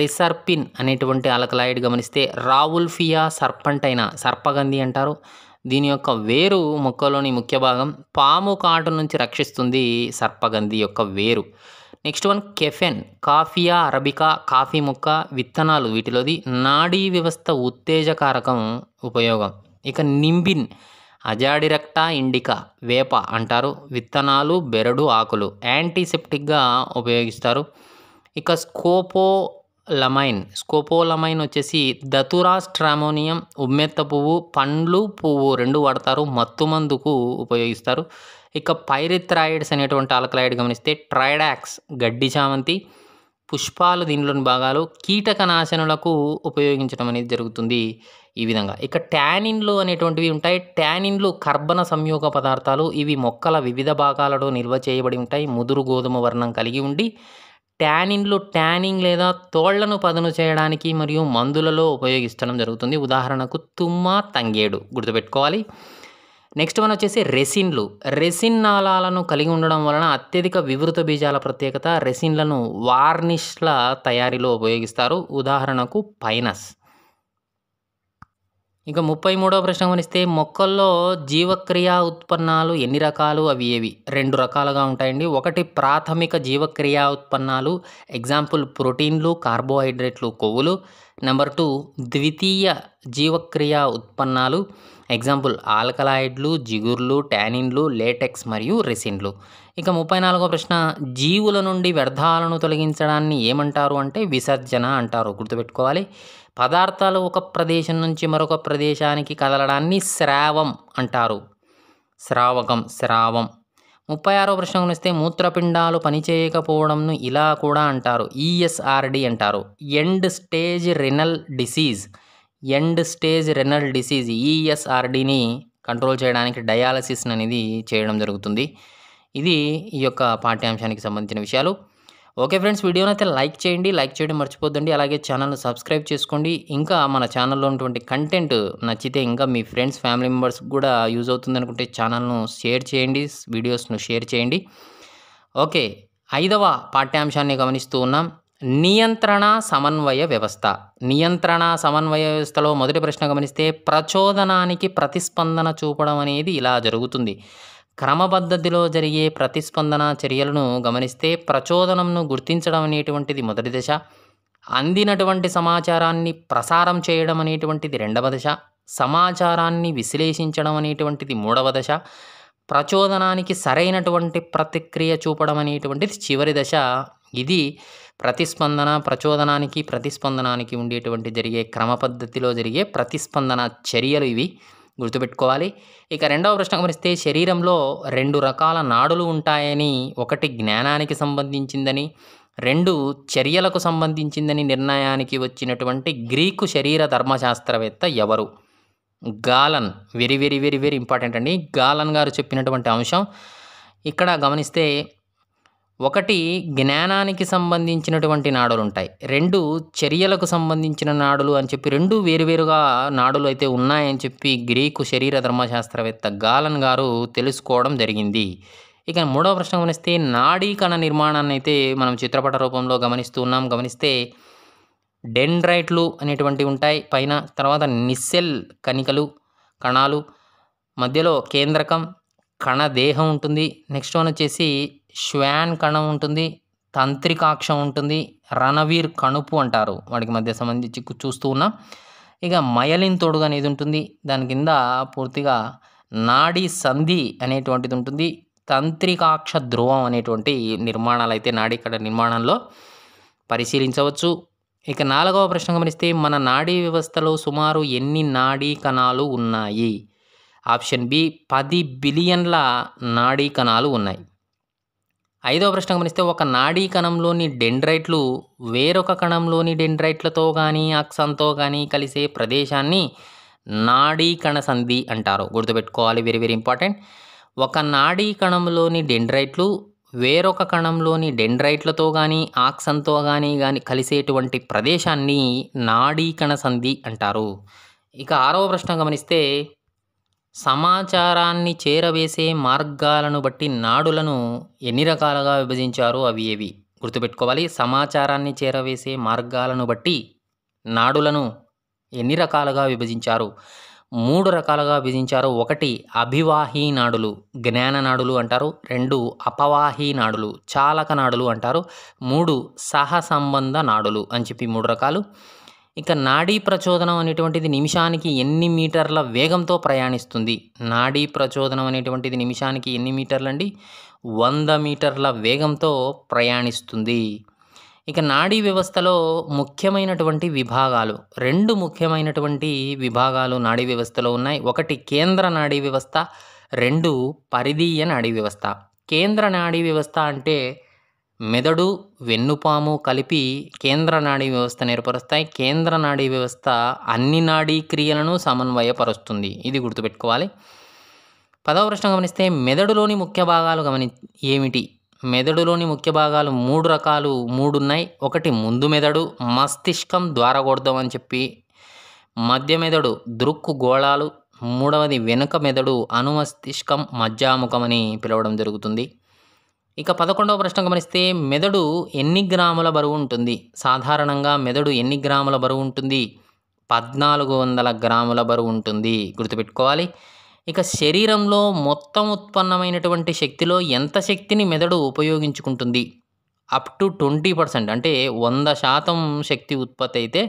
రిసర్పిన్ అనేటువంటి అలకలాయిడ్ గమనిస్తే రావుల్ఫియా సర్పంటైనా సర్పగంధి అంటారు దీని యొక్క వేరు మొక్కలోని ముఖ్య భాగం పాము కాటు నుంచి రక్షిస్తుంది సర్పగంధి యొక్క వేరు next one caffeine Coffea arabica coffee మొక్క విత్తనాలు వీటిలోది నాడీ వ్యవస్థ ఉత్తేజకారకం ఉపయోగం ఇక నింబిన్ అజాడిరక్టా ఇండికా వేప అంటారు విత్తనాలు బెరడు ఆకులు యాంటీసెప్టిక్గా ఉపయోగిస్తారు ఇక స్కోపో లమైన్ స్కోపోలమైన్ వచ్చేసి దతురా స్ట్రామోనియం ఉమ్మెత్త పువ్వు పండ్లు పువ్వు రెండు వాడతారు మత్తు మందుకు ఉపయోగిస్తారు ఇక పైరిథ్రాయిడ్స్ అనేటువంటి ఆల్కలాయిడ్ గమనిస్తే ట్రైడాక్స్ గడ్డి చామంతి పుష్పాలు దీనిలోని భాగాలు కీటకనాశనులకు ఉపయోగించడం అనేది జరుగుతుంది ఈ విధంగా ఇక ట్యానిన్లు అనేటువంటివి ఉంటాయి ట్యానిన్లు కర్బన సంయోగ పదార్థాలు ఇవి మొక్కల వివిధ భాగాలలో నిల్వ చేయబడి ఉంటాయి ముదురు గోధుమ వర్ణం కలిగి ఉండి ట్యానిన్లు ట్యానింగ్ లేదా తోళ్లను పదును చేయడానికి మరియు మందులలో ఉపయోగించడం జరుగుతుంది ఉదాహరణకు తుమ్మ తంగేడు గుర్తుపెట్టుకోవాలి నెక్స్ట్ మనం వచ్చేసి రెసిన్లు రెసిన్ నాళాలను కలిగి ఉండడం వలన అత్యధిక వివృత బీజాల ప్రత్యేకత రెసిన్లను వార్నిష్ల తయారీలో ఉపయోగిస్తారు ఉదాహరణకు పైనస్ ఇంకా ముప్పై మూడవ ప్రశ్న గమనిస్తే మొక్కల్లో జీవక్రియా ఉత్పన్నాలు ఎన్ని రకాలు అవి ఏవి రెండు రకాలుగా ఉంటాయండి ఒకటి ప్రాథమిక జీవక్రియా ఉత్పన్నాలు ఎగ్జాంపుల్ ప్రోటీన్లు కార్బోహైడ్రేట్లు కొవ్వులు నెంబర్ టూ ద్వితీయ జీవక్రియా ఉత్పన్నాలు ఎగ్జాంపుల్ ఆల్కలాయిడ్లు జిగుర్లు ట్యానిన్లు లేటెక్స్ మరియు రెసిన్లు ఇక ముప్పై నాలుగో ప్రశ్న జీవుల నుండి వ్యర్థాలను తొలగించడాన్ని ఏమంటారు అంటే విసర్జన అంటారు గుర్తుపెట్టుకోవాలి పదార్థాలు ఒక ప్రదేశం నుంచి మరొక ప్రదేశానికి కదలడాన్ని స్రావం అంటారు స్రావకం స్రావం ముప్పై ఆరో ప్రశ్నకు వస్తే మూత్రపిండాలు పనిచేయకపోవడంను ఇలా కూడా అంటారు ఈఎస్ఆర్డి e అంటారు end stage renal disease end stage renal disease ఈఎస్ఆర్డిని కంట్రోల్ చేయడానికి డయాలసిస్ అనేది చేయడం జరుగుతుంది ఇది ఈ యొక్క పాఠ్యాంశానికి సంబంధించిన విషయాలు ఓకే ఫ్రెండ్స్ వీడియోని అయితే లైక్ చేయండి లైక్ చేయడం మర్చిపోద్దండి అలాగే ఛానల్ను సబ్స్క్రైబ్ చేసుకోండి ఇంకా మన ఛానల్లో ఉన్నటువంటి కంటెంట్ నచ్చితే ఇంకా మీ ఫ్రెండ్స్ ఫ్యామిలీ మెంబర్స్ కూడా యూజ్ అవుతుంది అనుకుంటే ఛానల్ను షేర్ చేయండి వీడియోస్ను షేర్ చేయండి ఓకే ఐదవ పాఠ్యాంశాన్ని గమనిస్తూ ఉన్నాం నియంత్రణ సమన్వయ వ్యవస్థ నియంత్రణ సమన్వయ వ్యవస్థలో మొదటి ప్రశ్న గమనిస్తే ప్రచోదనానికి ప్రతిస్పందన చూపడం అనేది ఇలా జరుగుతుంది క్రమబద్ధతిలో జరిగే ప్రతిస్పందన చర్యలను గమనిస్తే ప్రచోదనంను గుర్తించడం అనేటువంటిది మొదటి దశ అందినటువంటి సమాచారాన్ని ప్రసారం చేయడం అనేటువంటిది రెండవ దశ సమాచారాన్ని విశ్లేషించడం అనేటువంటిది మూడవ దశ ప్రచోదనానికి సరైనటువంటి ప్రతిక్రియ చూపడం అనేటువంటిది చివరి దశ ఇది ప్రతిస్పందన ప్రచోదనానికి ప్రతిస్పందనానికి ఉండేటువంటి జరిగే క్రమ పద్ధతిలో జరిగే ప్రతిస్పందన చర్యలు ఇవి గుర్తుపెట్టుకోవాలి ఇక రెండవ ప్రశ్న గమనిస్తే శరీరంలో రెండు రకాల నాడులు ఉంటాయని ఒకటి జ్ఞానానికి సంబంధించిందని రెండు చర్యలకు సంబంధించిందని నిర్ణయానికి వచ్చినటువంటి గ్రీకు శరీర ధర్మశాస్త్రవేత్త ఎవరు Galen very very very very important అండి గాలన్ గారు చెప్పినటువంటి అంశం ఇక్కడ గమనిస్తే ఒకటి జ్ఞానానికి సంబంధించినటువంటి నాడులు ఉంటాయి రెండు చర్యలకు సంబంధించిన నాడులు అని చెప్పి రెండు వేరువేరుగా నాడులు అయితే ఉన్నాయని చెప్పి గ్రీకు శరీర ధర్మశాస్త్రవేత్త గాలన్ గారు తెలుసుకోవడం జరిగింది ఇక మూడవ ప్రశ్న గమనిస్తే నాడీ కణ నిర్మాణాన్ని అయితే మనం చిత్రపట రూపంలో గమనిస్తూ ఉన్నాం గమనిస్తే డెండ్రైట్లు అనేటువంటివి ఉంటాయి పైన తర్వాత నిస్సెల్ కణికలు కణాలు మధ్యలో కేంద్రకం కణ దేహం ఉంటుంది నెక్స్ట్ వన్ వచ్చేసి శ్వాన్ కణం ఉంటుంది తంత్రికాక్షం ఉంటుంది రణవీర్ కణుపు అంటారు వాడికి మధ్య సంబంధించి చూస్తూ ఉన్నాం ఇక మయలిన్ తోడుగా అనేది ఉంటుంది దాని కింద పూర్తిగా నాడీ సంధి అనేటువంటిది ఉంటుంది తంత్రికాక్ష ధ్రువం అనేటువంటి నిర్మాణాలు అయితే నాడీకడ నిర్మాణంలో పరిశీలించవచ్చు ఇక నాలుగవ ప్రశ్న గమనిస్తే మన నాడీ వ్యవస్థలో సుమారు ఎన్ని నాడీ కణాలు ఉన్నాయి ఆప్షన్ బి పది బిలియన్ల నాడీ కణాలు ఉన్నాయి ఐదవ ప్రశ్న గమనిస్తే ఒక నాడీ కణంలోని డెండ్రైట్లు వేరొక కణంలోని డెండ్రైట్లతో కానీ అక్సంతో కానీ కలిసే ప్రదేశాన్ని నాడీ సంధి అంటారు గుర్తుపెట్టుకోవాలి వెరీ వెరీ ఇంపార్టెంట్ ఒక నాడీ కణంలోని డెండ్రైట్లు వేరొక కణంలోని డెండ్రైట్లతో కానీ ఆక్సంతో కానీ కానీ కలిసేటువంటి ప్రదేశాన్ని నాడీ సంధి అంటారు ఇక ఆరవ ప్రశ్న గమనిస్తే సమాచారాన్ని చేరవేసే మార్గాలను బట్టి నాడులను ఎన్ని రకాలుగా విభజించారు అవి ఏవి గుర్తుపెట్టుకోవాలి సమాచారాన్ని చేరవేసే మార్గాలను బట్టి నాడులను ఎన్ని రకాలుగా విభజించారు మూడు రకాలుగా విభజించారు ఒకటి అభివాహీ నాడులు జ్ఞాన నాడులు అంటారు రెండు అపవాహి నాడులు చాలక నాడులు అంటారు మూడు సహసంబంధ నాడులు అని చెప్పి మూడు రకాలు ఇక నాడీ ప్రచోదనం అనేటువంటిది నిమిషానికి ఎన్ని మీటర్ల వేగంతో ప్రయాణిస్తుంది నాడీ ప్రచోదనం అనేటువంటిది నిమిషానికి ఎన్ని మీటర్లండి వంద మీటర్ల వేగంతో ప్రయాణిస్తుంది ఇక నాడీ వ్యవస్థలో ముఖ్యమైనటువంటి విభాగాలు రెండు ముఖ్యమైనటువంటి విభాగాలు నాడీ వ్యవస్థలో ఉన్నాయి ఒకటి కేంద్ర నాడీ వ్యవస్థ రెండు పరిధీయ నాడీ వ్యవస్థ కేంద్ర నాడీ వ్యవస్థ అంటే మెదడు వెన్నుపాము కలిపి కేంద్ర నాడీ వ్యవస్థ ఏర్పరుస్తాయి కేంద్ర నాడీ వ్యవస్థ అన్ని నాడీ క్రియలను సమన్వయపరుస్తుంది ఇది గుర్తుపెట్టుకోవాలి పదవ ప్రశ్న గమనిస్తే మెదడులోని ముఖ్య భాగాలు గమని ఏమిటి మెదడులోని ముఖ్య భాగాలు మూడు రకాలు మూడు ఉన్నాయి ఒకటి ముందు మెదడు మస్తిష్కం ద్వారగొడదాం అని చెప్పి మధ్య మెదడు దృక్కు గోళాలు మూడవది వెనుక మెదడు అనుమస్తిష్కం మజ్జాముఖం అని పిలవడం జరుగుతుంది ఇక పదకొండవ ప్రశ్న గమనిస్తే మెదడు ఎన్ని గ్రాముల బరువు ఉంటుంది సాధారణంగా మెదడు ఎన్ని గ్రాముల బరువు ఉంటుంది పద్నాలుగు వందల గ్రాముల బరువు ఉంటుంది గుర్తుపెట్టుకోవాలి ఇక శరీరంలో మొత్తం ఉత్పన్నమైనటువంటి శక్తిలో ఎంత శక్తిని మెదడు ఉపయోగించుకుంటుంది అప్ టు ట్వంటీ పర్సెంట్ అంటే వంద శాతం శక్తి ఉత్పత్తి అయితే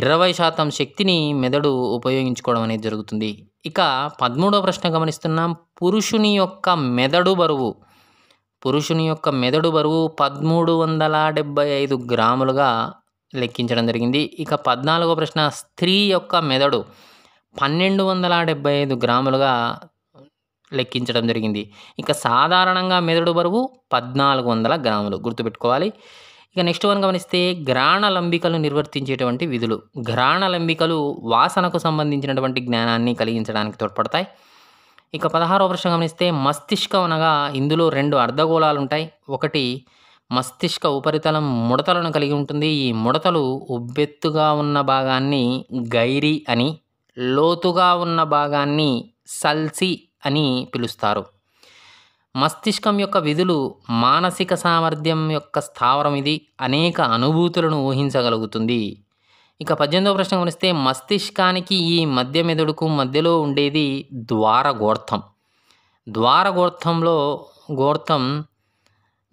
ఇరవై శాతం శక్తిని మెదడు ఉపయోగించుకోవడం అనేది జరుగుతుంది ఇక పదమూడవ ప్రశ్న గమనిస్తున్నాం పురుషుని యొక్క మెదడు బరువు పురుషుని యొక్క మెదడు బరువు పదమూడు వందల డెబ్బై ఐదు గ్రాములుగా లెక్కించడం జరిగింది ఇక పద్నాలుగో ప్రశ్న స్త్రీ యొక్క మెదడు పన్నెండు వందల డెబ్బై ఐదు గ్రాములుగా లెక్కించడం జరిగింది ఇక సాధారణంగా మెదడు బరువు పద్నాలుగు వందల గ్రాములు గుర్తుపెట్టుకోవాలి ఇక నెక్స్ట్ వన్ గమనిస్తే లంబికలు నిర్వర్తించేటువంటి విధులు లంబికలు వాసనకు సంబంధించినటువంటి జ్ఞానాన్ని కలిగించడానికి తోడ్పడతాయి ఇక పదహారవ ప్రశ్న గమనిస్తే మస్తిష్కం అనగా ఇందులో రెండు అర్ధగోళాలు ఉంటాయి ఒకటి మస్తిష్క ఉపరితలం ముడతలను కలిగి ఉంటుంది ఈ ముడతలు ఉబ్బెత్తుగా ఉన్న భాగాన్ని గైరి అని లోతుగా ఉన్న భాగాన్ని సల్సి అని పిలుస్తారు మస్తిష్కం యొక్క విధులు మానసిక సామర్థ్యం యొక్క స్థావరం ఇది అనేక అనుభూతులను ఊహించగలుగుతుంది ఇక పద్దెనిమిదవ ప్రశ్న గమనిస్తే మస్తిష్కానికి ఈ మధ్య మెదడుకు మధ్యలో ఉండేది ద్వారగోర్థం ద్వారగోర్థంలో గోర్థం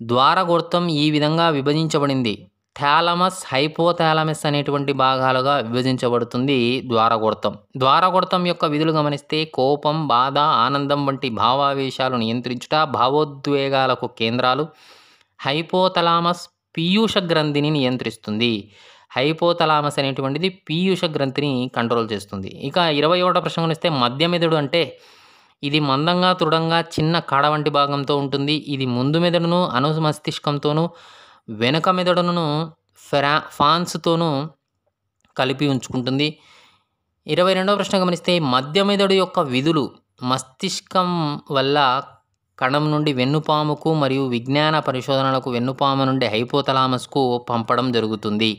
ద్వారగోర్థం ఈ విధంగా విభజించబడింది థాలమస్ హైపోథాలమస్ అనేటువంటి భాగాలుగా విభజించబడుతుంది ద్వారగొడతం ద్వారగొడతం యొక్క విధులు గమనిస్తే కోపం బాధ ఆనందం వంటి భావావేశాలు నియంత్రించుట భావోద్వేగాలకు కేంద్రాలు హైపోథలామస్ పీయూష గ్రంథిని నియంత్రిస్తుంది హైపోతలామస్ అనేటువంటిది పీయూష గ్రంథిని కంట్రోల్ చేస్తుంది ఇక ఇరవై ఒకటో ప్రసంగం ఇస్తే మధ్యమెదడు అంటే ఇది మందంగా దృఢంగా చిన్న కాడ వంటి భాగంతో ఉంటుంది ఇది ముందు మెదడును మస్తిష్కంతోను వెనుక మెదడును ఫ్రా ఫాన్స్తోనూ కలిపి ఉంచుకుంటుంది ఇరవై రెండవ ప్రశ్న గమనిస్తే మధ్య మెదడు యొక్క విధులు మస్తిష్కం వల్ల కణం నుండి వెన్నుపాముకు మరియు విజ్ఞాన పరిశోధనలకు వెన్నుపాము నుండి హైపోతలామస్కు పంపడం జరుగుతుంది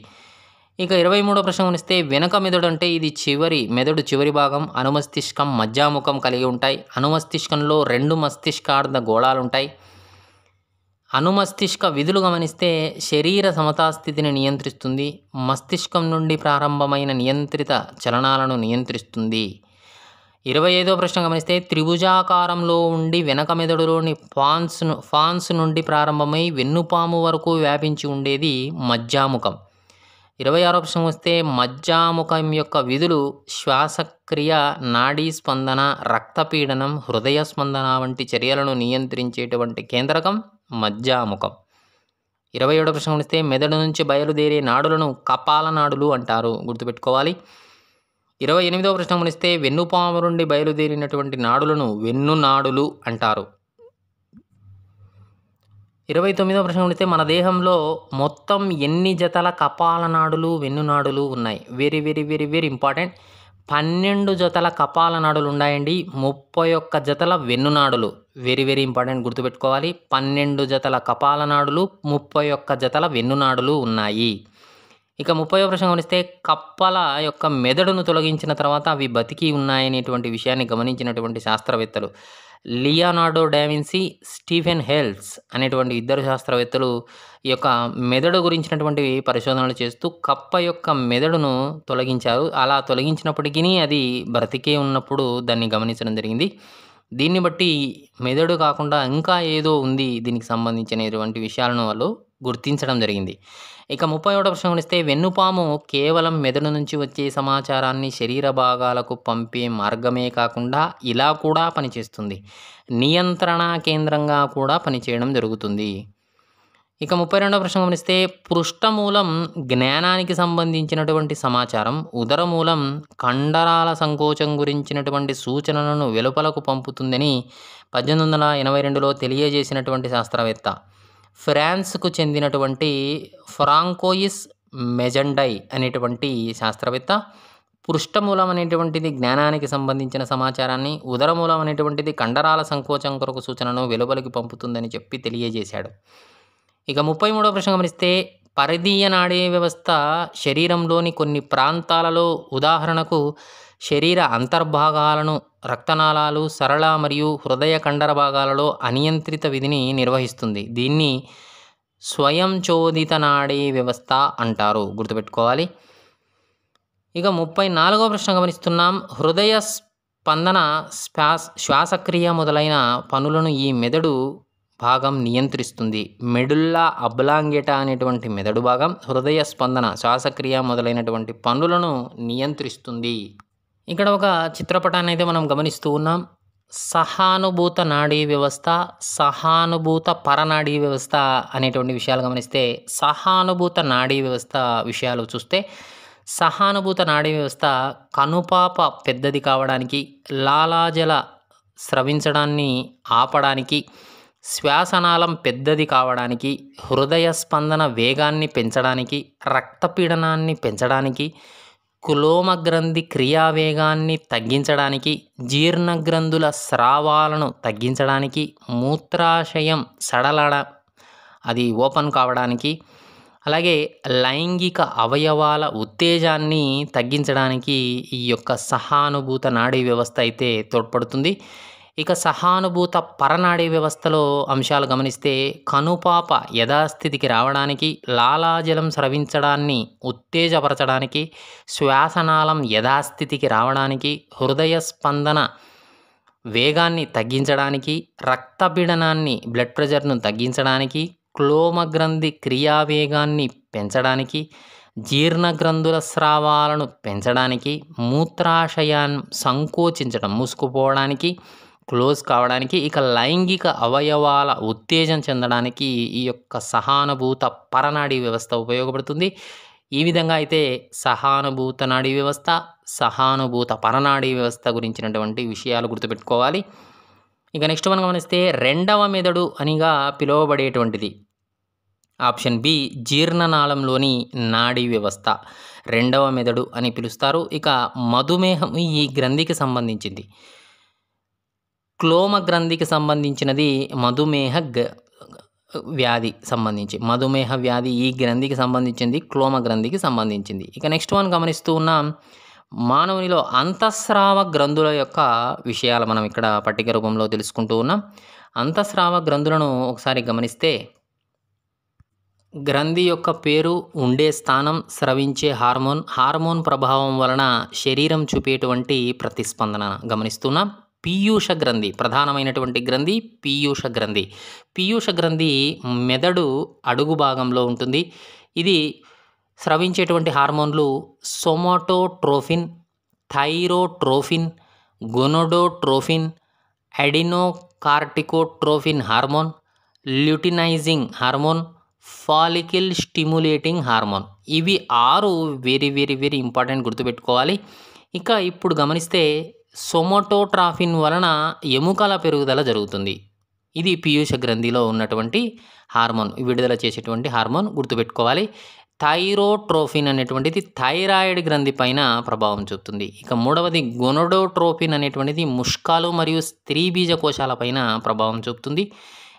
ఇక ఇరవై మూడో ప్రశ్న గమనిస్తే వెనక మెదడు అంటే ఇది చివరి మెదడు చివరి భాగం అనుమస్తిష్కం మధ్యాముఖం కలిగి ఉంటాయి అనుమస్తిష్కంలో రెండు మస్తిష్కార్ధ గోళాలు ఉంటాయి అనుమస్తిష్క విధులు గమనిస్తే శరీర సమతాస్థితిని నియంత్రిస్తుంది మస్తిష్కం నుండి ప్రారంభమైన నియంత్రిత చలనాలను నియంత్రిస్తుంది ఇరవై ఐదో ప్రశ్న గమనిస్తే త్రిభుజాకారంలో ఉండి వెనక మెదడులోని ఫాన్స్ ఫాన్స్ నుండి ప్రారంభమై వెన్నుపాము వరకు వ్యాపించి ఉండేది మజ్జాముఖం ఇరవై ఆరో ప్రశ్న వస్తే మజ్జాముఖం యొక్క విధులు శ్వాసక్రియ నాడీ స్పందన రక్తపీడనం హృదయ స్పందన వంటి చర్యలను నియంత్రించేటువంటి కేంద్రకం మజ్జాముఖం ఇరవై ఏడో ప్రశ్న వస్తే మెదడు నుంచి బయలుదేరే నాడులను కపాల నాడులు అంటారు గుర్తుపెట్టుకోవాలి ఇరవై ఎనిమిదో ప్రశ్న గమనిస్తే వెన్నుపాము నుండి బయలుదేరినటువంటి నాడులను వెన్ను నాడులు అంటారు ఇరవై తొమ్మిదో ప్రశ్న ఉంటే మన దేహంలో మొత్తం ఎన్ని జతల కపాలనాడులు వెన్నునాడులు ఉన్నాయి very very very very important పన్నెండు జతల కపాలనాడులు ఉన్నాయండి ముప్పై ఒక్క జతల వెన్నునాడులు వెరీ వెరీ ఇంపార్టెంట్ గుర్తుపెట్టుకోవాలి పన్నెండు జతల కపాలనాడులు ముప్పై ఒక్క జతల వెన్నునాడులు ఉన్నాయి ఇక ముప్పై ప్రశ్న గమనిస్తే కప్పల యొక్క మెదడును తొలగించిన తర్వాత అవి బతికి ఉన్నాయనేటువంటి విషయాన్ని గమనించినటువంటి శాస్త్రవేత్తలు లియానార్డో డావిన్సీ స్టీఫెన్ హెల్స్ అనేటువంటి ఇద్దరు శాస్త్రవేత్తలు ఈ యొక్క మెదడు గురించినటువంటి పరిశోధనలు చేస్తూ కప్ప యొక్క మెదడును తొలగించారు అలా తొలగించినప్పటికీ అది బ్రతికే ఉన్నప్పుడు దాన్ని గమనించడం జరిగింది దీన్ని బట్టి మెదడు కాకుండా ఇంకా ఏదో ఉంది దీనికి సంబంధించినటువంటి విషయాలను వాళ్ళు గుర్తించడం జరిగింది ఇక ముప్పై ఒకటో ప్రశ్న గమనిస్తే వెన్నుపాము కేవలం మెదడు నుంచి వచ్చే సమాచారాన్ని శరీర భాగాలకు పంపే మార్గమే కాకుండా ఇలా కూడా పనిచేస్తుంది నియంత్రణ కేంద్రంగా కూడా పనిచేయడం జరుగుతుంది ఇక ముప్పై రెండవ ప్రశ్న గమనిస్తే పృష్ఠమూలం జ్ఞానానికి సంబంధించినటువంటి సమాచారం ఉదరమూలం కండరాల సంకోచం గురించినటువంటి సూచనలను వెలుపలకు పంపుతుందని పద్దెనిమిది వందల ఎనభై రెండులో తెలియజేసినటువంటి శాస్త్రవేత్త ఫ్రాన్స్కు చెందినటువంటి ఫ్రాంకోయిస్ మెజెండై అనేటువంటి శాస్త్రవేత్త పృష్ఠమూలం అనేటువంటిది జ్ఞానానికి సంబంధించిన సమాచారాన్ని ఉదరమూలం అనేటువంటిది కండరాల సంకోచం కొరకు సూచనను వెలుబలికి పంపుతుందని చెప్పి తెలియజేశాడు ఇక ముప్పై మూడవ ప్రశ్న గమనిస్తే పరిధీయ నాడీ వ్యవస్థ శరీరంలోని కొన్ని ప్రాంతాలలో ఉదాహరణకు శరీర అంతర్భాగాలను రక్తనాళాలు సరళ మరియు హృదయ కండర భాగాలలో అనియంత్రిత విధిని నిర్వహిస్తుంది దీన్ని స్వయంచోదిత నాడీ వ్యవస్థ అంటారు గుర్తుపెట్టుకోవాలి ఇక ముప్పై నాలుగో ప్రశ్న గమనిస్తున్నాం హృదయ స్పందన శ్వాస శ్వాసక్రియ మొదలైన పనులను ఈ మెదడు భాగం నియంత్రిస్తుంది మెడుల్లా అబ్లాంగేటా అనేటువంటి మెదడు భాగం హృదయ స్పందన శ్వాసక్రియ మొదలైనటువంటి పనులను నియంత్రిస్తుంది ఇక్కడ ఒక చిత్రపటాన్ని అయితే మనం గమనిస్తూ ఉన్నాం సహానుభూత నాడీ వ్యవస్థ సహానుభూత పరనాడీ వ్యవస్థ అనేటువంటి విషయాలు గమనిస్తే సహానుభూత నాడీ వ్యవస్థ విషయాలు చూస్తే సహానుభూత నాడీ వ్యవస్థ కనుపాప పెద్దది కావడానికి లాలాజల స్రవించడాన్ని ఆపడానికి శ్వాసనాళం పెద్దది కావడానికి హృదయ స్పందన వేగాన్ని పెంచడానికి రక్తపీడనాన్ని పెంచడానికి కులోమగ్రంథి క్రియావేగాన్ని తగ్గించడానికి జీర్ణగ్రంథుల స్రావాలను తగ్గించడానికి మూత్రాశయం సడలడ అది ఓపెన్ కావడానికి అలాగే లైంగిక అవయవాల ఉత్తేజాన్ని తగ్గించడానికి ఈ యొక్క సహానుభూత నాడీ వ్యవస్థ అయితే తోడ్పడుతుంది ఇక సహానుభూత పరనాడీ వ్యవస్థలో అంశాలు గమనిస్తే కనుపాప యథాస్థితికి రావడానికి లాలాజలం స్రవించడాన్ని ఉత్తేజపరచడానికి శ్వాసనాళం యథాస్థితికి రావడానికి హృదయ స్పందన వేగాన్ని తగ్గించడానికి రక్తపీడనాన్ని బ్లడ్ ప్రెషర్ను తగ్గించడానికి క్లోమగ్రంథి క్రియావేగాన్ని పెంచడానికి జీర్ణగ్రంథుల స్రావాలను పెంచడానికి మూత్రాశయాన్ని సంకోచించడం మూసుకుపోవడానికి క్లోజ్ కావడానికి ఇక లైంగిక అవయవాల ఉత్తేజం చెందడానికి ఈ యొక్క సహానుభూత పరనాడీ వ్యవస్థ ఉపయోగపడుతుంది ఈ విధంగా అయితే సహానుభూత నాడీ వ్యవస్థ సహానుభూత పరనాడీ వ్యవస్థ గురించినటువంటి విషయాలు గుర్తుపెట్టుకోవాలి ఇక నెక్స్ట్ మనం గమనిస్తే రెండవ మెదడు అనిగా పిలువబడేటువంటిది ఆప్షన్ బి జీర్ణనాళంలోని నాడీ వ్యవస్థ రెండవ మెదడు అని పిలుస్తారు ఇక మధుమేహం ఈ గ్రంథికి సంబంధించింది క్లోమ గ్రంథికి సంబంధించినది మధుమేహ వ్యాధి సంబంధించి మధుమేహ వ్యాధి ఈ గ్రంథికి సంబంధించింది క్లోమ గ్రంథికి సంబంధించింది ఇక నెక్స్ట్ వన్ గమనిస్తూ ఉన్నాం మానవునిలో అంతఃస్రావ గ్రంథుల యొక్క విషయాలు మనం ఇక్కడ పట్టిక రూపంలో తెలుసుకుంటూ ఉన్నాం అంతఃస్రావ గ్రంథులను ఒకసారి గమనిస్తే గ్రంథి యొక్క పేరు ఉండే స్థానం స్రవించే హార్మోన్ హార్మోన్ ప్రభావం వలన శరీరం చూపేటువంటి ప్రతిస్పందన గమనిస్తున్నాం పీయూష గ్రంథి ప్రధానమైనటువంటి గ్రంథి పీయూష గ్రంథి పీయూష గ్రంథి మెదడు అడుగు భాగంలో ఉంటుంది ఇది స్రవించేటువంటి హార్మోన్లు somatotrophin thyrotrophin gonadotrophin adrenocorticotrophin hormone luteinizing hormone follicle stimulating hormone ఇవి ఆరు వెరీ వెరీ వెరీ ఇంపార్టెంట్ గుర్తుపెట్టుకోవాలి ఇంకా ఇప్పుడు గమనిస్తే సొమటోట్రాఫిన్ వలన ఎముకల పెరుగుదల జరుగుతుంది ఇది పీయూష గ్రంథిలో ఉన్నటువంటి హార్మోన్ విడుదల చేసేటువంటి హార్మోన్ గుర్తుపెట్టుకోవాలి థైరోట్రోఫిన్ అనేటువంటిది థైరాయిడ్ గ్రంథి పైన ప్రభావం చూపుతుంది ఇక మూడవది గొనడోట్రోఫిన్ అనేటువంటిది ముష్కాలు మరియు స్త్రీ బీజ కోశాల పైన ప్రభావం చూపుతుంది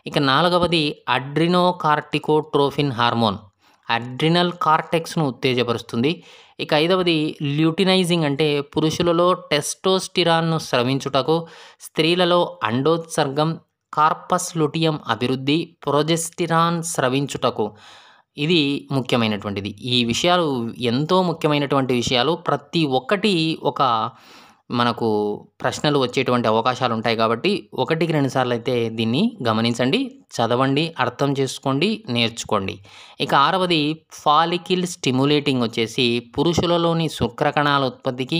ఇక నాలుగవది అడ్రినోకార్టికోట్రోఫిన్ హార్మోన్ అడ్రినల్ కార్టెక్స్ను ఉత్తేజపరుస్తుంది ఇక ఐదవది ల్యూటినైజింగ్ అంటే పురుషులలో టెస్టోస్టిరాన్ను స్రవించుటకు స్త్రీలలో అండోత్సర్గం కార్పస్ లుటియం అభివృద్ధి ప్రొజెస్టిరాన్ స్రవించుటకు ఇది ముఖ్యమైనటువంటిది ఈ విషయాలు ఎంతో ముఖ్యమైనటువంటి విషయాలు ప్రతి ఒక్కటి ఒక మనకు ప్రశ్నలు వచ్చేటువంటి అవకాశాలు ఉంటాయి కాబట్టి ఒకటికి రెండు సార్లు అయితే దీన్ని గమనించండి చదవండి అర్థం చేసుకోండి నేర్చుకోండి ఇక ఆరవది ఫాలికిల్ స్టిములేటింగ్ వచ్చేసి పురుషులలోని శుక్రకణాల ఉత్పత్తికి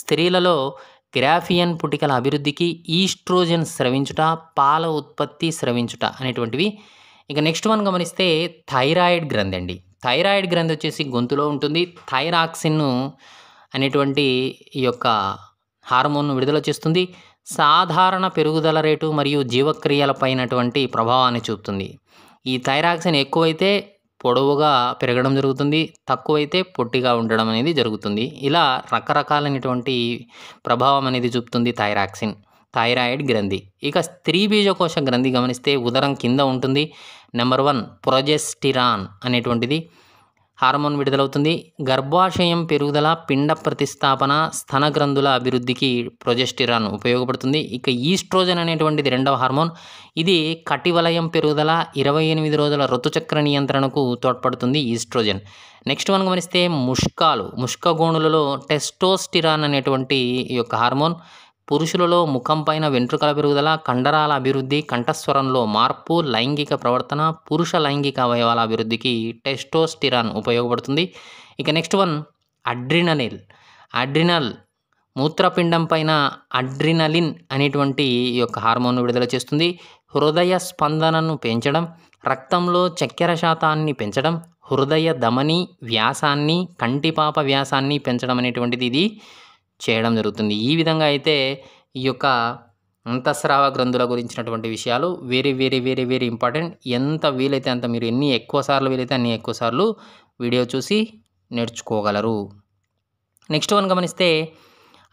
స్త్రీలలో గ్రాఫియన్ పుటికల అభివృద్ధికి ఈస్ట్రోజన్ స్రవించుట పాల ఉత్పత్తి స్రవించుట అనేటువంటివి ఇక నెక్స్ట్ వన్ గమనిస్తే థైరాయిడ్ గ్రంథి అండి థైరాయిడ్ గ్రంథి వచ్చేసి గొంతులో ఉంటుంది థైరాక్సిన్ అనేటువంటి ఈ యొక్క హార్మోన్ను విడుదల చేస్తుంది సాధారణ పెరుగుదల రేటు మరియు జీవక్రియలపైనటువంటి ప్రభావాన్ని చూపుతుంది ఈ థైరాక్సిన్ ఎక్కువైతే పొడవుగా పెరగడం జరుగుతుంది తక్కువైతే పొట్టిగా ఉండడం అనేది జరుగుతుంది ఇలా రకరకాలైనటువంటి ప్రభావం అనేది చూపుతుంది థైరాక్సిన్ థైరాయిడ్ గ్రంథి ఇక స్త్రీ బీజకోశ గ్రంథి గమనిస్తే ఉదరం కింద ఉంటుంది నెంబర్ వన్ ప్రొజెస్టిరాన్ అనేటువంటిది హార్మోన్ విడుదలవుతుంది గర్భాశయం పెరుగుదల పిండ ప్రతిస్థాపన స్తన గ్రంథుల అభివృద్ధికి ప్రొజెస్టిరాన్ ఉపయోగపడుతుంది ఇక ఈస్ట్రోజన్ అనేటువంటిది రెండవ హార్మోన్ ఇది కటివలయం పెరుగుదల ఇరవై ఎనిమిది రోజుల ఋతుచక్ర నియంత్రణకు తోడ్పడుతుంది ఈస్ట్రోజన్ నెక్స్ట్ మనం గమనిస్తే ముష్కాలు ముష్కగోణులలో టెస్టోస్టిరాన్ అనేటువంటి ఈ యొక్క హార్మోన్ పురుషులలో ముఖం పైన వెంట్రుకల పెరుగుదల కండరాల అభివృద్ధి కంఠస్వరంలో మార్పు లైంగిక ప్రవర్తన పురుష లైంగిక అవయవాల అభివృద్ధికి టెస్టోస్టిరాన్ ఉపయోగపడుతుంది ఇక నెక్స్ట్ వన్ అడ్రినలిల్ అడ్రినల్ మూత్రపిండం పైన అడ్రినలిన్ అనేటువంటి ఈ యొక్క హార్మోన్ విడుదల చేస్తుంది హృదయ స్పందనను పెంచడం రక్తంలో చక్కెర శాతాన్ని పెంచడం హృదయ ధమని వ్యాసాన్ని కంటిపాప వ్యాసాన్ని పెంచడం అనేటువంటిది ఇది చేయడం జరుగుతుంది ఈ విధంగా అయితే ఈ యొక్క అంతఃస్రావ గ్రంథుల గురించినటువంటి విషయాలు very very very very important ఎంత వీలైతే అంత మీరు ఎన్ని ఎక్కువ సార్లు వీలైతే అన్ని ఎక్కువ సార్లు వీడియో చూసి నేర్చుకోగలరు నెక్స్ట్ వన్ గమనిస్తే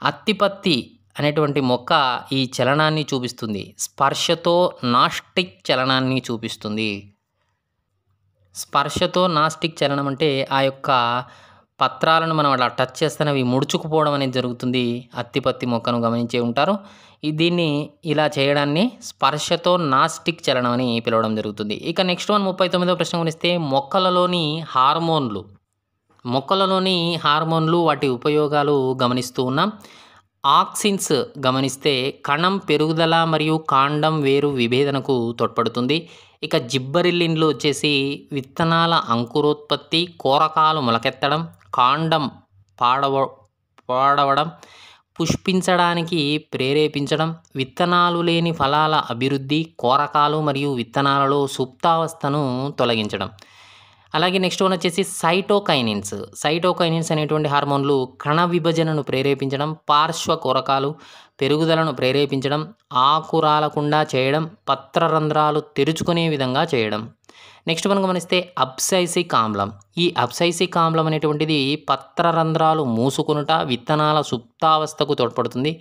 అత్తిపత్తి అనేటువంటి మొక్క ఈ చలనాన్ని చూపిస్తుంది స్పర్శతో నాస్టిక్ చలనాన్ని చూపిస్తుంది స్పర్శతో నాస్టిక్ చలనం అంటే ఆ యొక్క పత్రాలను మనం అలా టచ్ చేస్తేనే అవి ముడుచుకుపోవడం అనేది జరుగుతుంది అత్తిపత్తి మొక్కను గమనించే ఉంటారు దీన్ని ఇలా చేయడాన్ని స్పర్శతో నాస్టిక్ చలనం అని పిలవడం జరుగుతుంది ఇక నెక్స్ట్ వన్ ముప్పై తొమ్మిదో ప్రశ్న గురిస్తే మొక్కలలోని హార్మోన్లు మొక్కలలోని హార్మోన్లు వాటి ఉపయోగాలు గమనిస్తూ ఉన్నాం ఆక్సిన్స్ గమనిస్తే కణం పెరుగుదల మరియు కాండం వేరు విభేదనకు తోడ్పడుతుంది ఇక జిబ్బరిల్లిన్లు వచ్చేసి విత్తనాల అంకురోత్పత్తి కూరకాలు మొలకెత్తడం కాండం పాడవ పాడవడం పుష్పించడానికి ప్రేరేపించడం విత్తనాలు లేని ఫలాల అభివృద్ధి కోరకాలు మరియు విత్తనాలలో సుప్తావస్థను తొలగించడం అలాగే నెక్స్ట్ వన్ వచ్చేసి సైటోకైనిన్స్ సైటోకైనిన్స్ అనేటువంటి హార్మోన్లు కణ విభజనను ప్రేరేపించడం పార్శ్వ కూరకాలు పెరుగుదలను ప్రేరేపించడం ఆకురాలకుండా చేయడం పత్రరంధ్రాలు తెరుచుకునే విధంగా చేయడం నెక్స్ట్ మనం గమనిస్తే అబ్సైసిక్ ఆమ్లం ఈ అబ్సైసిక్ ఆమ్లం అనేటువంటిది పత్రరంధ్రాలు మూసుకునుట విత్తనాల సుప్తావస్థకు తోడ్పడుతుంది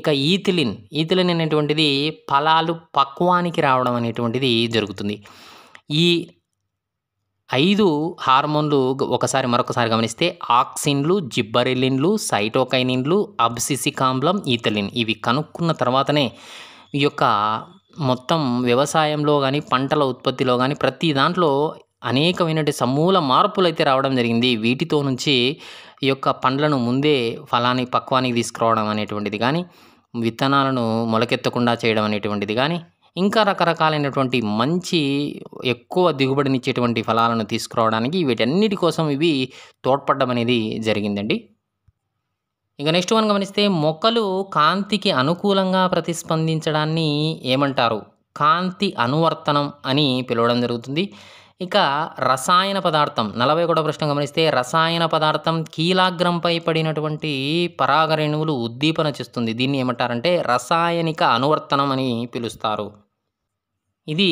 ఇక ఈథిలిన్ ఈథిలిన్ అనేటువంటిది ఫలాలు పక్వానికి రావడం అనేటువంటిది జరుగుతుంది ఈ ఐదు హార్మోన్లు ఒకసారి మరొకసారి గమనిస్తే ఆక్సిన్లు జిబ్బరిలిన్లు సైటోకైనిన్లు అబ్సిసిక్ ఆమ్లం ఈథలిన్ ఇవి కనుక్కున్న తర్వాతనే ఈ యొక్క మొత్తం వ్యవసాయంలో కానీ పంటల ఉత్పత్తిలో కానీ ప్రతి దాంట్లో అనేకమైనటువంటి సమూల మార్పులు అయితే రావడం జరిగింది వీటితో నుంచి ఈ యొక్క పండ్లను ముందే ఫలాన్ని పక్వానికి తీసుకురావడం అనేటువంటిది కానీ విత్తనాలను మొలకెత్తకుండా చేయడం అనేటువంటిది కానీ ఇంకా రకరకాలైనటువంటి మంచి ఎక్కువ దిగుబడినిచ్చేటువంటి ఫలాలను తీసుకురావడానికి వీటన్నిటి కోసం ఇవి తోడ్పడడం అనేది జరిగిందండి ఇక నెక్స్ట్ మనం గమనిస్తే మొక్కలు కాంతికి అనుకూలంగా ప్రతిస్పందించడాన్ని ఏమంటారు కాంతి అనువర్తనం అని పిలవడం జరుగుతుంది ఇక రసాయన పదార్థం నలభై కూడా ప్రశ్న గమనిస్తే రసాయన పదార్థం కీలాగ్రంపై పడినటువంటి పరాగరేణువులు ఉద్దీపన చేస్తుంది దీన్ని ఏమంటారంటే రసాయనిక అనువర్తనం అని పిలుస్తారు ఇది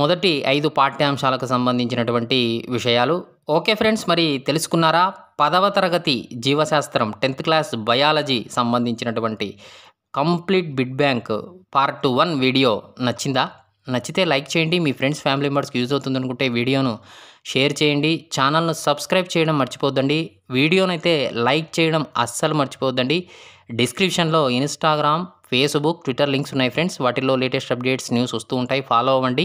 మొదటి ఐదు పాఠ్యాంశాలకు సంబంధించినటువంటి విషయాలు ఓకే ఫ్రెండ్స్ మరి తెలుసుకున్నారా పదవ తరగతి జీవశాస్త్రం టెన్త్ క్లాస్ బయాలజీ సంబంధించినటువంటి complete bit bank part one video నచ్చిందా నచ్చితే లైక్ చేయండి మీ ఫ్రెండ్స్ ఫ్యామిలీ మెంబర్స్కి యూజ్ అవుతుంది అనుకుంటే వీడియోను షేర్ చేయండి ఛానల్ను సబ్స్క్రైబ్ చేయడం మర్చిపోద్దండి వీడియోనైతే లైక్ చేయడం అస్సలు మర్చిపోద్దండి డిస్క్రిప్షన్లో ఇన్స్టాగ్రామ్ ఫేస్బుక్ ట్విట్టర్ లింక్స్ ఉన్నాయి ఫ్రెండ్స్ వాటిల్లో లేటెస్ట్ అప్డేట్స్ న్యూస్ వస్తూ ఉంటాయి ఫాలో అవ్వండి